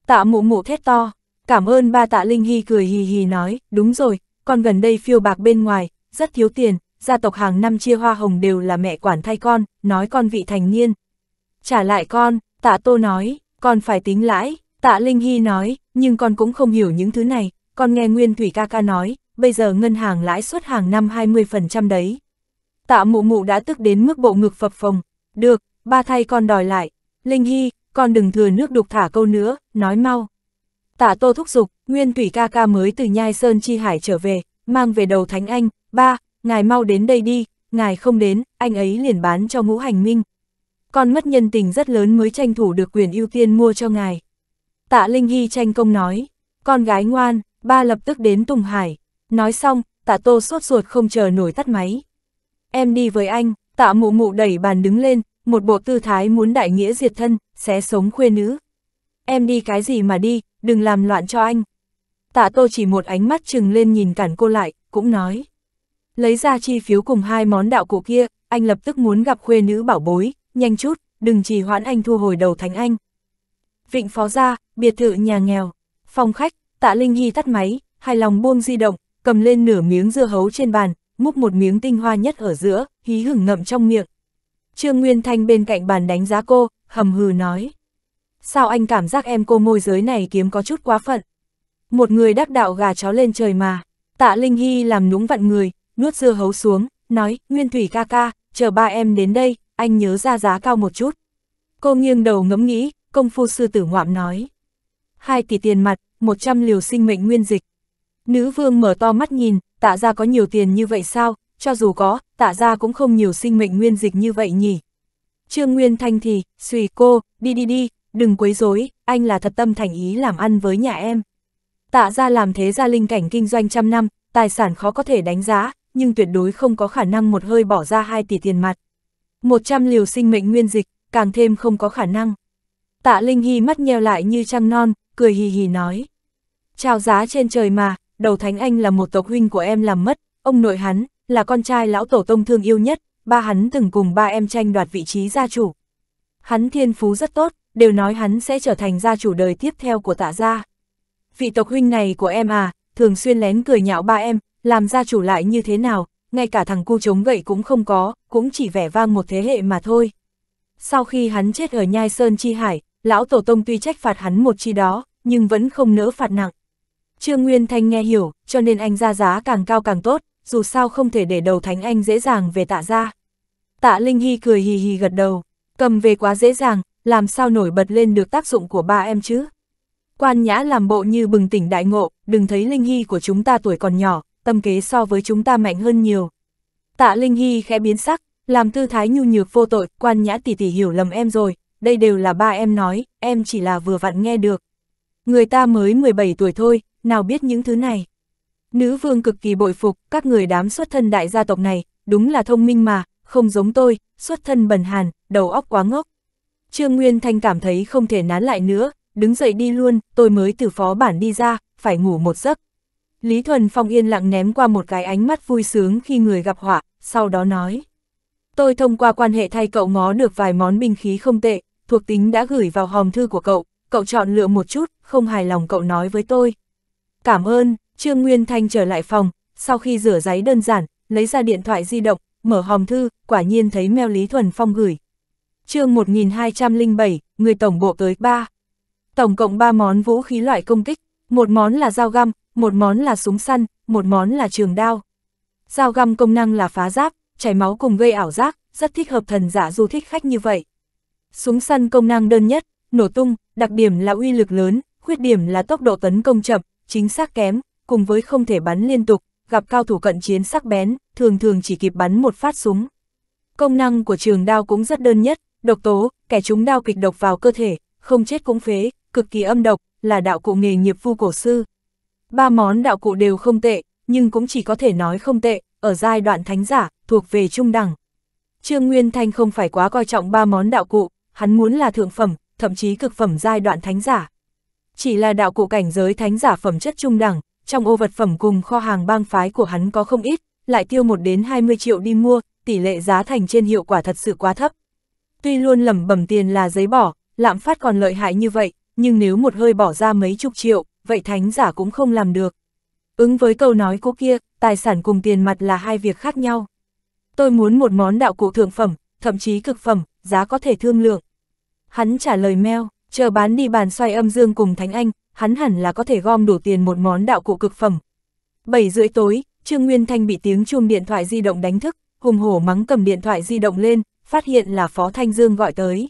Tạ mụ mụ thét to, cảm ơn ba tạ Linh Hy cười hì hì nói, đúng rồi, con gần đây phiêu bạc bên ngoài, rất thiếu tiền, gia tộc hàng năm chia hoa hồng đều là mẹ quản thay con, nói con vị thành niên. Trả lại con, tạ tô nói, con phải tính lãi, tạ Linh Hy nói, nhưng con cũng không hiểu những thứ này, con nghe Nguyên Thủy ca ca nói, bây giờ ngân hàng lãi suất hàng năm 20% đấy. Tạ mụ mụ đã tức đến mức bộ ngực phập phồng, được, ba thay con đòi lại, Linh Hy, con đừng thừa nước đục thả câu nữa, nói mau. Tạ tô thúc giục, Nguyên Thủy ca ca mới từ Nhai Sơn Chi Hải trở về, mang về đầu Thánh Anh, ba, ngài mau đến đây đi, ngài không đến, anh ấy liền bán cho ngũ hành minh. Con mất nhân tình rất lớn mới tranh thủ được quyền ưu tiên mua cho ngài. Tạ Linh Hy tranh công nói, con gái ngoan, ba lập tức đến Tùng Hải. Nói xong, tạ Tô sốt ruột không chờ nổi tắt máy. Em đi với anh, tạ mụ mụ đẩy bàn đứng lên, một bộ tư thái muốn đại nghĩa diệt thân, xé sống khuê nữ. Em đi cái gì mà đi, đừng làm loạn cho anh. Tạ Tô chỉ một ánh mắt chừng lên nhìn cản cô lại, cũng nói. Lấy ra chi phiếu cùng hai món đạo cụ kia, anh lập tức muốn gặp khuê nữ bảo bối, nhanh chút, đừng trì hoãn anh thu hồi đầu thánh anh. Vịnh phó gia biệt thự nhà nghèo, phòng khách, tạ Linh Hy tắt máy, hài lòng buông di động, cầm lên nửa miếng dưa hấu trên bàn, múc một miếng tinh hoa nhất ở giữa, hí hửng ngậm trong miệng. Trương Nguyên Thanh bên cạnh bàn đánh giá cô, hầm hừ nói. Sao anh cảm giác em cô môi giới này kiếm có chút quá phận? Một người đắc đạo gà chó lên trời mà. Tạ Linh Hy làm núng vặn người, nuốt dưa hấu xuống, nói, Nguyên Thủy ca ca, chờ ba em đến đây, anh nhớ ra giá cao một chút. Cô nghiêng đầu ngẫm nghĩ, công phu sư tử ngoạm nói. hai tỷ tiền mặt, một trăm liều sinh mệnh nguyên dịch. Nữ vương mở to mắt nhìn, tạ ra có nhiều tiền như vậy sao, cho dù có, tạ ra cũng không nhiều sinh mệnh nguyên dịch như vậy nhỉ. Trương Nguyên Thanh thì, xùy cô, đi đi đi, đừng quấy rối, anh là thật tâm thành ý làm ăn với nhà em. Tạ ra làm thế gia linh cảnh kinh doanh trăm năm, tài sản khó có thể đánh giá, nhưng tuyệt đối không có khả năng một hơi bỏ ra 2 tỷ tiền mặt. 100 liều sinh mệnh nguyên dịch, càng thêm không có khả năng. Tạ Linh Hy mắt nheo lại như trăng non, cười hì hì nói. Chào giá trên trời mà, đầu Thánh Anh là một tộc huynh của em làm mất, ông nội hắn, là con trai lão tổ tông thương yêu nhất, ba hắn từng cùng ba em tranh đoạt vị trí gia chủ. Hắn thiên phú rất tốt, đều nói hắn sẽ trở thành gia chủ đời tiếp theo của tạ gia. Vị tộc huynh này của em à, thường xuyên lén cười nhạo ba em, làm gia chủ lại như thế nào, ngay cả thằng cu chống gậy cũng không có, cũng chỉ vẻ vang một thế hệ mà thôi. Sau khi hắn chết ở Nhai Sơn Chi Hải, lão tổ tông tuy trách phạt hắn một chi đó, nhưng vẫn không nỡ phạt nặng. Trương Nguyên Thanh nghe hiểu, cho nên anh ra giá càng cao càng tốt, dù sao không thể để đầu thánh anh dễ dàng về tạ ra. Tạ Linh Hy cười hì hì gật đầu, cầm về quá dễ dàng, làm sao nổi bật lên được tác dụng của ba em chứ. Quan Nhã làm bộ như bừng tỉnh đại ngộ, đừng thấy Linh Hy của chúng ta tuổi còn nhỏ, tâm kế so với chúng ta mạnh hơn nhiều. Tạ Linh Hy khẽ biến sắc, làm tư thái nhu nhược vô tội, quan nhã tỷ tỷ hiểu lầm em rồi, đây đều là ba em nói, em chỉ là vừa vặn nghe được. Người ta mới 17 tuổi thôi, nào biết những thứ này. Nữ vương cực kỳ bội phục, các người đám xuất thân đại gia tộc này, đúng là thông minh mà, không giống tôi, xuất thân bần hàn, đầu óc quá ngốc. Trương Nguyên Thanh cảm thấy không thể nán lại nữa, đứng dậy đi luôn, tôi mới từ phó bản đi ra, phải ngủ một giấc, Lý Thuần Phong yên lặng ném qua một cái ánh mắt vui sướng khi người gặp họa, sau đó nói. Tôi thông qua quan hệ thay cậu ngó được vài món binh khí không tệ, thuộc tính đã gửi vào hòm thư của cậu, cậu chọn lựa một chút, không hài lòng cậu nói với tôi. Cảm ơn, Trương Nguyên Thanh trở lại phòng, sau khi rửa giấy đơn giản, lấy ra điện thoại di động, mở hòm thư, quả nhiên thấy mail Lý Thuần Phong gửi. chương 1207, người tổng bộ tới 3. Tổng cộng 3 món vũ khí loại công kích, một món là dao găm, một món là súng săn, một món là trường đao. Dao găm công năng là phá giáp, chảy máu cùng gây ảo giác, rất thích hợp thần giả du thích khách như vậy. Súng săn công năng đơn nhất, nổ tung, đặc điểm là uy lực lớn, khuyết điểm là tốc độ tấn công chậm, chính xác kém, cùng với không thể bắn liên tục, gặp cao thủ cận chiến sắc bén, thường thường chỉ kịp bắn một phát súng. Công năng của trường đao cũng rất đơn nhất, độc tố, kẻ chúng đao kịch độc vào cơ thể, không chết cũng phế, cực kỳ âm độc, là đạo cụ nghề nghiệp vu cổ sư. Ba món đạo cụ đều không tệ, nhưng cũng chỉ có thể nói không tệ, ở giai đoạn thánh giả, thuộc về trung đẳng. Trương Nguyên Thanh không phải quá coi trọng ba món đạo cụ, hắn muốn là thượng phẩm, thậm chí cực phẩm giai đoạn thánh giả. Chỉ là đạo cụ cảnh giới thánh giả phẩm chất trung đẳng, trong ô vật phẩm cùng kho hàng bang phái của hắn có không ít, lại tiêu một đến 20 triệu đi mua, tỷ lệ giá thành trên hiệu quả thật sự quá thấp. Tuy luôn lẩm bẩm tiền là giấy bỏ, lạm phát còn lợi hại như vậy, nhưng nếu một hơi bỏ ra mấy chục triệu, vậy thánh giả cũng không làm được. Ứng với câu nói của kia, tài sản cùng tiền mặt là hai việc khác nhau. Tôi muốn một món đạo cụ thượng phẩm, thậm chí cực phẩm, giá có thể thương lượng. Hắn trả lời meo, chờ bán đi bàn xoay âm dương cùng Thánh Anh, hắn hẳn là có thể gom đủ tiền một món đạo cụ cực phẩm. bảy rưỡi tối, Trương Nguyên Thanh bị tiếng chuông điện thoại di động đánh thức, hùng hổ mắng cầm điện thoại di động lên, phát hiện là Phó Thanh Dương gọi tới.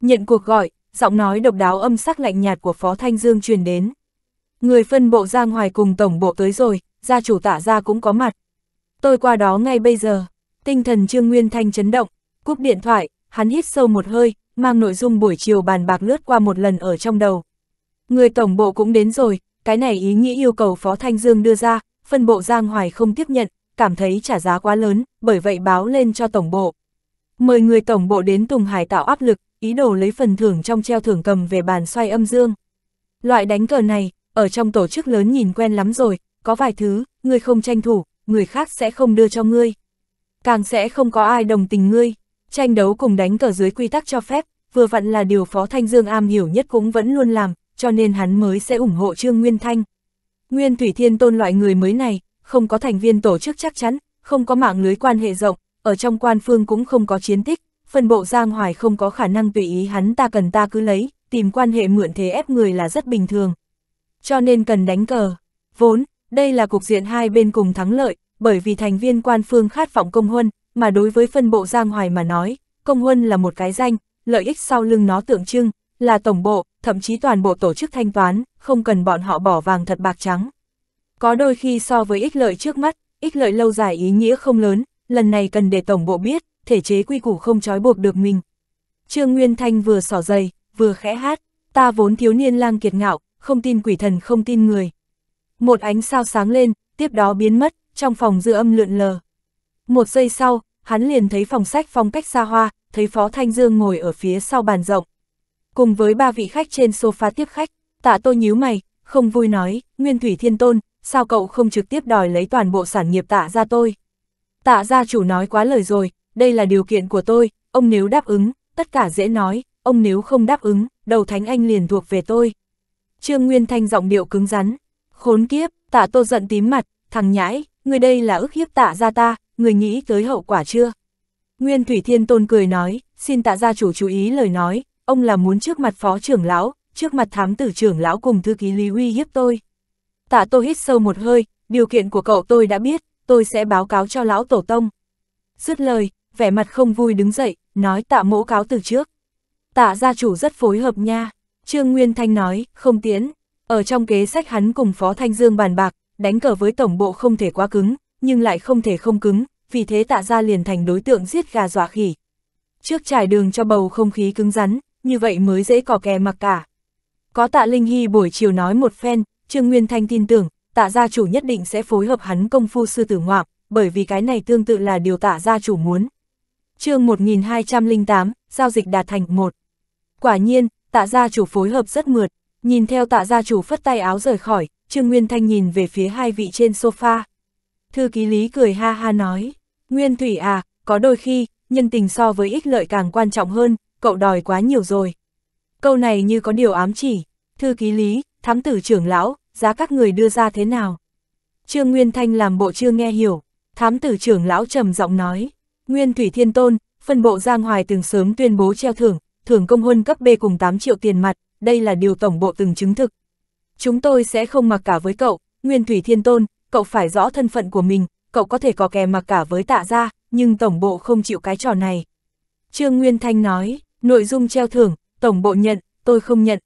Nhận cuộc gọi, giọng nói độc đáo âm sắc lạnh nhạt của Phó Thanh Dương truyền đến. Người phân bộ ra ngoài cùng tổng bộ tới rồi, gia chủ tạ ra cũng có mặt. Tôi qua đó ngay bây giờ, tinh thần Trương Nguyên Thanh chấn động, cúp điện thoại, hắn hít sâu một hơi, mang nội dung buổi chiều bàn bạc lướt qua một lần ở trong đầu. Người tổng bộ cũng đến rồi, cái này ý nghĩa yêu cầu Phó Thanh Dương đưa ra, phân bộ Giang Hoài không tiếp nhận, cảm thấy trả giá quá lớn, bởi vậy báo lên cho tổng bộ. Mời người tổng bộ đến Tùng Hải tạo áp lực, ý đồ lấy phần thưởng trong treo thưởng cầm về bàn xoay âm dương. Loại đánh cờ này, ở trong tổ chức lớn nhìn quen lắm rồi, có vài thứ, ngươi không tranh thủ, người khác sẽ không đưa cho ngươi. Càng sẽ không có ai đồng tình ngươi, tranh đấu cùng đánh cờ dưới quy tắc cho phép, vừa vặn là điều Phó Thanh Dương am hiểu nhất cũng vẫn luôn làm, cho nên hắn mới sẽ ủng hộ Trương Nguyên Thanh. Nguyên Thủy Thiên Tôn loại người mới này, không có thành viên tổ chức chắc chắn, không có mạng lưới quan hệ rộng, ở trong quan phương cũng không có chiến tích, phân bộ Giang Hoài không có khả năng tùy ý hắn ta cần ta cứ lấy, tìm quan hệ mượn thế ép người là rất bình thường, cho nên cần đánh cờ. Vốn, đây là cục diện hai bên cùng thắng lợi, bởi vì thành viên quan phương khát vọng công huân, mà đối với phân bộ Giang Hoài mà nói, công huân là một cái danh, lợi ích sau lưng nó tượng trưng, là tổng bộ, thậm chí toàn bộ tổ chức thanh toán, không cần bọn họ bỏ vàng thật bạc trắng. Có đôi khi so với ích lợi trước mắt, ích lợi lâu dài ý nghĩa không lớn, lần này cần để tổng bộ biết, thể chế quy củ không trói buộc được mình. Trương Nguyên Thanh vừa sỏ dày, vừa khẽ hát, ta vốn thiếu niên lang kiệt ngạo, không tin quỷ thần không tin người. Một ánh sao sáng lên, tiếp đó biến mất, trong phòng dư âm lượn lờ. Một giây sau, hắn liền thấy phòng sách phong cách xa hoa, thấy Phó Thanh Dương ngồi ở phía sau bàn rộng. Cùng với ba vị khách trên sofa tiếp khách, tạ tô nhíu mày, không vui nói, Nguyên Thủy Thiên Tôn, sao cậu không trực tiếp đòi lấy toàn bộ sản nghiệp tạ ra tôi? Tạ gia chủ nói quá lời rồi, đây là điều kiện của tôi, ông nếu đáp ứng, tất cả dễ nói, ông nếu không đáp ứng, đầu thánh anh liền thuộc về tôi. Trương Nguyên Thanh giọng điệu cứng rắn. Khốn kiếp, tạ tô giận tím mặt, thằng nhãi, người đây là ức hiếp tạ ra ta, người nghĩ tới hậu quả chưa? Nguyên Thủy Thiên Tôn cười nói, xin tạ gia chủ chú ý lời nói, ông là muốn trước mặt phó trưởng lão, trước mặt thám tử trưởng lão cùng thư ký Lý huy hiếp tôi. Tạ tô hít sâu một hơi, điều kiện của cậu tôi đã biết, tôi sẽ báo cáo cho lão tổ tông. Dứt lời, vẻ mặt không vui đứng dậy, nói tạ mỗ cáo từ trước. Tạ gia chủ rất phối hợp nha. Trương Nguyên Thanh nói, không tiến. Ở trong kế sách hắn cùng Phó Thanh Dương bàn bạc, đánh cờ với tổng bộ không thể quá cứng, nhưng lại không thể không cứng, vì thế tạ ra liền thành đối tượng giết gà dọa khỉ. Trước trải đường cho bầu không khí cứng rắn, như vậy mới dễ cò kè mặc cả. Có tạ Linh Hy buổi chiều nói một phen, Trương Nguyên Thanh tin tưởng, tạ gia chủ nhất định sẽ phối hợp hắn công phu sư tử ngoạm, bởi vì cái này tương tự là điều tạ gia chủ muốn. chương 1208, giao dịch đạt thành 1. Quả nhiên, tạ gia chủ phối hợp rất mượt, nhìn theo tạ gia chủ phất tay áo rời khỏi, Trương Nguyên Thanh nhìn về phía hai vị trên sofa. Thư ký Lý cười ha ha nói, Nguyên Thủy à, có đôi khi, nhân tình so với ích lợi càng quan trọng hơn, cậu đòi quá nhiều rồi. Câu này như có điều ám chỉ, thư ký Lý, thám tử trưởng lão, giá các người đưa ra thế nào? Trương Nguyên Thanh làm bộ chưa nghe hiểu, thám tử trưởng lão trầm giọng nói, Nguyên Thủy Thiên Tôn, phân bộ Giang Hoài từng sớm tuyên bố treo thưởng, thưởng công huân cấp B cùng 8 triệu tiền mặt, đây là điều tổng bộ từng chứng thực. Chúng tôi sẽ không mặc cả với cậu, Nguyên Thủy Thiên Tôn, cậu phải rõ thân phận của mình, cậu có thể có kè mặc cả với tạ gia, nhưng tổng bộ không chịu cái trò này. Trương Nguyên Thanh nói, nội dung treo thưởng, tổng bộ nhận, tôi không nhận.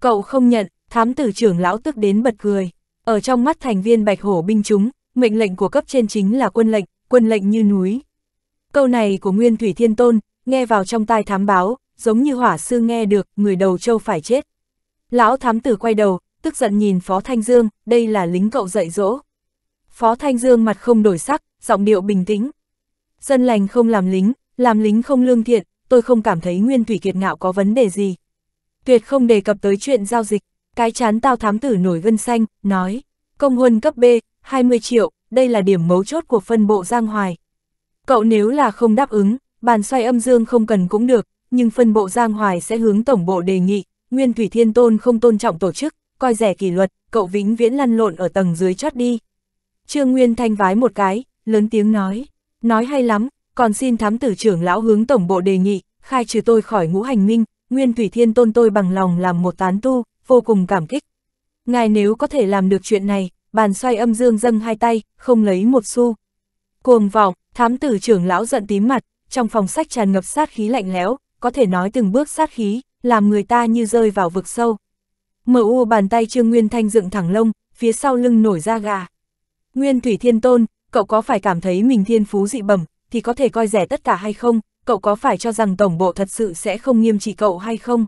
Cậu không nhận, thám tử trưởng lão tức đến bật cười. Ở trong mắt thành viên bạch hổ binh chúng, mệnh lệnh của cấp trên chính là quân lệnh, quân lệnh như núi. Câu này của Nguyên Thủy Thiên Tôn, nghe vào trong tai thám báo, giống như hỏa sư nghe được, người đầu châu phải chết. Lão thám tử quay đầu, tức giận nhìn Phó Thanh Dương, đây là lính cậu dạy dỗ. Phó Thanh Dương mặt không đổi sắc, giọng điệu bình tĩnh. Dân lành không làm lính, làm lính không lương thiện, tôi không cảm thấy Nguyên Thủy Kiệt Ngạo có vấn đề gì. Tuyệt không đề cập tới chuyện giao dịch, cái chán tao thám tử nổi gân xanh, nói, công huân cấp B, 20 triệu, đây là điểm mấu chốt của phân bộ Giang Hoài. Cậu nếu là không đáp ứng, bàn xoay âm dương không cần cũng được, nhưng phân bộ Giang Hoài sẽ hướng tổng bộ đề nghị, Nguyên Thủy Thiên Tôn không tôn trọng tổ chức, coi rẻ kỷ luật, cậu vĩnh viễn lăn lộn ở tầng dưới chót đi. Trương Nguyên Thanh vái một cái, lớn tiếng nói, nói hay lắm, còn xin thám tử trưởng lão hướng tổng bộ đề nghị, khai trừ tôi khỏi ngũ hành minh, Nguyên Thủy Thiên Tôn tôi bằng lòng làm một tán tu, vô cùng cảm kích. Ngài nếu có thể làm được chuyện này, bàn xoay âm dương dâng hai tay, không lấy một xu. Cuồng vọng, thám tử trưởng lão giận tím mặt, trong phòng sách tràn ngập sát khí lạnh lẽo, có thể nói từng bước sát khí, làm người ta như rơi vào vực sâu. Mở u bàn tay Trương Nguyên Thanh dựng thẳng lông, phía sau lưng nổi ra gà. Nguyên Thủy Thiên Tôn, cậu có phải cảm thấy mình thiên phú dị bẩm, thì có thể coi rẻ tất cả hay không? Cậu có phải cho rằng Tổng Bộ thật sự sẽ không nghiêm trị cậu hay không?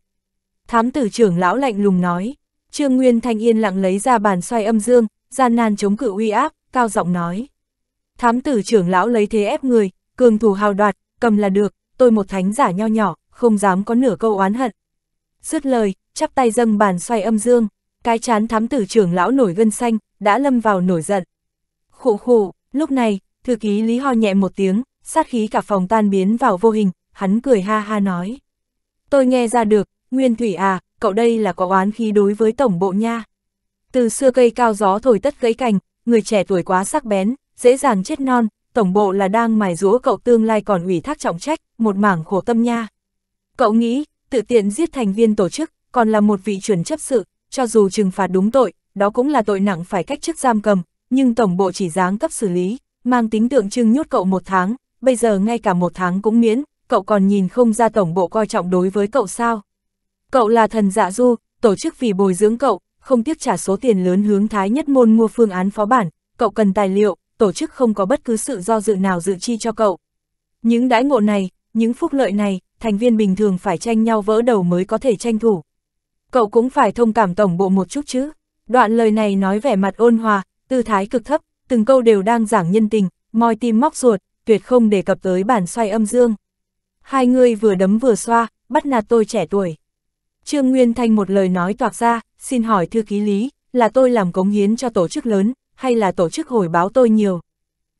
Thám tử trưởng lão lạnh lùng nói. Trương Nguyên Thanh yên lặng lấy ra bàn xoay âm dương, gian nan chống cự uy áp, cao giọng nói. Thám tử trưởng lão lấy thế ép người, cường thủ hào đoạt, cầm là được, tôi một thánh giả nho nhỏ, không dám có nửa câu oán hận. Dứt lời, chắp tay dâng bàn xoay âm dương, cái chán thám tử trưởng lão nổi gân xanh, đã lâm vào nổi giận. Khụ khụ, lúc này, thư ký Lý ho nhẹ một tiếng, sát khí cả phòng tan biến vào vô hình, hắn cười ha ha nói. Tôi nghe ra được, Nguyên Thủy à, cậu đây là có oán khí đối với tổng bộ nha. Từ xưa cây cao gió thổi tất gãy cành, người trẻ tuổi quá sắc bén, dễ dàng chết non, tổng bộ là đang mài rũa cậu tương lai còn ủy thác trọng trách, một mảng khổ tâm nha. Cậu nghĩ, tự tiện giết thành viên tổ chức, còn là một vị chuẩn chấp sự, cho dù trừng phạt đúng tội, đó cũng là tội nặng phải cách chức giam cầm, nhưng tổng bộ chỉ giáng cấp xử lý, mang tính tượng trưng nhốt cậu một tháng, bây giờ ngay cả một tháng cũng miễn, cậu còn nhìn không ra tổng bộ coi trọng đối với cậu sao. Cậu là thần dạ du, tổ chức vì bồi dưỡng cậu, không tiếc trả số tiền lớn hướng thái nhất môn mua phương án phó bản, cậu cần tài liệu, tổ chức không có bất cứ sự do dự nào dự chi cho cậu. Những đãi ngộ này, những phúc lợi này, thành viên bình thường phải tranh nhau vỡ đầu mới có thể tranh thủ. Cậu cũng phải thông cảm tổng bộ một chút chứ. Đoạn lời này nói vẻ mặt ôn hòa, tư thái cực thấp, từng câu đều đang giảng nhân tình, moi tim móc ruột, tuyệt không đề cập tới bản xoay âm dương. Hai người vừa đấm vừa xoa, bắt nạt tôi trẻ tuổi. Trương Nguyên Thanh một lời nói toạc ra, xin hỏi thư ký lý, là tôi làm cống hiến cho tổ chức lớn, hay là tổ chức hồi báo tôi nhiều?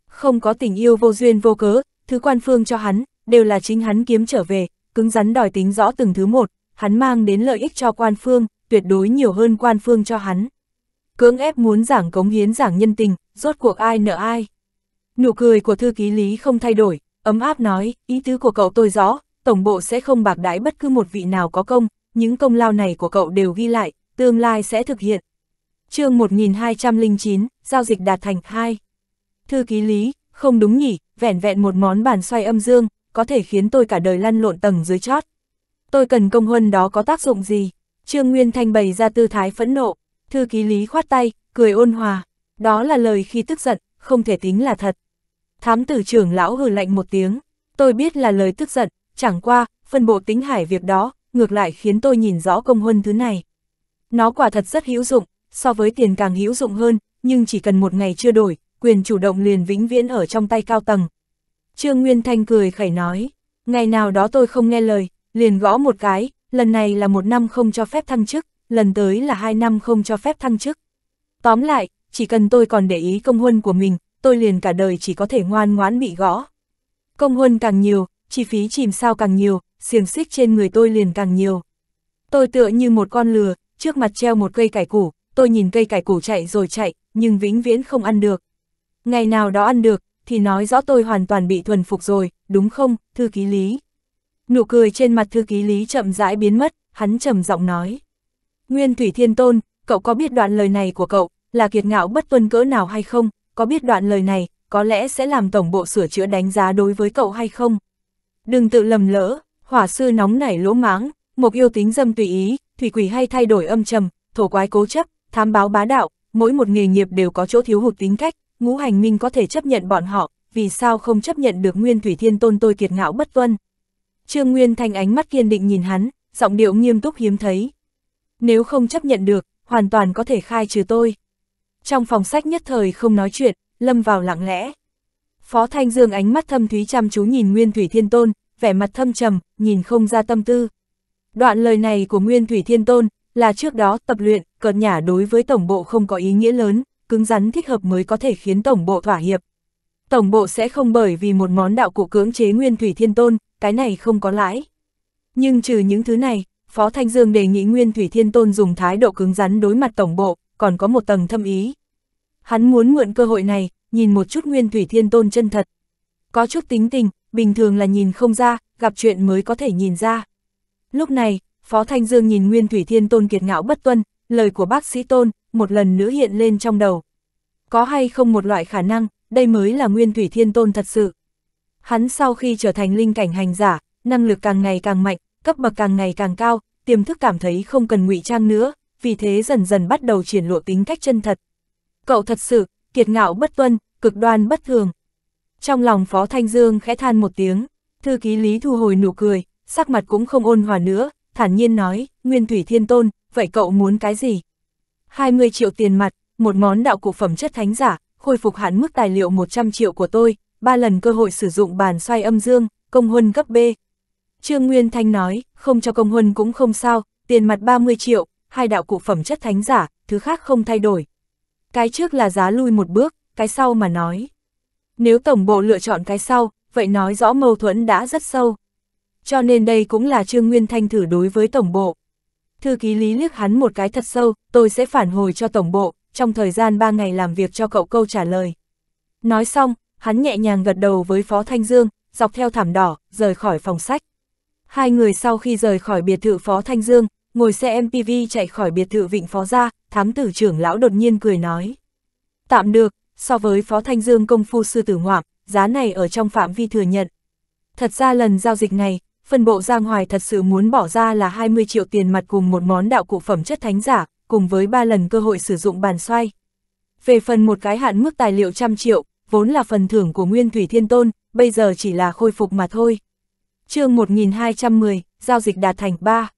Không có tình yêu vô duyên vô cớ, thứ quan phương cho hắn, đều là chính hắn kiếm trở về, cứng rắn đòi tính rõ từng thứ một, hắn mang đến lợi ích cho quan phương, tuyệt đối nhiều hơn quan phương cho hắn. Cưỡng ép muốn giảng cống hiến giảng nhân tình, rốt cuộc ai nợ ai. Nụ cười của thư ký Lý không thay đổi, ấm áp nói, ý tứ của cậu tôi rõ, tổng bộ sẽ không bạc đái bất cứ một vị nào có công, những công lao này của cậu đều ghi lại, tương lai sẽ thực hiện. chương 1209, giao dịch đạt thành 2. Thư ký Lý, không đúng nhỉ, Vẹn vẹn một món bàn xoay âm dương, có thể khiến tôi cả đời lăn lộn tầng dưới chót. Tôi cần công huân đó có tác dụng gì? Trương Nguyên Thanh bày ra tư thái phẫn nộ, thư ký Lý khoát tay, cười ôn hòa, đó là lời khi tức giận, không thể tính là thật. Thám tử trưởng lão hừ lạnh một tiếng, tôi biết là lời tức giận, chẳng qua, phân bộ tính hải việc đó, ngược lại khiến tôi nhìn rõ công huân thứ này. Nó quả thật rất hữu dụng, so với tiền càng hữu dụng hơn, nhưng chỉ cần một ngày chưa đổi, quyền chủ động liền vĩnh viễn ở trong tay cao tầng, Trương Nguyên Thanh cười khẩy nói, ngày nào đó tôi không nghe lời, liền gõ một cái, lần này là một năm không cho phép thăng chức, lần tới là hai năm không cho phép thăng chức. Tóm lại, chỉ cần tôi còn để ý công huân của mình, tôi liền cả đời chỉ có thể ngoan ngoãn bị gõ. Công huân càng nhiều, chi phí chìm sao càng nhiều, xiềng xích trên người tôi liền càng nhiều. Tôi tựa như một con lừa, trước mặt treo một cây cải củ, tôi nhìn cây cải củ chạy rồi chạy, nhưng vĩnh viễn không ăn được. Ngày nào đó ăn được, thì nói rõ tôi hoàn toàn bị thuần phục rồi, đúng không, thư ký lý? Nụ cười trên mặt thư ký lý chậm rãi biến mất, hắn trầm giọng nói. Nguyên Thủy Thiên Tôn, cậu có biết đoạn lời này của cậu, là kiệt ngạo bất tuân cỡ nào hay không? Có biết đoạn lời này, có lẽ sẽ làm tổng bộ sửa chữa đánh giá đối với cậu hay không? Đừng tự lầm lỡ, hỏa sư nóng nảy lỗ máng, một yêu tính dâm tùy ý, thủy quỷ hay thay đổi âm trầm, thổ quái cố chấp, thám báo bá đạo, mỗi một nghề nghiệp đều có chỗ thiếu hụt tính cách, ngũ hành minh có thể chấp nhận bọn họ, vì sao không chấp nhận được nguyên thủy thiên tôn tôi kiệt ngạo bất tuân. Trương Nguyên Thanh ánh mắt kiên định nhìn hắn, giọng điệu nghiêm túc hiếm thấy. Nếu không chấp nhận được, hoàn toàn có thể khai trừ tôi. Trong phòng sách nhất thời không nói chuyện, lâm vào lặng lẽ. Phó Thanh Dương ánh mắt thâm thúy chăm chú nhìn Nguyên Thủy Thiên Tôn, vẻ mặt thâm trầm, nhìn không ra tâm tư. Đoạn lời này của Nguyên Thủy Thiên Tôn là trước đó tập luyện, cợt nhả đối với tổng bộ không có ý nghĩa lớn cứng rắn thích hợp mới có thể khiến Tổng bộ thỏa hiệp. Tổng bộ sẽ không bởi vì một món đạo cụ cưỡng chế nguyên thủy thiên tôn, cái này không có lãi. Nhưng trừ những thứ này, Phó Thanh Dương đề nghị Nguyên Thủy Thiên Tôn dùng thái độ cứng rắn đối mặt Tổng bộ, còn có một tầng thâm ý. Hắn muốn mượn cơ hội này, nhìn một chút Nguyên Thủy Thiên Tôn chân thật. Có chút tính tình, bình thường là nhìn không ra, gặp chuyện mới có thể nhìn ra. Lúc này, Phó Thanh Dương nhìn Nguyên Thủy Thiên Tôn kiệt ngạo bất tuân, lời của bác sĩ Tôn, một lần nữa hiện lên trong đầu. Có hay không một loại khả năng, đây mới là nguyên thủy thiên tôn thật sự. Hắn sau khi trở thành linh cảnh hành giả, năng lực càng ngày càng mạnh, cấp bậc càng ngày càng cao, tiềm thức cảm thấy không cần ngụy trang nữa, vì thế dần dần bắt đầu triển lộ tính cách chân thật. Cậu thật sự, kiệt ngạo bất tuân, cực đoan bất thường. Trong lòng Phó Thanh Dương khẽ than một tiếng, thư ký Lý thu hồi nụ cười, sắc mặt cũng không ôn hòa nữa, thản nhiên nói, Nguyên Thủy Thiên Tôn, vậy cậu muốn cái gì? 20 triệu tiền mặt, một món đạo cụ phẩm chất thánh giả, khôi phục hạn mức tài liệu 100 triệu của tôi, ba lần cơ hội sử dụng bàn xoay âm dương, công huân cấp B. Trương Nguyên Thanh nói, không cho công huân cũng không sao, tiền mặt 30 triệu, hai đạo cụ phẩm chất thánh giả, thứ khác không thay đổi. Cái trước là giá lui một bước, cái sau mà nói. Nếu tổng bộ lựa chọn cái sau, vậy nói rõ mâu thuẫn đã rất sâu. Cho nên đây cũng là Trương Nguyên Thanh thử đối với tổng bộ. Thư ký Lý liếc hắn một cái thật sâu, tôi sẽ phản hồi cho tổng bộ, trong thời gian ba ngày làm việc cho cậu câu trả lời. Nói xong, hắn nhẹ nhàng gật đầu với Phó Thanh Dương, dọc theo thảm đỏ, rời khỏi phòng sách. Hai người sau khi rời khỏi biệt thự Phó Thanh Dương, ngồi xe MPV chạy khỏi biệt thự Vịnh Phó ra, thám tử trưởng lão đột nhiên cười nói. Tạm được, so với Phó Thanh Dương công phu sư tử ngoạm, giá này ở trong phạm vi thừa nhận. Thật ra lần giao dịch này, phân bộ Giang Hoài thật sự muốn bỏ ra là 20 triệu tiền mặt cùng một món đạo cụ phẩm chất thánh giả, cùng với 3 lần cơ hội sử dụng bàn xoay. Về phần một cái hạn mức tài liệu trăm triệu, vốn là phần thưởng của Nguyên Thủy Thiên Tôn, bây giờ chỉ là khôi phục mà thôi. chương 1210, giao dịch đạt thành 3.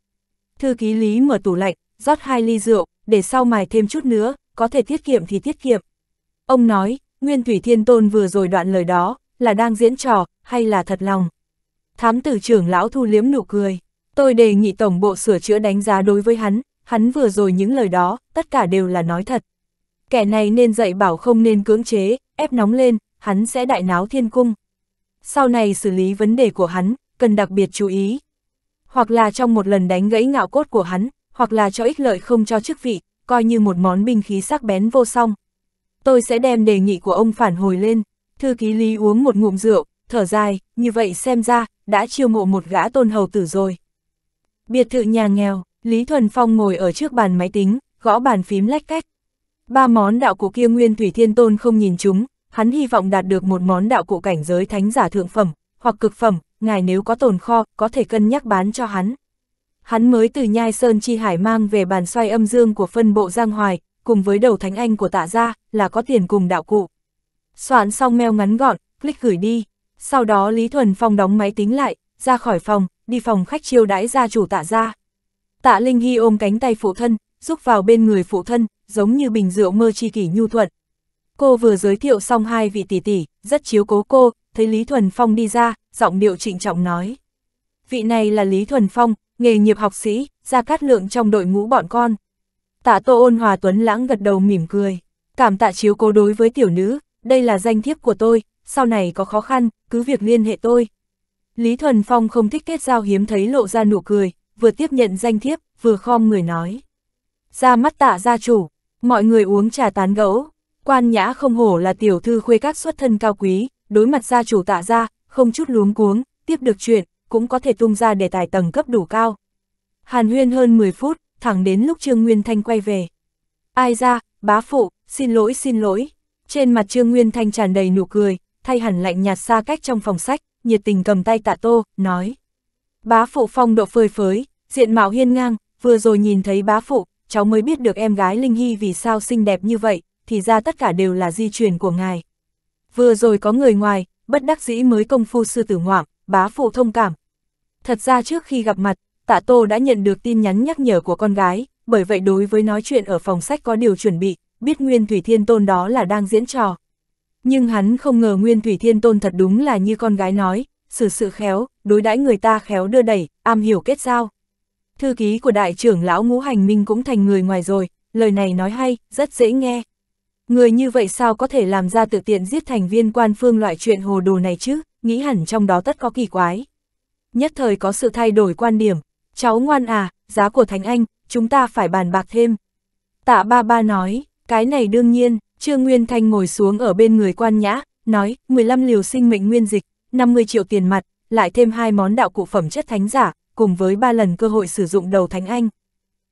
Thư ký Lý mở tủ lạnh, rót hai ly rượu, để sau mài thêm chút nữa, có thể tiết kiệm thì tiết kiệm. Ông nói, Nguyên Thủy Thiên Tôn vừa rồi đoạn lời đó, là đang diễn trò, hay là thật lòng. Thám tử trưởng lão thu liếm nụ cười. Tôi đề nghị tổng bộ sửa chữa đánh giá đối với hắn, hắn vừa rồi những lời đó, tất cả đều là nói thật. Kẻ này nên dạy bảo không nên cưỡng chế, ép nóng lên, hắn sẽ đại náo thiên cung. Sau này xử lý vấn đề của hắn, cần đặc biệt chú ý. Hoặc là trong một lần đánh gãy ngạo cốt của hắn, hoặc là cho ích lợi không cho chức vị, coi như một món binh khí sắc bén vô song. Tôi sẽ đem đề nghị của ông phản hồi lên. Thư ký Lý uống một ngụm rượu, thở dài, như vậy xem ra, đã chiêu mộ một gã tôn hầu tử rồi. Biệt thự nhà nghèo, Lý Thuần Phong ngồi ở trước bàn máy tính, gõ bàn phím lách cách. Ba món đạo cụ kia nguyên Thủy Thiên Tôn không nhìn chúng, hắn hy vọng đạt được một món đạo cụ cảnh giới thánh giả thượng phẩm, hoặc cực phẩm, ngài nếu có tồn kho, có thể cân nhắc bán cho hắn. Hắn mới từ Nhai Sơn Chi Hải mang về bàn xoay âm dương của phân bộ Giang Hoài, cùng với đầu thánh anh của tạ gia, là có tiền cùng đạo cụ. Soạn xong mail ngắn gọn, click gửi đi. Sau đó Lý Thuần Phong đóng máy tính lại, ra khỏi phòng, đi phòng khách chiêu đãi gia chủ tạ ra. Tạ Linh Hy ôm cánh tay phụ thân, rúc vào bên người phụ thân, giống như bình rượu mơ chi kỷ nhu thuận. Cô vừa giới thiệu xong hai vị tỷ tỷ, rất chiếu cố cô, thấy Lý Thuần Phong đi ra, giọng điệu trịnh trọng nói. Vị này là Lý Thuần Phong, nghề nghiệp học sĩ, ra cát lượng trong đội ngũ bọn con. Tạ Tô Ôn Hòa Tuấn Lãng gật đầu mỉm cười. Cảm tạ chiếu cố đối với tiểu nữ, đây là danh thiếp của tôi, sau này có khó khăn, cứ việc liên hệ tôi. Lý Thuần Phong không thích kết giao hiếm thấy lộ ra nụ cười, vừa tiếp nhận danh thiếp, vừa khom người nói. Ra mắt tạ gia chủ, mọi người uống trà tán gẫu, quan nhã không hổ là tiểu thư khuê các xuất thân cao quý, đối mặt gia chủ tạ gia, không chút luống cuống, tiếp được chuyện, cũng có thể tung ra đề tài tầng cấp đủ cao. Hàn huyên hơn 10 phút, thẳng đến lúc Trương Nguyên Thanh quay về. Ai ra, bá phụ, xin lỗi xin lỗi. Trên mặt Trương Nguyên Thanh tràn đầy nụ cười, thay hẳn lạnh nhạt xa cách trong phòng sách, nhiệt tình cầm tay tạ tô, nói. Bá phụ phong độ phơi phới, diện mạo hiên ngang, vừa rồi nhìn thấy bá phụ, cháu mới biết được em gái Linh Hy vì sao xinh đẹp như vậy, thì ra tất cả đều là di truyền của ngài. Vừa rồi có người ngoài, bất đắc dĩ mới công phu sư tử ngoạm, bá phụ thông cảm. Thật ra trước khi gặp mặt, tạ tô đã nhận được tin nhắn nhắc nhở của con gái, bởi vậy đối với nói chuyện ở phòng sách có điều chuẩn bị, biết Nguyên Thủy Thiên Tôn đó là đang diễn trò nhưng hắn không ngờ Nguyên Thủy Thiên Tôn thật đúng là như con gái nói, xử sự, sự khéo, đối đãi người ta khéo đưa đẩy, am hiểu kết giao. Thư ký của đại trưởng lão ngũ hành minh cũng thành người ngoài rồi, lời này nói hay, rất dễ nghe. Người như vậy sao có thể làm ra tự tiện giết thành viên quan phương loại chuyện hồ đồ này chứ, nghĩ hẳn trong đó tất có kỳ quái. Nhất thời có sự thay đổi quan điểm, cháu ngoan à, giá của Thánh Anh, chúng ta phải bàn bạc thêm. Tạ ba ba nói, cái này đương nhiên, Trương Nguyên Thanh ngồi xuống ở bên người quan nhã, nói, 15 liều sinh mệnh nguyên dịch, 50 triệu tiền mặt, lại thêm hai món đạo cụ phẩm chất thánh giả, cùng với ba lần cơ hội sử dụng đầu thánh anh.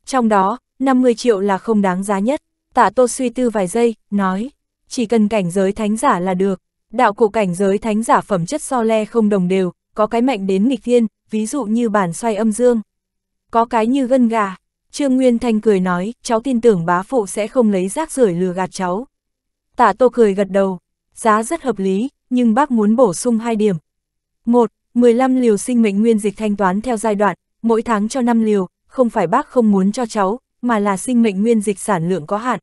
Trong đó, 50 triệu là không đáng giá nhất, tạ tô suy tư vài giây, nói, chỉ cần cảnh giới thánh giả là được, đạo cụ cảnh giới thánh giả phẩm chất so le không đồng đều, có cái mạnh đến nghịch thiên, ví dụ như bản xoay âm dương. Có cái như gân gà, Trương Nguyên Thanh cười nói, cháu tin tưởng bá phụ sẽ không lấy rác rưởi lừa gạt cháu. Tạ Tô cười gật đầu, giá rất hợp lý, nhưng bác muốn bổ sung hai điểm. một 15 liều sinh mệnh nguyên dịch thanh toán theo giai đoạn, mỗi tháng cho 5 liều, không phải bác không muốn cho cháu, mà là sinh mệnh nguyên dịch sản lượng có hạn.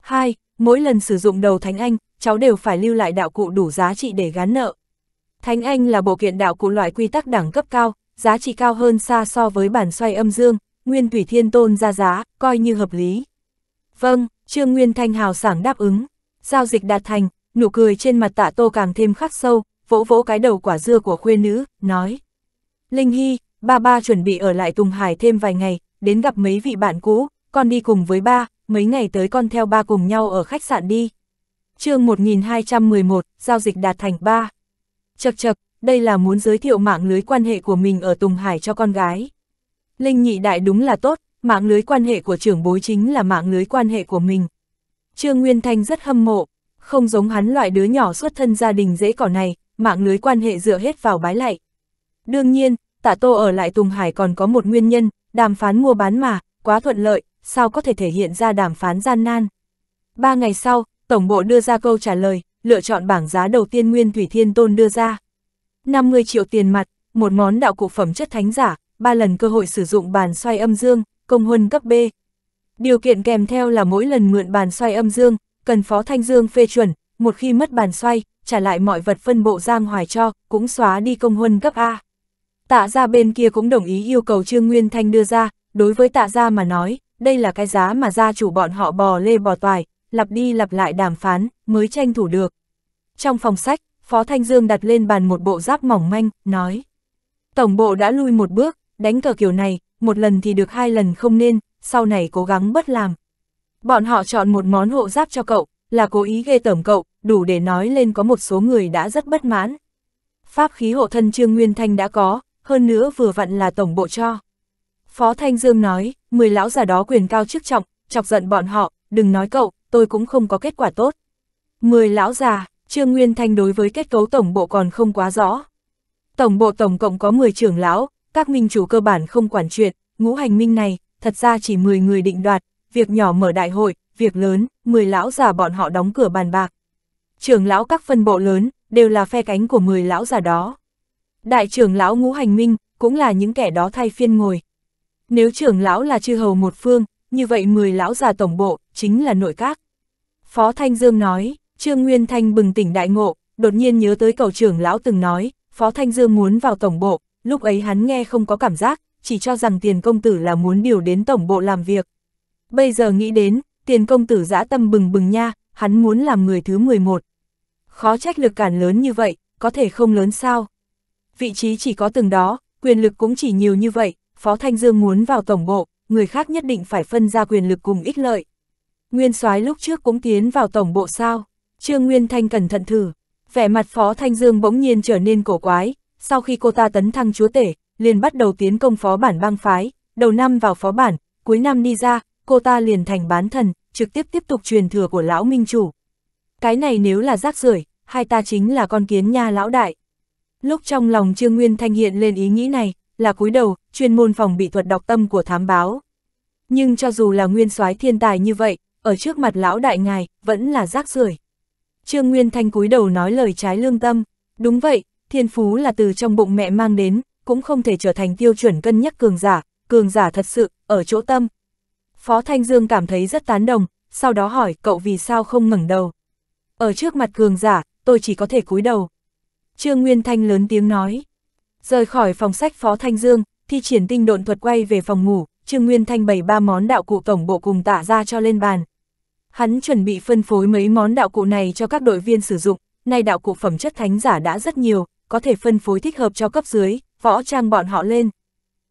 Hai, Mỗi lần sử dụng đầu Thánh Anh, cháu đều phải lưu lại đạo cụ đủ giá trị để gán nợ. Thánh Anh là bộ kiện đạo cụ loại quy tắc đẳng cấp cao, giá trị cao hơn xa so với bản xoay âm dương, Nguyên Thủy Thiên Tôn ra giá, coi như hợp lý. Vâng, Trương Nguyên Thanh hào sảng đáp ứng giao dịch đạt thành, nụ cười trên mặt tạ tô càng thêm khắc sâu, vỗ vỗ cái đầu quả dưa của khuê nữ, nói. Linh Hy, ba ba chuẩn bị ở lại Tùng Hải thêm vài ngày, đến gặp mấy vị bạn cũ, con đi cùng với ba, mấy ngày tới con theo ba cùng nhau ở khách sạn đi. chương 1211, giao dịch đạt thành ba. Chật chật, đây là muốn giới thiệu mạng lưới quan hệ của mình ở Tùng Hải cho con gái. Linh nhị đại đúng là tốt, mạng lưới quan hệ của trưởng bối chính là mạng lưới quan hệ của mình. Trương Nguyên Thanh rất hâm mộ, không giống hắn loại đứa nhỏ xuất thân gia đình dễ cỏ này, mạng lưới quan hệ dựa hết vào bái lạy. Đương nhiên, Tạ Tô ở lại Tùng Hải còn có một nguyên nhân, đàm phán mua bán mà, quá thuận lợi, sao có thể thể hiện ra đàm phán gian nan. Ba ngày sau, Tổng bộ đưa ra câu trả lời, lựa chọn bảng giá đầu tiên Nguyên Thủy Thiên Tôn đưa ra. 50 triệu tiền mặt, một món đạo cụ phẩm chất thánh giả, ba lần cơ hội sử dụng bàn xoay âm dương, công huân cấp B, Điều kiện kèm theo là mỗi lần mượn bàn xoay âm dương, cần Phó Thanh Dương phê chuẩn, một khi mất bàn xoay, trả lại mọi vật phân bộ Giang Hoài cho, cũng xóa đi công huân cấp A. Tạ ra bên kia cũng đồng ý yêu cầu Trương Nguyên Thanh đưa ra, đối với tạ ra mà nói, đây là cái giá mà gia chủ bọn họ bò lê bò toài, lặp đi lặp lại đàm phán, mới tranh thủ được. Trong phòng sách, Phó Thanh Dương đặt lên bàn một bộ giáp mỏng manh, nói. Tổng bộ đã lui một bước, đánh cờ kiểu này, một lần thì được hai lần không nên, sau này cố gắng bất làm. Bọn họ chọn một món hộ giáp cho cậu, là cố ý ghê tởm cậu, đủ để nói lên có một số người đã rất bất mãn. Pháp khí hộ thân Trương Nguyên Thanh đã có, hơn nữa vừa vặn là tổng bộ cho. Phó Thanh Dương nói, mười lão già đó quyền cao chức trọng, chọc giận bọn họ, đừng nói cậu, tôi cũng không có kết quả tốt. mười lão già, Trương Nguyên Thanh đối với kết cấu tổng bộ còn không quá rõ. Tổng bộ tổng cộng có 10 trưởng lão, các minh chủ cơ bản không quản chuyện, ngũ hành minh này, thật ra chỉ 10 người định đoạt, việc nhỏ mở đại hội, việc lớn, 10 lão già bọn họ đóng cửa bàn bạc. Trưởng lão các phân bộ lớn, đều là phe cánh của 10 lão già đó. Đại trưởng lão ngũ hành minh, cũng là những kẻ đó thay phiên ngồi. Nếu trưởng lão là chư hầu một phương, như vậy 10 lão già tổng bộ, chính là nội các. Phó Thanh Dương nói, Trương Nguyên Thanh bừng tỉnh đại ngộ, đột nhiên nhớ tới cầu trưởng lão từng nói, Phó Thanh Dương muốn vào tổng bộ, lúc ấy hắn nghe không có cảm giác, chỉ cho rằng tiền công tử là muốn điều đến tổng bộ làm việc. Bây giờ nghĩ đến, tiền công tử dã tâm bừng bừng nha, hắn muốn làm người thứ 11. Khó trách lực cản lớn như vậy, có thể không lớn sao. Vị trí chỉ có từng đó, quyền lực cũng chỉ nhiều như vậy, Phó Thanh Dương muốn vào tổng bộ, người khác nhất định phải phân ra quyền lực cùng ích lợi. Nguyên soái lúc trước cũng tiến vào tổng bộ sao? Trương Nguyên Thanh cẩn thận thử. Vẻ mặt Phó Thanh Dương bỗng nhiên trở nên cổ quái, sau khi cô ta tấn thăng chúa tể, liền bắt đầu tiến công phó bản băng phái, đầu năm vào phó bản, cuối năm đi ra, cô ta liền thành bán thần, trực tiếp tiếp tục truyền thừa của lão minh chủ. Cái này nếu là rác rưởi, hai ta chính là con kiến nha lão đại. Lúc trong lòng Trương Nguyên Thanh hiện lên ý nghĩ này, là cúi đầu, chuyên môn phòng bị thuật đọc tâm của thám báo. Nhưng cho dù là nguyên soái thiên tài như vậy, ở trước mặt lão đại ngài, vẫn là rác rưởi. Trương Nguyên Thanh cúi đầu nói lời trái lương tâm, đúng vậy, thiên phú là từ trong bụng mẹ mang đến, cũng không thể trở thành tiêu chuẩn cân nhắc cường giả, cường giả thật sự, ở chỗ tâm. Phó Thanh Dương cảm thấy rất tán đồng, sau đó hỏi cậu vì sao không ngẩng đầu. Ở trước mặt cường giả, tôi chỉ có thể cúi đầu. Trương Nguyên Thanh lớn tiếng nói. Rời khỏi phòng sách Phó Thanh Dương, thi triển tinh độn thuật quay về phòng ngủ, Trương Nguyên Thanh bày ba món đạo cụ tổng bộ cùng tả ra cho lên bàn. Hắn chuẩn bị phân phối mấy món đạo cụ này cho các đội viên sử dụng, nay đạo cụ phẩm chất thánh giả đã rất nhiều, có thể phân phối thích hợp cho cấp dưới, võ trang bọn họ lên.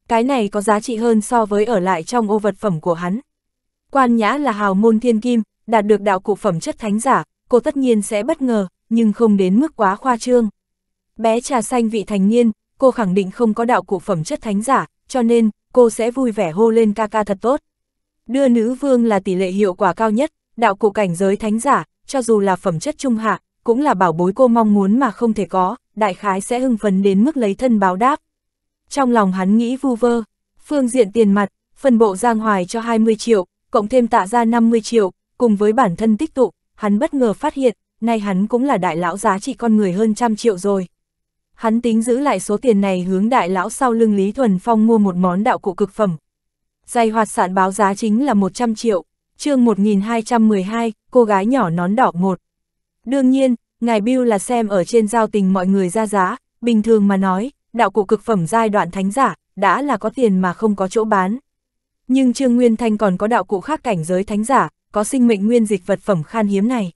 Cái này có giá trị hơn so với ở lại trong ô vật phẩm của hắn. Quan Nhã là hào môn thiên kim, đạt được đạo cụ phẩm chất thánh giả, cô tất nhiên sẽ bất ngờ, nhưng không đến mức quá khoa trương. Bé trà xanh vị thành niên, cô khẳng định không có đạo cụ phẩm chất thánh giả, cho nên, cô sẽ vui vẻ hô lên ca ca thật tốt. Đưa nữ vương là tỷ lệ hiệu quả cao nhất, đạo cụ cảnh giới thánh giả, cho dù là phẩm chất trung hạ, cũng là bảo bối cô mong muốn mà không thể có, đại khái sẽ hưng phấn đến mức lấy thân báo đáp trong lòng hắn nghĩ vu vơ, phương diện tiền mặt, phân bộ Giang Hoài cho 20 triệu, cộng thêm tạ ra 50 triệu, cùng với bản thân tích tụ, hắn bất ngờ phát hiện, nay hắn cũng là đại lão giá trị con người hơn trăm triệu rồi. Hắn tính giữ lại số tiền này hướng đại lão sau lưng Lý Thuần Phong mua một món đạo cụ cực phẩm. Giày hoạt sản báo giá chính là 100 triệu, chương 1212, cô gái nhỏ nón đỏ một. Đương nhiên, ngài Bill là xem ở trên giao tình mọi người ra giá, bình thường mà nói, đạo cụ cực phẩm giai đoạn thánh giả, đã là có tiền mà không có chỗ bán. Nhưng Trương Nguyên Thanh còn có đạo cụ khác cảnh giới thánh giả, có sinh mệnh nguyên dịch vật phẩm khan hiếm này.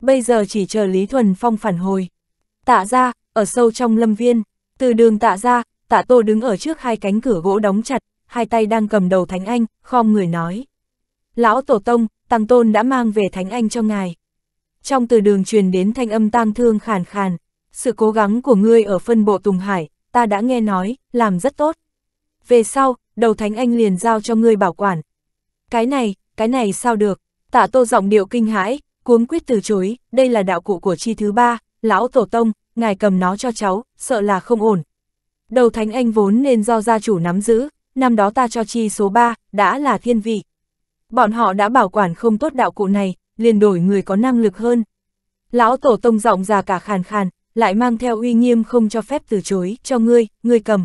Bây giờ chỉ chờ Lý Thuần Phong phản hồi. Tạ ra, ở sâu trong lâm viên, từ đường tạ ra, tạ tô đứng ở trước hai cánh cửa gỗ đóng chặt, hai tay đang cầm đầu Thánh Anh, khom người nói. Lão Tổ Tông, Tăng Tôn đã mang về Thánh Anh cho ngài. Trong từ đường truyền đến thanh âm tang thương khàn khàn, sự cố gắng của ngươi ở phân bộ Tùng Hải, ta đã nghe nói, làm rất tốt. Về sau, đầu thánh anh liền giao cho ngươi bảo quản. Cái này, cái này sao được? Tạ tô giọng điệu kinh hãi, cuống quyết từ chối, đây là đạo cụ của chi thứ ba, lão tổ tông, ngài cầm nó cho cháu, sợ là không ổn. Đầu thánh anh vốn nên do gia chủ nắm giữ, năm đó ta cho chi số ba đã là thiên vị. Bọn họ đã bảo quản không tốt đạo cụ này, liền đổi người có năng lực hơn. Lão tổ tông giọng già cả khàn khàn, lại mang theo uy nghiêm không cho phép từ chối, cho ngươi, ngươi cầm.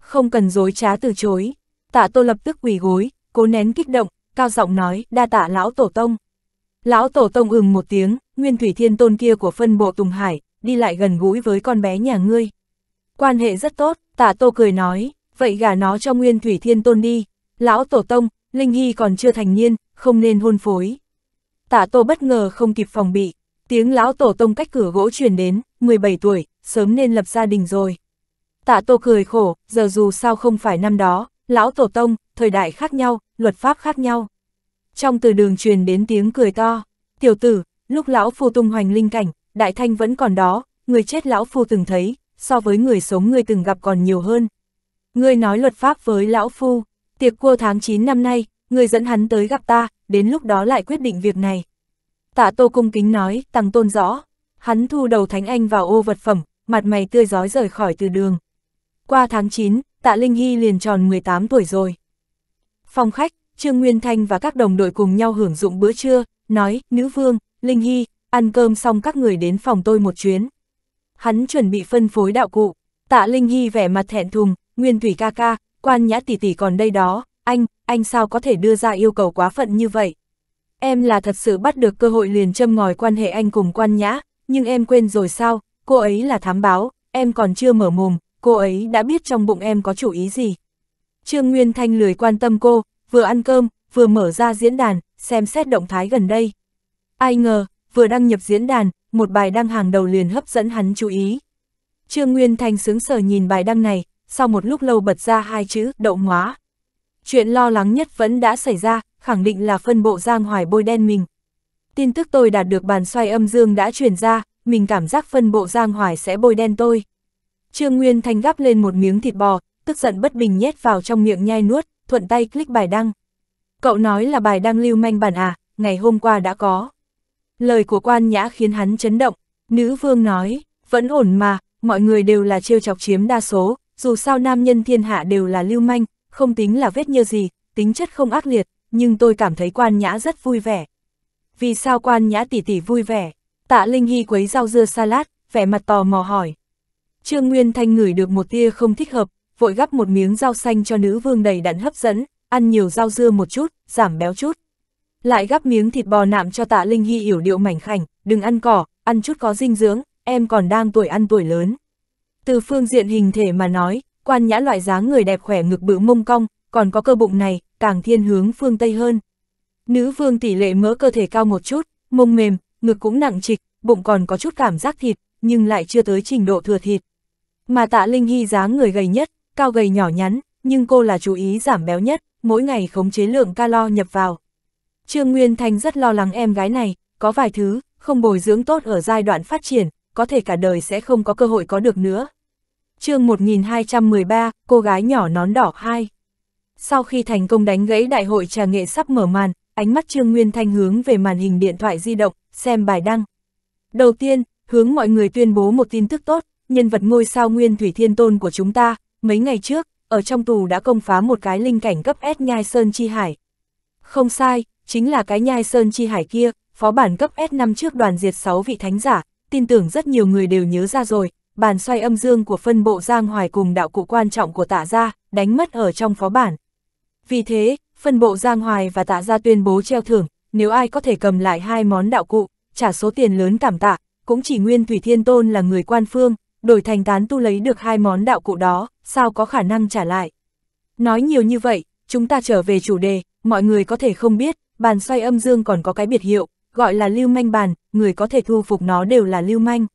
Không cần dối trá từ chối, tạ tô lập tức quỳ gối, cố nén kích động, cao giọng nói, đa tạ lão tổ tông. Lão tổ tông ừm một tiếng, nguyên thủy thiên tôn kia của phân bộ Tùng Hải, đi lại gần gũi với con bé nhà ngươi. Quan hệ rất tốt, tạ tô cười nói, vậy gả nó cho nguyên thủy thiên tôn đi. Lão tổ tông, Linh Hy còn chưa thành niên, không nên hôn phối. Tạ tô bất ngờ không kịp phòng bị, Tiếng lão tổ tông cách cửa gỗ truyền đến, 17 tuổi, sớm nên lập gia đình rồi. Tạ Tô cười khổ, giờ dù sao không phải năm đó, lão tổ tông, thời đại khác nhau, luật pháp khác nhau. Trong từ đường truyền đến tiếng cười to, tiểu tử, lúc lão phu tung hoành linh cảnh, đại thanh vẫn còn đó, người chết lão phu từng thấy, so với người sống người từng gặp còn nhiều hơn. Người nói luật pháp với lão phu, tiệc cua tháng 9 năm nay, người dẫn hắn tới gặp ta, đến lúc đó lại quyết định việc này. Tạ Tô cung kính nói, tăng tôn rõ. Hắn thu đầu Thánh Anh vào ô vật phẩm, mặt mày tươi giói rời khỏi từ đường. Qua tháng 9, Tạ Linh Hy liền tròn 18 tuổi rồi. Phòng khách, Trương Nguyên Thanh và các đồng đội cùng nhau hưởng dụng bữa trưa, nói, nữ vương, Linh Hy, ăn cơm xong các người đến phòng tôi một chuyến. Hắn chuẩn bị phân phối đạo cụ, tạ Linh Hy vẻ mặt thẹn thùng, Nguyên Thủy ca ca, quan nhã tỷ tỷ còn đây đó, anh, anh sao có thể đưa ra yêu cầu quá phận như vậy em là thật sự bắt được cơ hội liền châm ngòi quan hệ anh cùng quan nhã, nhưng em quên rồi sao, cô ấy là thám báo, em còn chưa mở mồm, cô ấy đã biết trong bụng em có chủ ý gì. Trương Nguyên Thanh lười quan tâm cô, vừa ăn cơm, vừa mở ra diễn đàn, xem xét động thái gần đây. Ai ngờ, vừa đăng nhập diễn đàn, một bài đăng hàng đầu liền hấp dẫn hắn chú ý. Trương Nguyên Thanh sướng sở nhìn bài đăng này, sau một lúc lâu bật ra hai chữ, đậu hóa Chuyện lo lắng nhất vẫn đã xảy ra, khẳng định là phân bộ Giang Hoài bôi đen mình. Tin tức tôi đạt được bàn xoay âm dương đã truyền ra, mình cảm giác phân bộ Giang Hoài sẽ bôi đen tôi. Trương Nguyên Thanh gắp lên một miếng thịt bò, tức giận bất bình nhét vào trong miệng nhai nuốt, thuận tay click bài đăng. Cậu nói là bài đăng lưu manh bản à, ngày hôm qua đã có. Lời của quan nhã khiến hắn chấn động, nữ vương nói, vẫn ổn mà, mọi người đều là trêu chọc chiếm đa số, dù sao nam nhân thiên hạ đều là lưu manh, không tính là vết nhơ gì, tính chất không ác liệt, nhưng tôi cảm thấy quan nhã rất vui vẻ. Vì sao quan nhã tỷ tỷ vui vẻ? Tạ Linh Hy quấy rau dưa salad, vẻ mặt tò mò hỏi. Trương Nguyên Thanh ngửi được một tia không thích hợp, vội gắp một miếng rau xanh cho nữ vương đầy đặn hấp dẫn, ăn nhiều rau dưa một chút, giảm béo chút. Lại gắp miếng thịt bò nạm cho tạ Linh Hy hiểu điệu mảnh khảnh, đừng ăn cỏ, ăn chút có dinh dưỡng, em còn đang tuổi ăn tuổi lớn. Từ phương diện hình thể mà nói, quan nhã loại dáng người đẹp khỏe ngực bự mông cong, còn có cơ bụng này, càng thiên hướng phương Tây hơn. Nữ vương tỷ lệ mỡ cơ thể cao một chút, mông mềm, ngực cũng nặng trịch, bụng còn có chút cảm giác thịt, nhưng lại chưa tới trình độ thừa thịt. Mà tạ Linh Hy dáng người gầy nhất, cao gầy nhỏ nhắn, nhưng cô là chú ý giảm béo nhất, mỗi ngày khống chế lượng calo nhập vào. Trương Nguyên Thanh rất lo lắng em gái này, có vài thứ, không bồi dưỡng tốt ở giai đoạn phát triển, có thể cả đời sẽ không có cơ hội có được nữa. chương 1213, cô gái nhỏ nón đỏ 2 sau khi thành công đánh gãy đại hội trà nghệ sắp mở màn, ánh mắt Trương Nguyên Thanh hướng về màn hình điện thoại di động, xem bài đăng. Đầu tiên, hướng mọi người tuyên bố một tin tức tốt, nhân vật ngôi sao Nguyên Thủy Thiên Tôn của chúng ta, mấy ngày trước, ở trong tù đã công phá một cái linh cảnh cấp S nhai Sơn Chi Hải. Không sai, chính là cái nhai Sơn Chi Hải kia, phó bản cấp S năm trước đoàn diệt 6 vị thánh giả, tin tưởng rất nhiều người đều nhớ ra rồi, bàn xoay âm dương của phân bộ Giang Hoài cùng đạo cụ quan trọng của tả ra, đánh mất ở trong phó bản. Vì thế, phân bộ Giang Hoài và Tạ Gia tuyên bố treo thưởng, nếu ai có thể cầm lại hai món đạo cụ, trả số tiền lớn cảm tạ, cũng chỉ Nguyên Thủy Thiên Tôn là người quan phương, đổi thành tán tu lấy được hai món đạo cụ đó, sao có khả năng trả lại. Nói nhiều như vậy, chúng ta trở về chủ đề, mọi người có thể không biết, bàn xoay âm dương còn có cái biệt hiệu, gọi là lưu manh bàn, người có thể thu phục nó đều là lưu manh.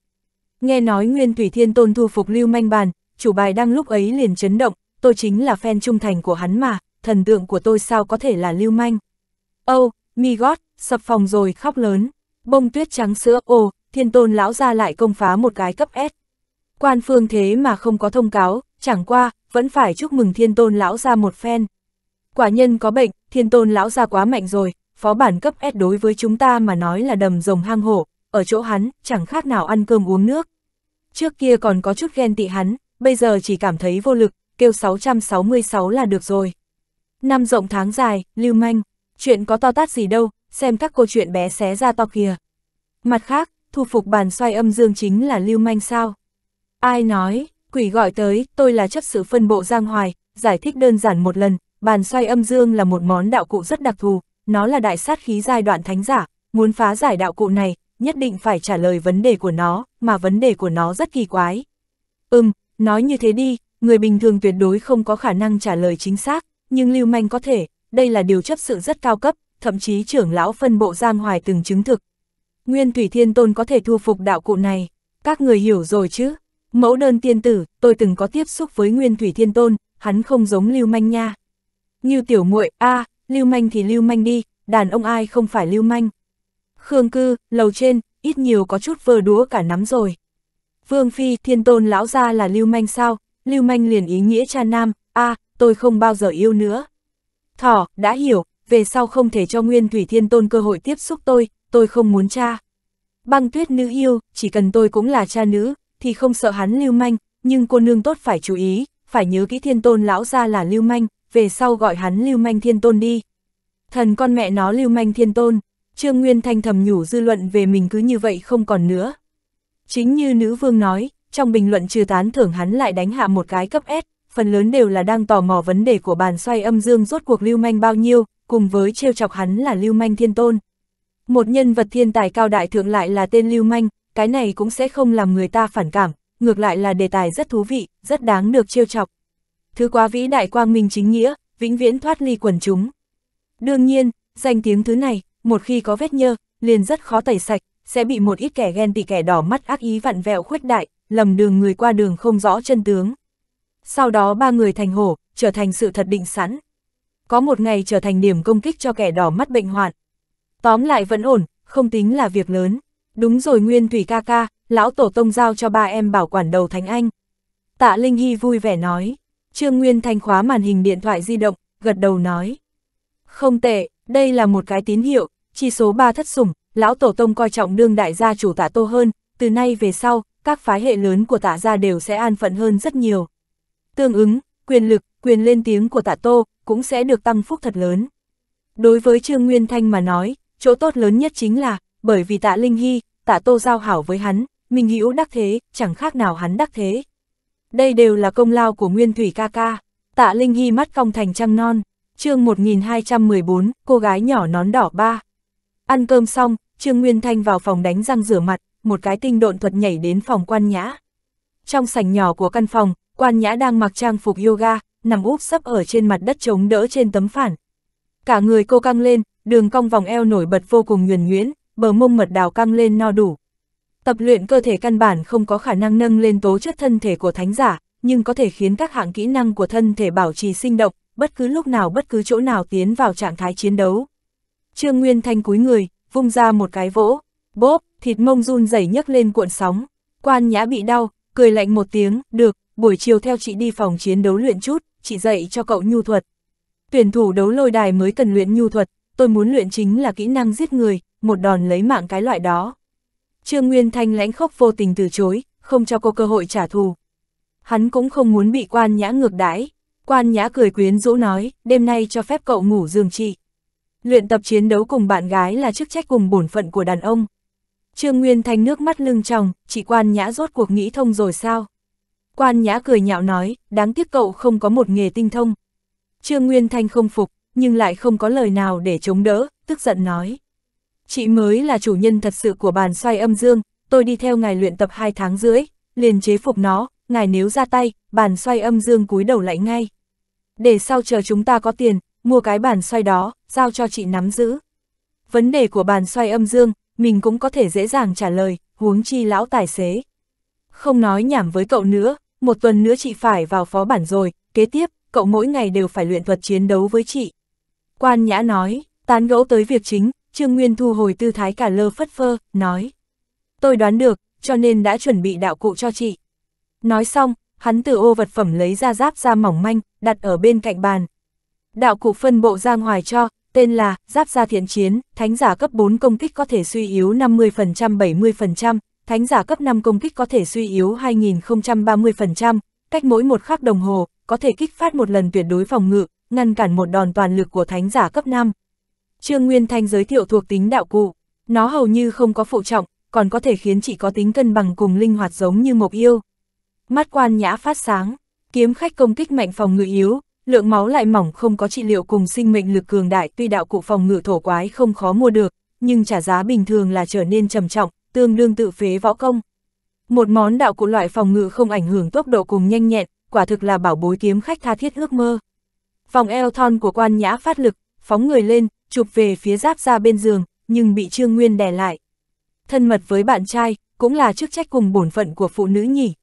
Nghe nói Nguyên Thủy Thiên Tôn thu phục lưu manh bàn, chủ bài đang lúc ấy liền chấn động, tôi chính là fan trung thành của hắn mà, thần tượng của tôi sao có thể là lưu manh. Âu, oh, mi gót, sập phòng rồi khóc lớn, bông tuyết trắng sữa, ô, oh, thiên tôn lão ra lại công phá một cái cấp S. Quan phương thế mà không có thông cáo, chẳng qua, vẫn phải chúc mừng thiên tôn lão ra một phen. Quả nhân có bệnh, thiên tôn lão ra quá mạnh rồi, phó bản cấp S đối với chúng ta mà nói là đầm rồng hang hổ, ở chỗ hắn, chẳng khác nào ăn cơm uống nước. Trước kia còn có chút ghen tị hắn, bây giờ chỉ cảm thấy vô lực, kêu 666 là được rồi. Năm rộng tháng dài, lưu manh, chuyện có to tát gì đâu, xem các câu chuyện bé xé ra to kìa. Mặt khác, thu phục bàn xoay âm dương chính là lưu manh sao? Ai nói, quỷ gọi tới, tôi là chấp sự phân bộ Giang Hoài, giải thích đơn giản một lần, bàn xoay âm dương là một món đạo cụ rất đặc thù, nó là đại sát khí giai đoạn thánh giả, muốn phá giải đạo cụ này, nhất định phải trả lời vấn đề của nó, mà vấn đề của nó rất kỳ quái. Ừm, nói như thế đi, người bình thường tuyệt đối không có khả năng trả lời chính xác, nhưng lưu manh có thể, đây là điều chấp sự rất cao cấp, thậm chí trưởng lão phân bộ Giang Hoài từng chứng thực. Nguyên Thủy Thiên Tôn có thể thu phục đạo cụ này, các người hiểu rồi chứ? Mẫu đơn tiên tử, tôi từng có tiếp xúc với Nguyên Thủy Thiên Tôn, hắn không giống lưu manh nha. Như tiểu muội a à, lưu manh thì lưu manh đi, đàn ông ai không phải lưu manh. Khương cư, lầu trên, ít nhiều có chút vơ đúa cả nắm rồi. Vương Phi, thiên tôn lão ra là lưu manh sao, lưu manh liền ý nghĩa cha nam, a à, tôi không bao giờ yêu nữa. Thỏ, đã hiểu, về sau không thể cho Nguyên Thủy Thiên Tôn cơ hội tiếp xúc tôi, tôi không muốn cha. Băng tuyết nữ yêu, chỉ cần tôi cũng là cha nữ, thì không sợ hắn lưu manh, nhưng cô nương tốt phải chú ý, phải nhớ kỹ Thiên Tôn lão ra là lưu manh, về sau gọi hắn lưu manh Thiên Tôn đi. Thần con mẹ nó lưu manh Thiên Tôn, Trương Nguyên Thanh thầm nhủ dư luận về mình cứ như vậy không còn nữa. Chính như nữ vương nói, trong bình luận trừ tán thưởng hắn lại đánh hạ một cái cấp S, phần lớn đều là đang tò mò vấn đề của bàn xoay âm dương rốt cuộc lưu manh bao nhiêu, cùng với trêu chọc hắn là lưu manh thiên tôn. Một nhân vật thiên tài cao đại thượng lại là tên lưu manh, cái này cũng sẽ không làm người ta phản cảm, ngược lại là đề tài rất thú vị, rất đáng được trêu chọc. Thứ quá vĩ đại quang minh chính nghĩa, vĩnh viễn thoát ly quần chúng. Đương nhiên, danh tiếng thứ này, một khi có vết nhơ, liền rất khó tẩy sạch, sẽ bị một ít kẻ ghen tị kẻ đỏ mắt ác ý vặn vẹo khuếch đại, lầm đường người qua đường không rõ chân tướng sau đó ba người thành hổ, trở thành sự thật định sẵn. Có một ngày trở thành điểm công kích cho kẻ đỏ mắt bệnh hoạn. Tóm lại vẫn ổn, không tính là việc lớn. Đúng rồi Nguyên Thủy ca ca, lão tổ tông giao cho ba em bảo quản đầu Thánh Anh. Tạ Linh Hy vui vẻ nói. Trương Nguyên Thanh khóa màn hình điện thoại di động, gật đầu nói. Không tệ, đây là một cái tín hiệu, chỉ số 3 thất sủng, lão tổ tông coi trọng đương đại gia chủ tạ tô hơn, từ nay về sau, các phái hệ lớn của tạ gia đều sẽ an phận hơn rất nhiều. Tương ứng, quyền lực, quyền lên tiếng của tạ tô cũng sẽ được tăng phúc thật lớn. Đối với Trương Nguyên Thanh mà nói, chỗ tốt lớn nhất chính là, bởi vì tạ Linh Hy, tạ tô giao hảo với hắn, mình hữu đắc thế, chẳng khác nào hắn đắc thế. Đây đều là công lao của Nguyên Thủy ca ca, tạ Linh Hy mắt cong thành trăng non, chương 1214, cô gái nhỏ nón đỏ ba. Ăn cơm xong, Trương Nguyên Thanh vào phòng đánh răng rửa mặt, một cái tinh độn thuật nhảy đến phòng quan nhã. Trong sảnh nhỏ của căn phòng, quan nhã đang mặc trang phục yoga, nằm úp sấp ở trên mặt đất chống đỡ trên tấm phản. Cả người cô căng lên, đường cong vòng eo nổi bật vô cùng nhuần nhuyễn, bờ mông mật đào căng lên no đủ. Tập luyện cơ thể căn bản không có khả năng nâng lên tố chất thân thể của thánh giả, nhưng có thể khiến các hạng kỹ năng của thân thể bảo trì sinh động, bất cứ lúc nào bất cứ chỗ nào tiến vào trạng thái chiến đấu. Trương Nguyên Thanh cúi người, vung ra một cái vỗ, bóp, thịt mông run rẩy nhấc lên cuộn sóng. Quan Nhã bị đau, cười lạnh một tiếng, được, buổi chiều theo chị đi phòng chiến đấu luyện chút, chị dạy cho cậu nhu thuật. Tuyển thủ đấu lôi đài mới cần luyện nhu thuật, tôi muốn luyện chính là kỹ năng giết người, một đòn lấy mạng cái loại đó. Trương Nguyên Thanh lãnh khốc vô tình từ chối, không cho cô cơ hội trả thù. Hắn cũng không muốn bị quan nhã ngược đãi. Quan nhã cười quyến rũ nói, đêm nay cho phép cậu ngủ giường chị. Luyện tập chiến đấu cùng bạn gái là chức trách cùng bổn phận của đàn ông. Trương Nguyên Thanh nước mắt lưng tròng, chị quan nhã rốt cuộc nghĩ thông rồi sao? Quan Nhã cười nhạo nói, đáng tiếc cậu không có một nghề tinh thông. Trương Nguyên Thanh không phục, nhưng lại không có lời nào để chống đỡ, tức giận nói. Chị mới là chủ nhân thật sự của bàn xoay âm dương, tôi đi theo ngài luyện tập hai tháng rưỡi, liền chế phục nó, ngài nếu ra tay, bàn xoay âm dương cúi đầu lại ngay. Để sau chờ chúng ta có tiền, mua cái bàn xoay đó, giao cho chị nắm giữ. Vấn đề của bàn xoay âm dương, mình cũng có thể dễ dàng trả lời, huống chi lão tài xế. Không nói nhảm với cậu nữa, một tuần nữa chị phải vào phó bản rồi, kế tiếp, cậu mỗi ngày đều phải luyện thuật chiến đấu với chị. Quan Nhã nói, tán gẫu tới việc chính, Trương Nguyên thu hồi tư thái cả lơ phất phơ, nói. Tôi đoán được, cho nên đã chuẩn bị đạo cụ cho chị. Nói xong, hắn từ ô vật phẩm lấy ra giáp da mỏng manh, đặt ở bên cạnh bàn. Đạo cụ phân bộ ra ngoài cho, tên là Giáp da thiện chiến, thánh giả cấp 4 công kích có thể suy yếu 50%-70%, thánh giả cấp 5 công kích có thể suy yếu 2030%, cách mỗi một khắc đồng hồ, có thể kích phát một lần tuyệt đối phòng ngự, ngăn cản một đòn toàn lực của thánh giả cấp 5. Trương Nguyên Thanh giới thiệu thuộc tính đạo cụ, nó hầu như không có phụ trọng, còn có thể khiến chỉ có tính cân bằng cùng linh hoạt giống như mộc yêu. Mắt quan nhã phát sáng, kiếm khách công kích mạnh phòng ngự yếu, lượng máu lại mỏng không có trị liệu cùng sinh mệnh lực cường đại tuy đạo cụ phòng ngự thổ quái không khó mua được, nhưng trả giá bình thường là trở nên trầm trọng, tương đương tự phế võ công. Một món đạo cụ loại phòng ngự không ảnh hưởng tốc độ cùng nhanh nhẹn, quả thực là bảo bối kiếm khách tha thiết ước mơ. Vòng eo thon của quan nhã phát lực, phóng người lên, chụp về phía giáp ra bên giường, nhưng bị Trương Nguyên đè lại. Thân mật với bạn trai, cũng là chức trách cùng bổn phận của phụ nữ nhỉ.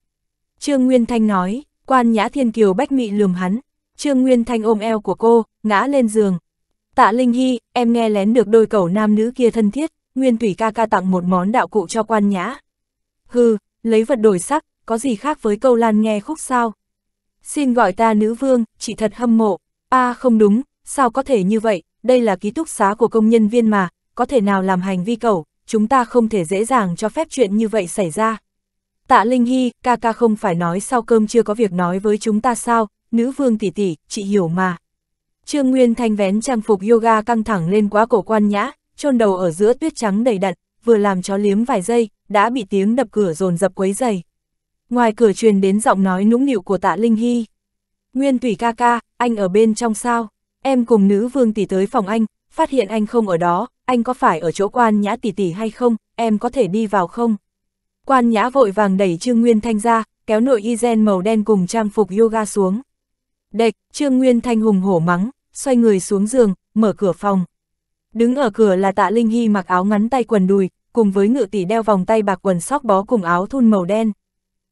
Trương Nguyên Thanh nói, quan nhã thiên kiều bách mị lườm hắn. Trương Nguyên Thanh ôm eo của cô, ngã lên giường. Tạ Linh Hy, em nghe lén được đôi cẩu nam nữ kia thân thiết. Nguyên Thủy ca ca tặng một món đạo cụ cho quan nhã. Hừ, lấy vật đổi sắc, có gì khác với câu lan nghe khúc sao? Xin gọi ta nữ vương, chị thật hâm mộ. a à, không đúng, sao có thể như vậy, đây là ký túc xá của công nhân viên mà, có thể nào làm hành vi cẩu, chúng ta không thể dễ dàng cho phép chuyện như vậy xảy ra. Tạ Linh Hy, ca ca không phải nói sau cơm chưa có việc nói với chúng ta sao, nữ vương tỷ tỷ, chị hiểu mà. Trương Nguyên Thanh vén trang phục yoga căng thẳng lên quá cổ quan nhã, chôn đầu ở giữa tuyết trắng đầy đặn, vừa làm chó liếm vài giây, đã bị tiếng đập cửa rồn dập quấy dày. Ngoài cửa truyền đến giọng nói nũng nịu của tạ Linh Hy. Nguyên Thủy ca ca, anh ở bên trong sao? Em cùng nữ vương tỷ tới phòng anh, phát hiện anh không ở đó, anh có phải ở chỗ quan nhã tỷ tỷ hay không, em có thể đi vào không? Quan nhã vội vàng đẩy Trương Nguyên Thanh ra, kéo nội y gen màu đen cùng trang phục yoga xuống. Đệch, Trương Nguyên Thanh hùng hổ mắng, xoay người xuống giường, mở cửa phòng. Đứng ở cửa là tạ Linh Hy mặc áo ngắn tay quần đùi, cùng với ngự tỷ đeo vòng tay bạc quần sóc bó cùng áo thun màu đen.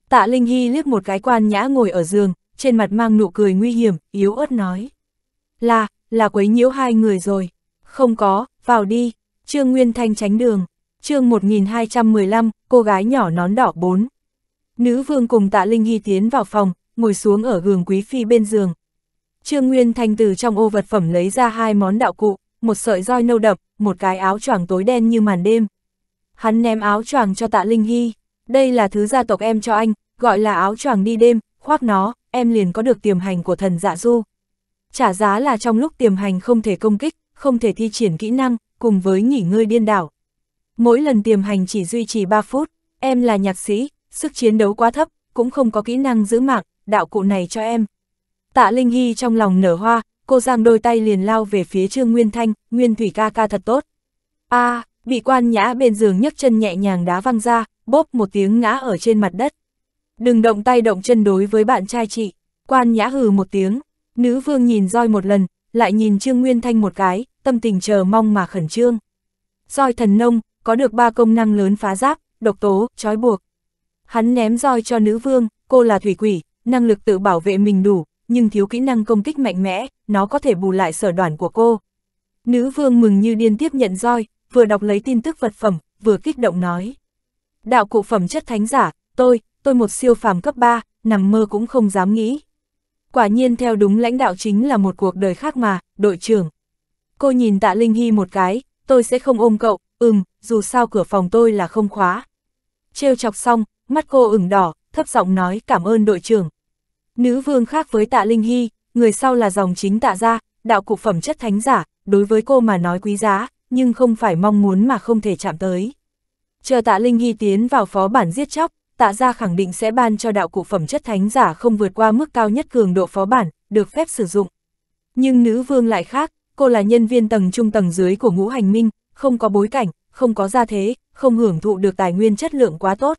Tạ Linh Hy liếc một cái quan nhã ngồi ở giường, trên mặt mang nụ cười nguy hiểm, yếu ớt nói. Là, là quấy nhiễu hai người rồi. Không có, vào đi. Trương Nguyên Thanh tránh đường. mười 1215, cô gái nhỏ nón đỏ 4. Nữ vương cùng tạ Linh Hy tiến vào phòng, ngồi xuống ở gường quý phi bên giường. Trương Nguyên Thanh từ trong ô vật phẩm lấy ra hai món đạo cụ, một sợi roi nâu đậm, một cái áo choàng tối đen như màn đêm. Hắn ném áo choàng cho tạ Linh Hy, đây là thứ gia tộc em cho anh, gọi là áo choàng đi đêm, khoác nó, em liền có được tiềm hành của thần dạ du. Trả giá là trong lúc tiềm hành không thể công kích, không thể thi triển kỹ năng, cùng với nghỉ ngơi điên đảo. Mỗi lần tiềm hành chỉ duy trì 3 phút, em là nhạc sĩ, sức chiến đấu quá thấp, cũng không có kỹ năng giữ mạng, đạo cụ này cho em. Tạ Linh Hy trong lòng nở hoa, cô giang đôi tay liền lao về phía Trương Nguyên Thanh, Nguyên Thủy ca ca thật tốt. a à, bị quan nhã bên giường nhấc chân nhẹ nhàng đá văng ra, bóp một tiếng ngã ở trên mặt đất. Đừng động tay động chân đối với bạn trai chị, quan nhã hừ một tiếng, nữ vương nhìn roi một lần, lại nhìn Trương Nguyên Thanh một cái, tâm tình chờ mong mà khẩn trương. Roi thần nông, có được ba công năng lớn phá giáp, độc tố, trói buộc. Hắn ném roi cho nữ vương, cô là thủy quỷ, năng lực tự bảo vệ mình đủ, nhưng thiếu kỹ năng công kích mạnh mẽ, nó có thể bù lại sở đoản của cô. Nữ vương mừng như điên tiếp nhận roi, vừa đọc lấy tin tức vật phẩm, vừa kích động nói. Đạo cụ phẩm chất thánh giả, tôi, tôi một siêu phàm cấp 3, nằm mơ cũng không dám nghĩ. Quả nhiên theo đúng lãnh đạo chính là một cuộc đời khác mà, đội trưởng. Cô nhìn tạ Linh Hy một cái, tôi sẽ không ôm cậu, ừm, dù sao cửa phòng tôi là không khóa. Trêu chọc xong, mắt cô ửng đỏ, thấp giọng nói cảm ơn đội trưởng, Nữ vương khác với tạ Linh Hy, người sau là dòng chính tạ gia, đạo cụ phẩm chất thánh giả, đối với cô mà nói quý giá, nhưng không phải mong muốn mà không thể chạm tới. Chờ tạ Linh Hy tiến vào phó bản giết chóc, tạ gia khẳng định sẽ ban cho đạo cụ phẩm chất thánh giả không vượt qua mức cao nhất cường độ phó bản, được phép sử dụng. Nhưng nữ vương lại khác, cô là nhân viên tầng trung tầng dưới của ngũ hành minh, không có bối cảnh, không có gia thế, không hưởng thụ được tài nguyên chất lượng quá tốt.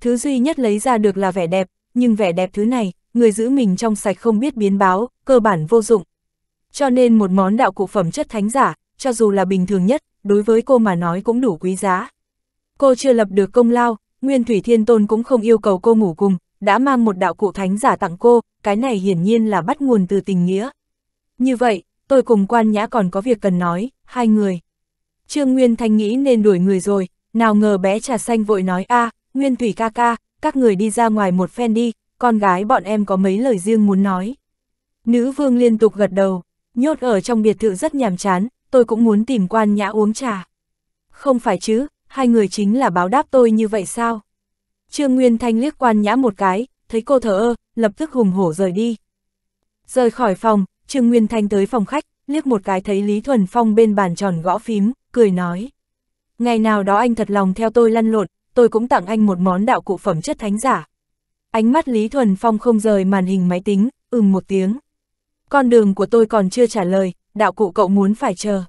Thứ duy nhất lấy ra được là vẻ đẹp, nhưng vẻ đẹp thứ này, người giữ mình trong sạch không biết biến báo, cơ bản vô dụng. Cho nên một món đạo cụ phẩm chất thánh giả, cho dù là bình thường nhất, đối với cô mà nói cũng đủ quý giá. Cô chưa lập được công lao, Nguyên Thủy Thiên Tôn cũng không yêu cầu cô ngủ cùng, đã mang một đạo cụ thánh giả tặng cô, cái này hiển nhiên là bắt nguồn từ tình nghĩa. Như vậy, tôi cùng quan nhã còn có việc cần nói, hai người. Trương Nguyên Thanh nghĩ nên đuổi người rồi, nào ngờ bé trà xanh vội nói a à, Nguyên Thủy ca ca, các người đi ra ngoài một phen đi, con gái bọn em có mấy lời riêng muốn nói. Nữ vương liên tục gật đầu, nhốt ở trong biệt thự rất nhàm chán, tôi cũng muốn tìm quan nhã uống trà. Không phải chứ, hai người chính là báo đáp tôi như vậy sao? Trương Nguyên Thanh liếc quan nhã một cái, thấy cô thở ơ, lập tức hùng hổ rời đi. Rời khỏi phòng, Trương Nguyên Thanh tới phòng khách, liếc một cái thấy Lý Thuần Phong bên bàn tròn gõ phím, cười nói. Ngày nào đó anh thật lòng theo tôi lăn lộn, tôi cũng tặng anh một món đạo cụ phẩm chất thánh giả, Ánh mắt Lý Thuần Phong không rời màn hình máy tính, ừm một tiếng. Con đường của tôi còn chưa trả lời, đạo cụ cậu muốn phải chờ.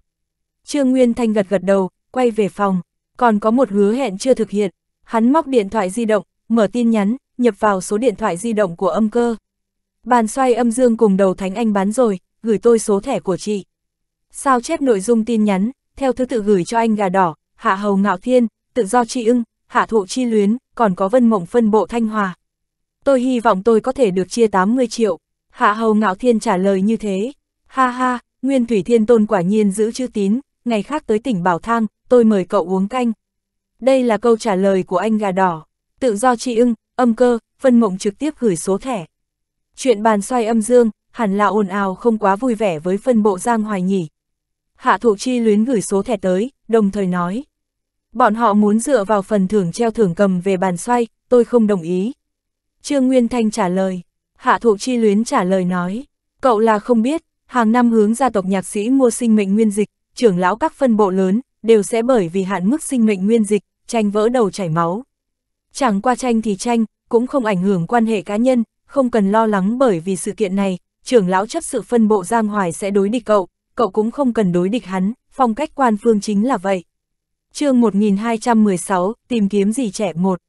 Trương Nguyên Thanh gật gật đầu, quay về phòng. Còn có một hứa hẹn chưa thực hiện. Hắn móc điện thoại di động, mở tin nhắn, nhập vào số điện thoại di động của âm cơ. Bàn xoay âm dương cùng đầu thánh anh bán rồi, gửi tôi số thẻ của chị. Sao chép nội dung tin nhắn, theo thứ tự gửi cho anh gà đỏ, hạ hầu ngạo thiên, tự do Chi ưng, hạ thụ chi luyến, còn có vân mộng phân bộ thanh hòa tôi hy vọng tôi có thể được chia 80 triệu. Hạ hầu ngạo thiên trả lời như thế. Ha ha, Nguyên Thủy Thiên Tôn quả nhiên giữ chữ tín, ngày khác tới tỉnh Bảo Thang, tôi mời cậu uống canh. Đây là câu trả lời của anh gà đỏ. Tự do tri ưng, âm cơ, phân mộng trực tiếp gửi số thẻ. Chuyện bàn xoay âm dương, hẳn là ồn ào không quá vui vẻ với phân bộ Giang Hoài nhỉ. Hạ thụ chi luyến gửi số thẻ tới, đồng thời nói. Bọn họ muốn dựa vào phần thưởng treo thưởng cầm về bàn xoay, tôi không đồng ý. Trương Nguyên Thanh trả lời, hạ thụ chi luyến trả lời nói, cậu là không biết, hàng năm hướng gia tộc nhạc sĩ mua sinh mệnh nguyên dịch, trưởng lão các phân bộ lớn, đều sẽ bởi vì hạn mức sinh mệnh nguyên dịch, tranh vỡ đầu chảy máu. Chẳng qua tranh thì tranh, cũng không ảnh hưởng quan hệ cá nhân, không cần lo lắng bởi vì sự kiện này, trưởng lão chấp sự phân bộ Giang Hoài sẽ đối địch cậu, cậu cũng không cần đối địch hắn, phong cách quan phương chính là vậy. chương 1216, tìm kiếm gì trẻ một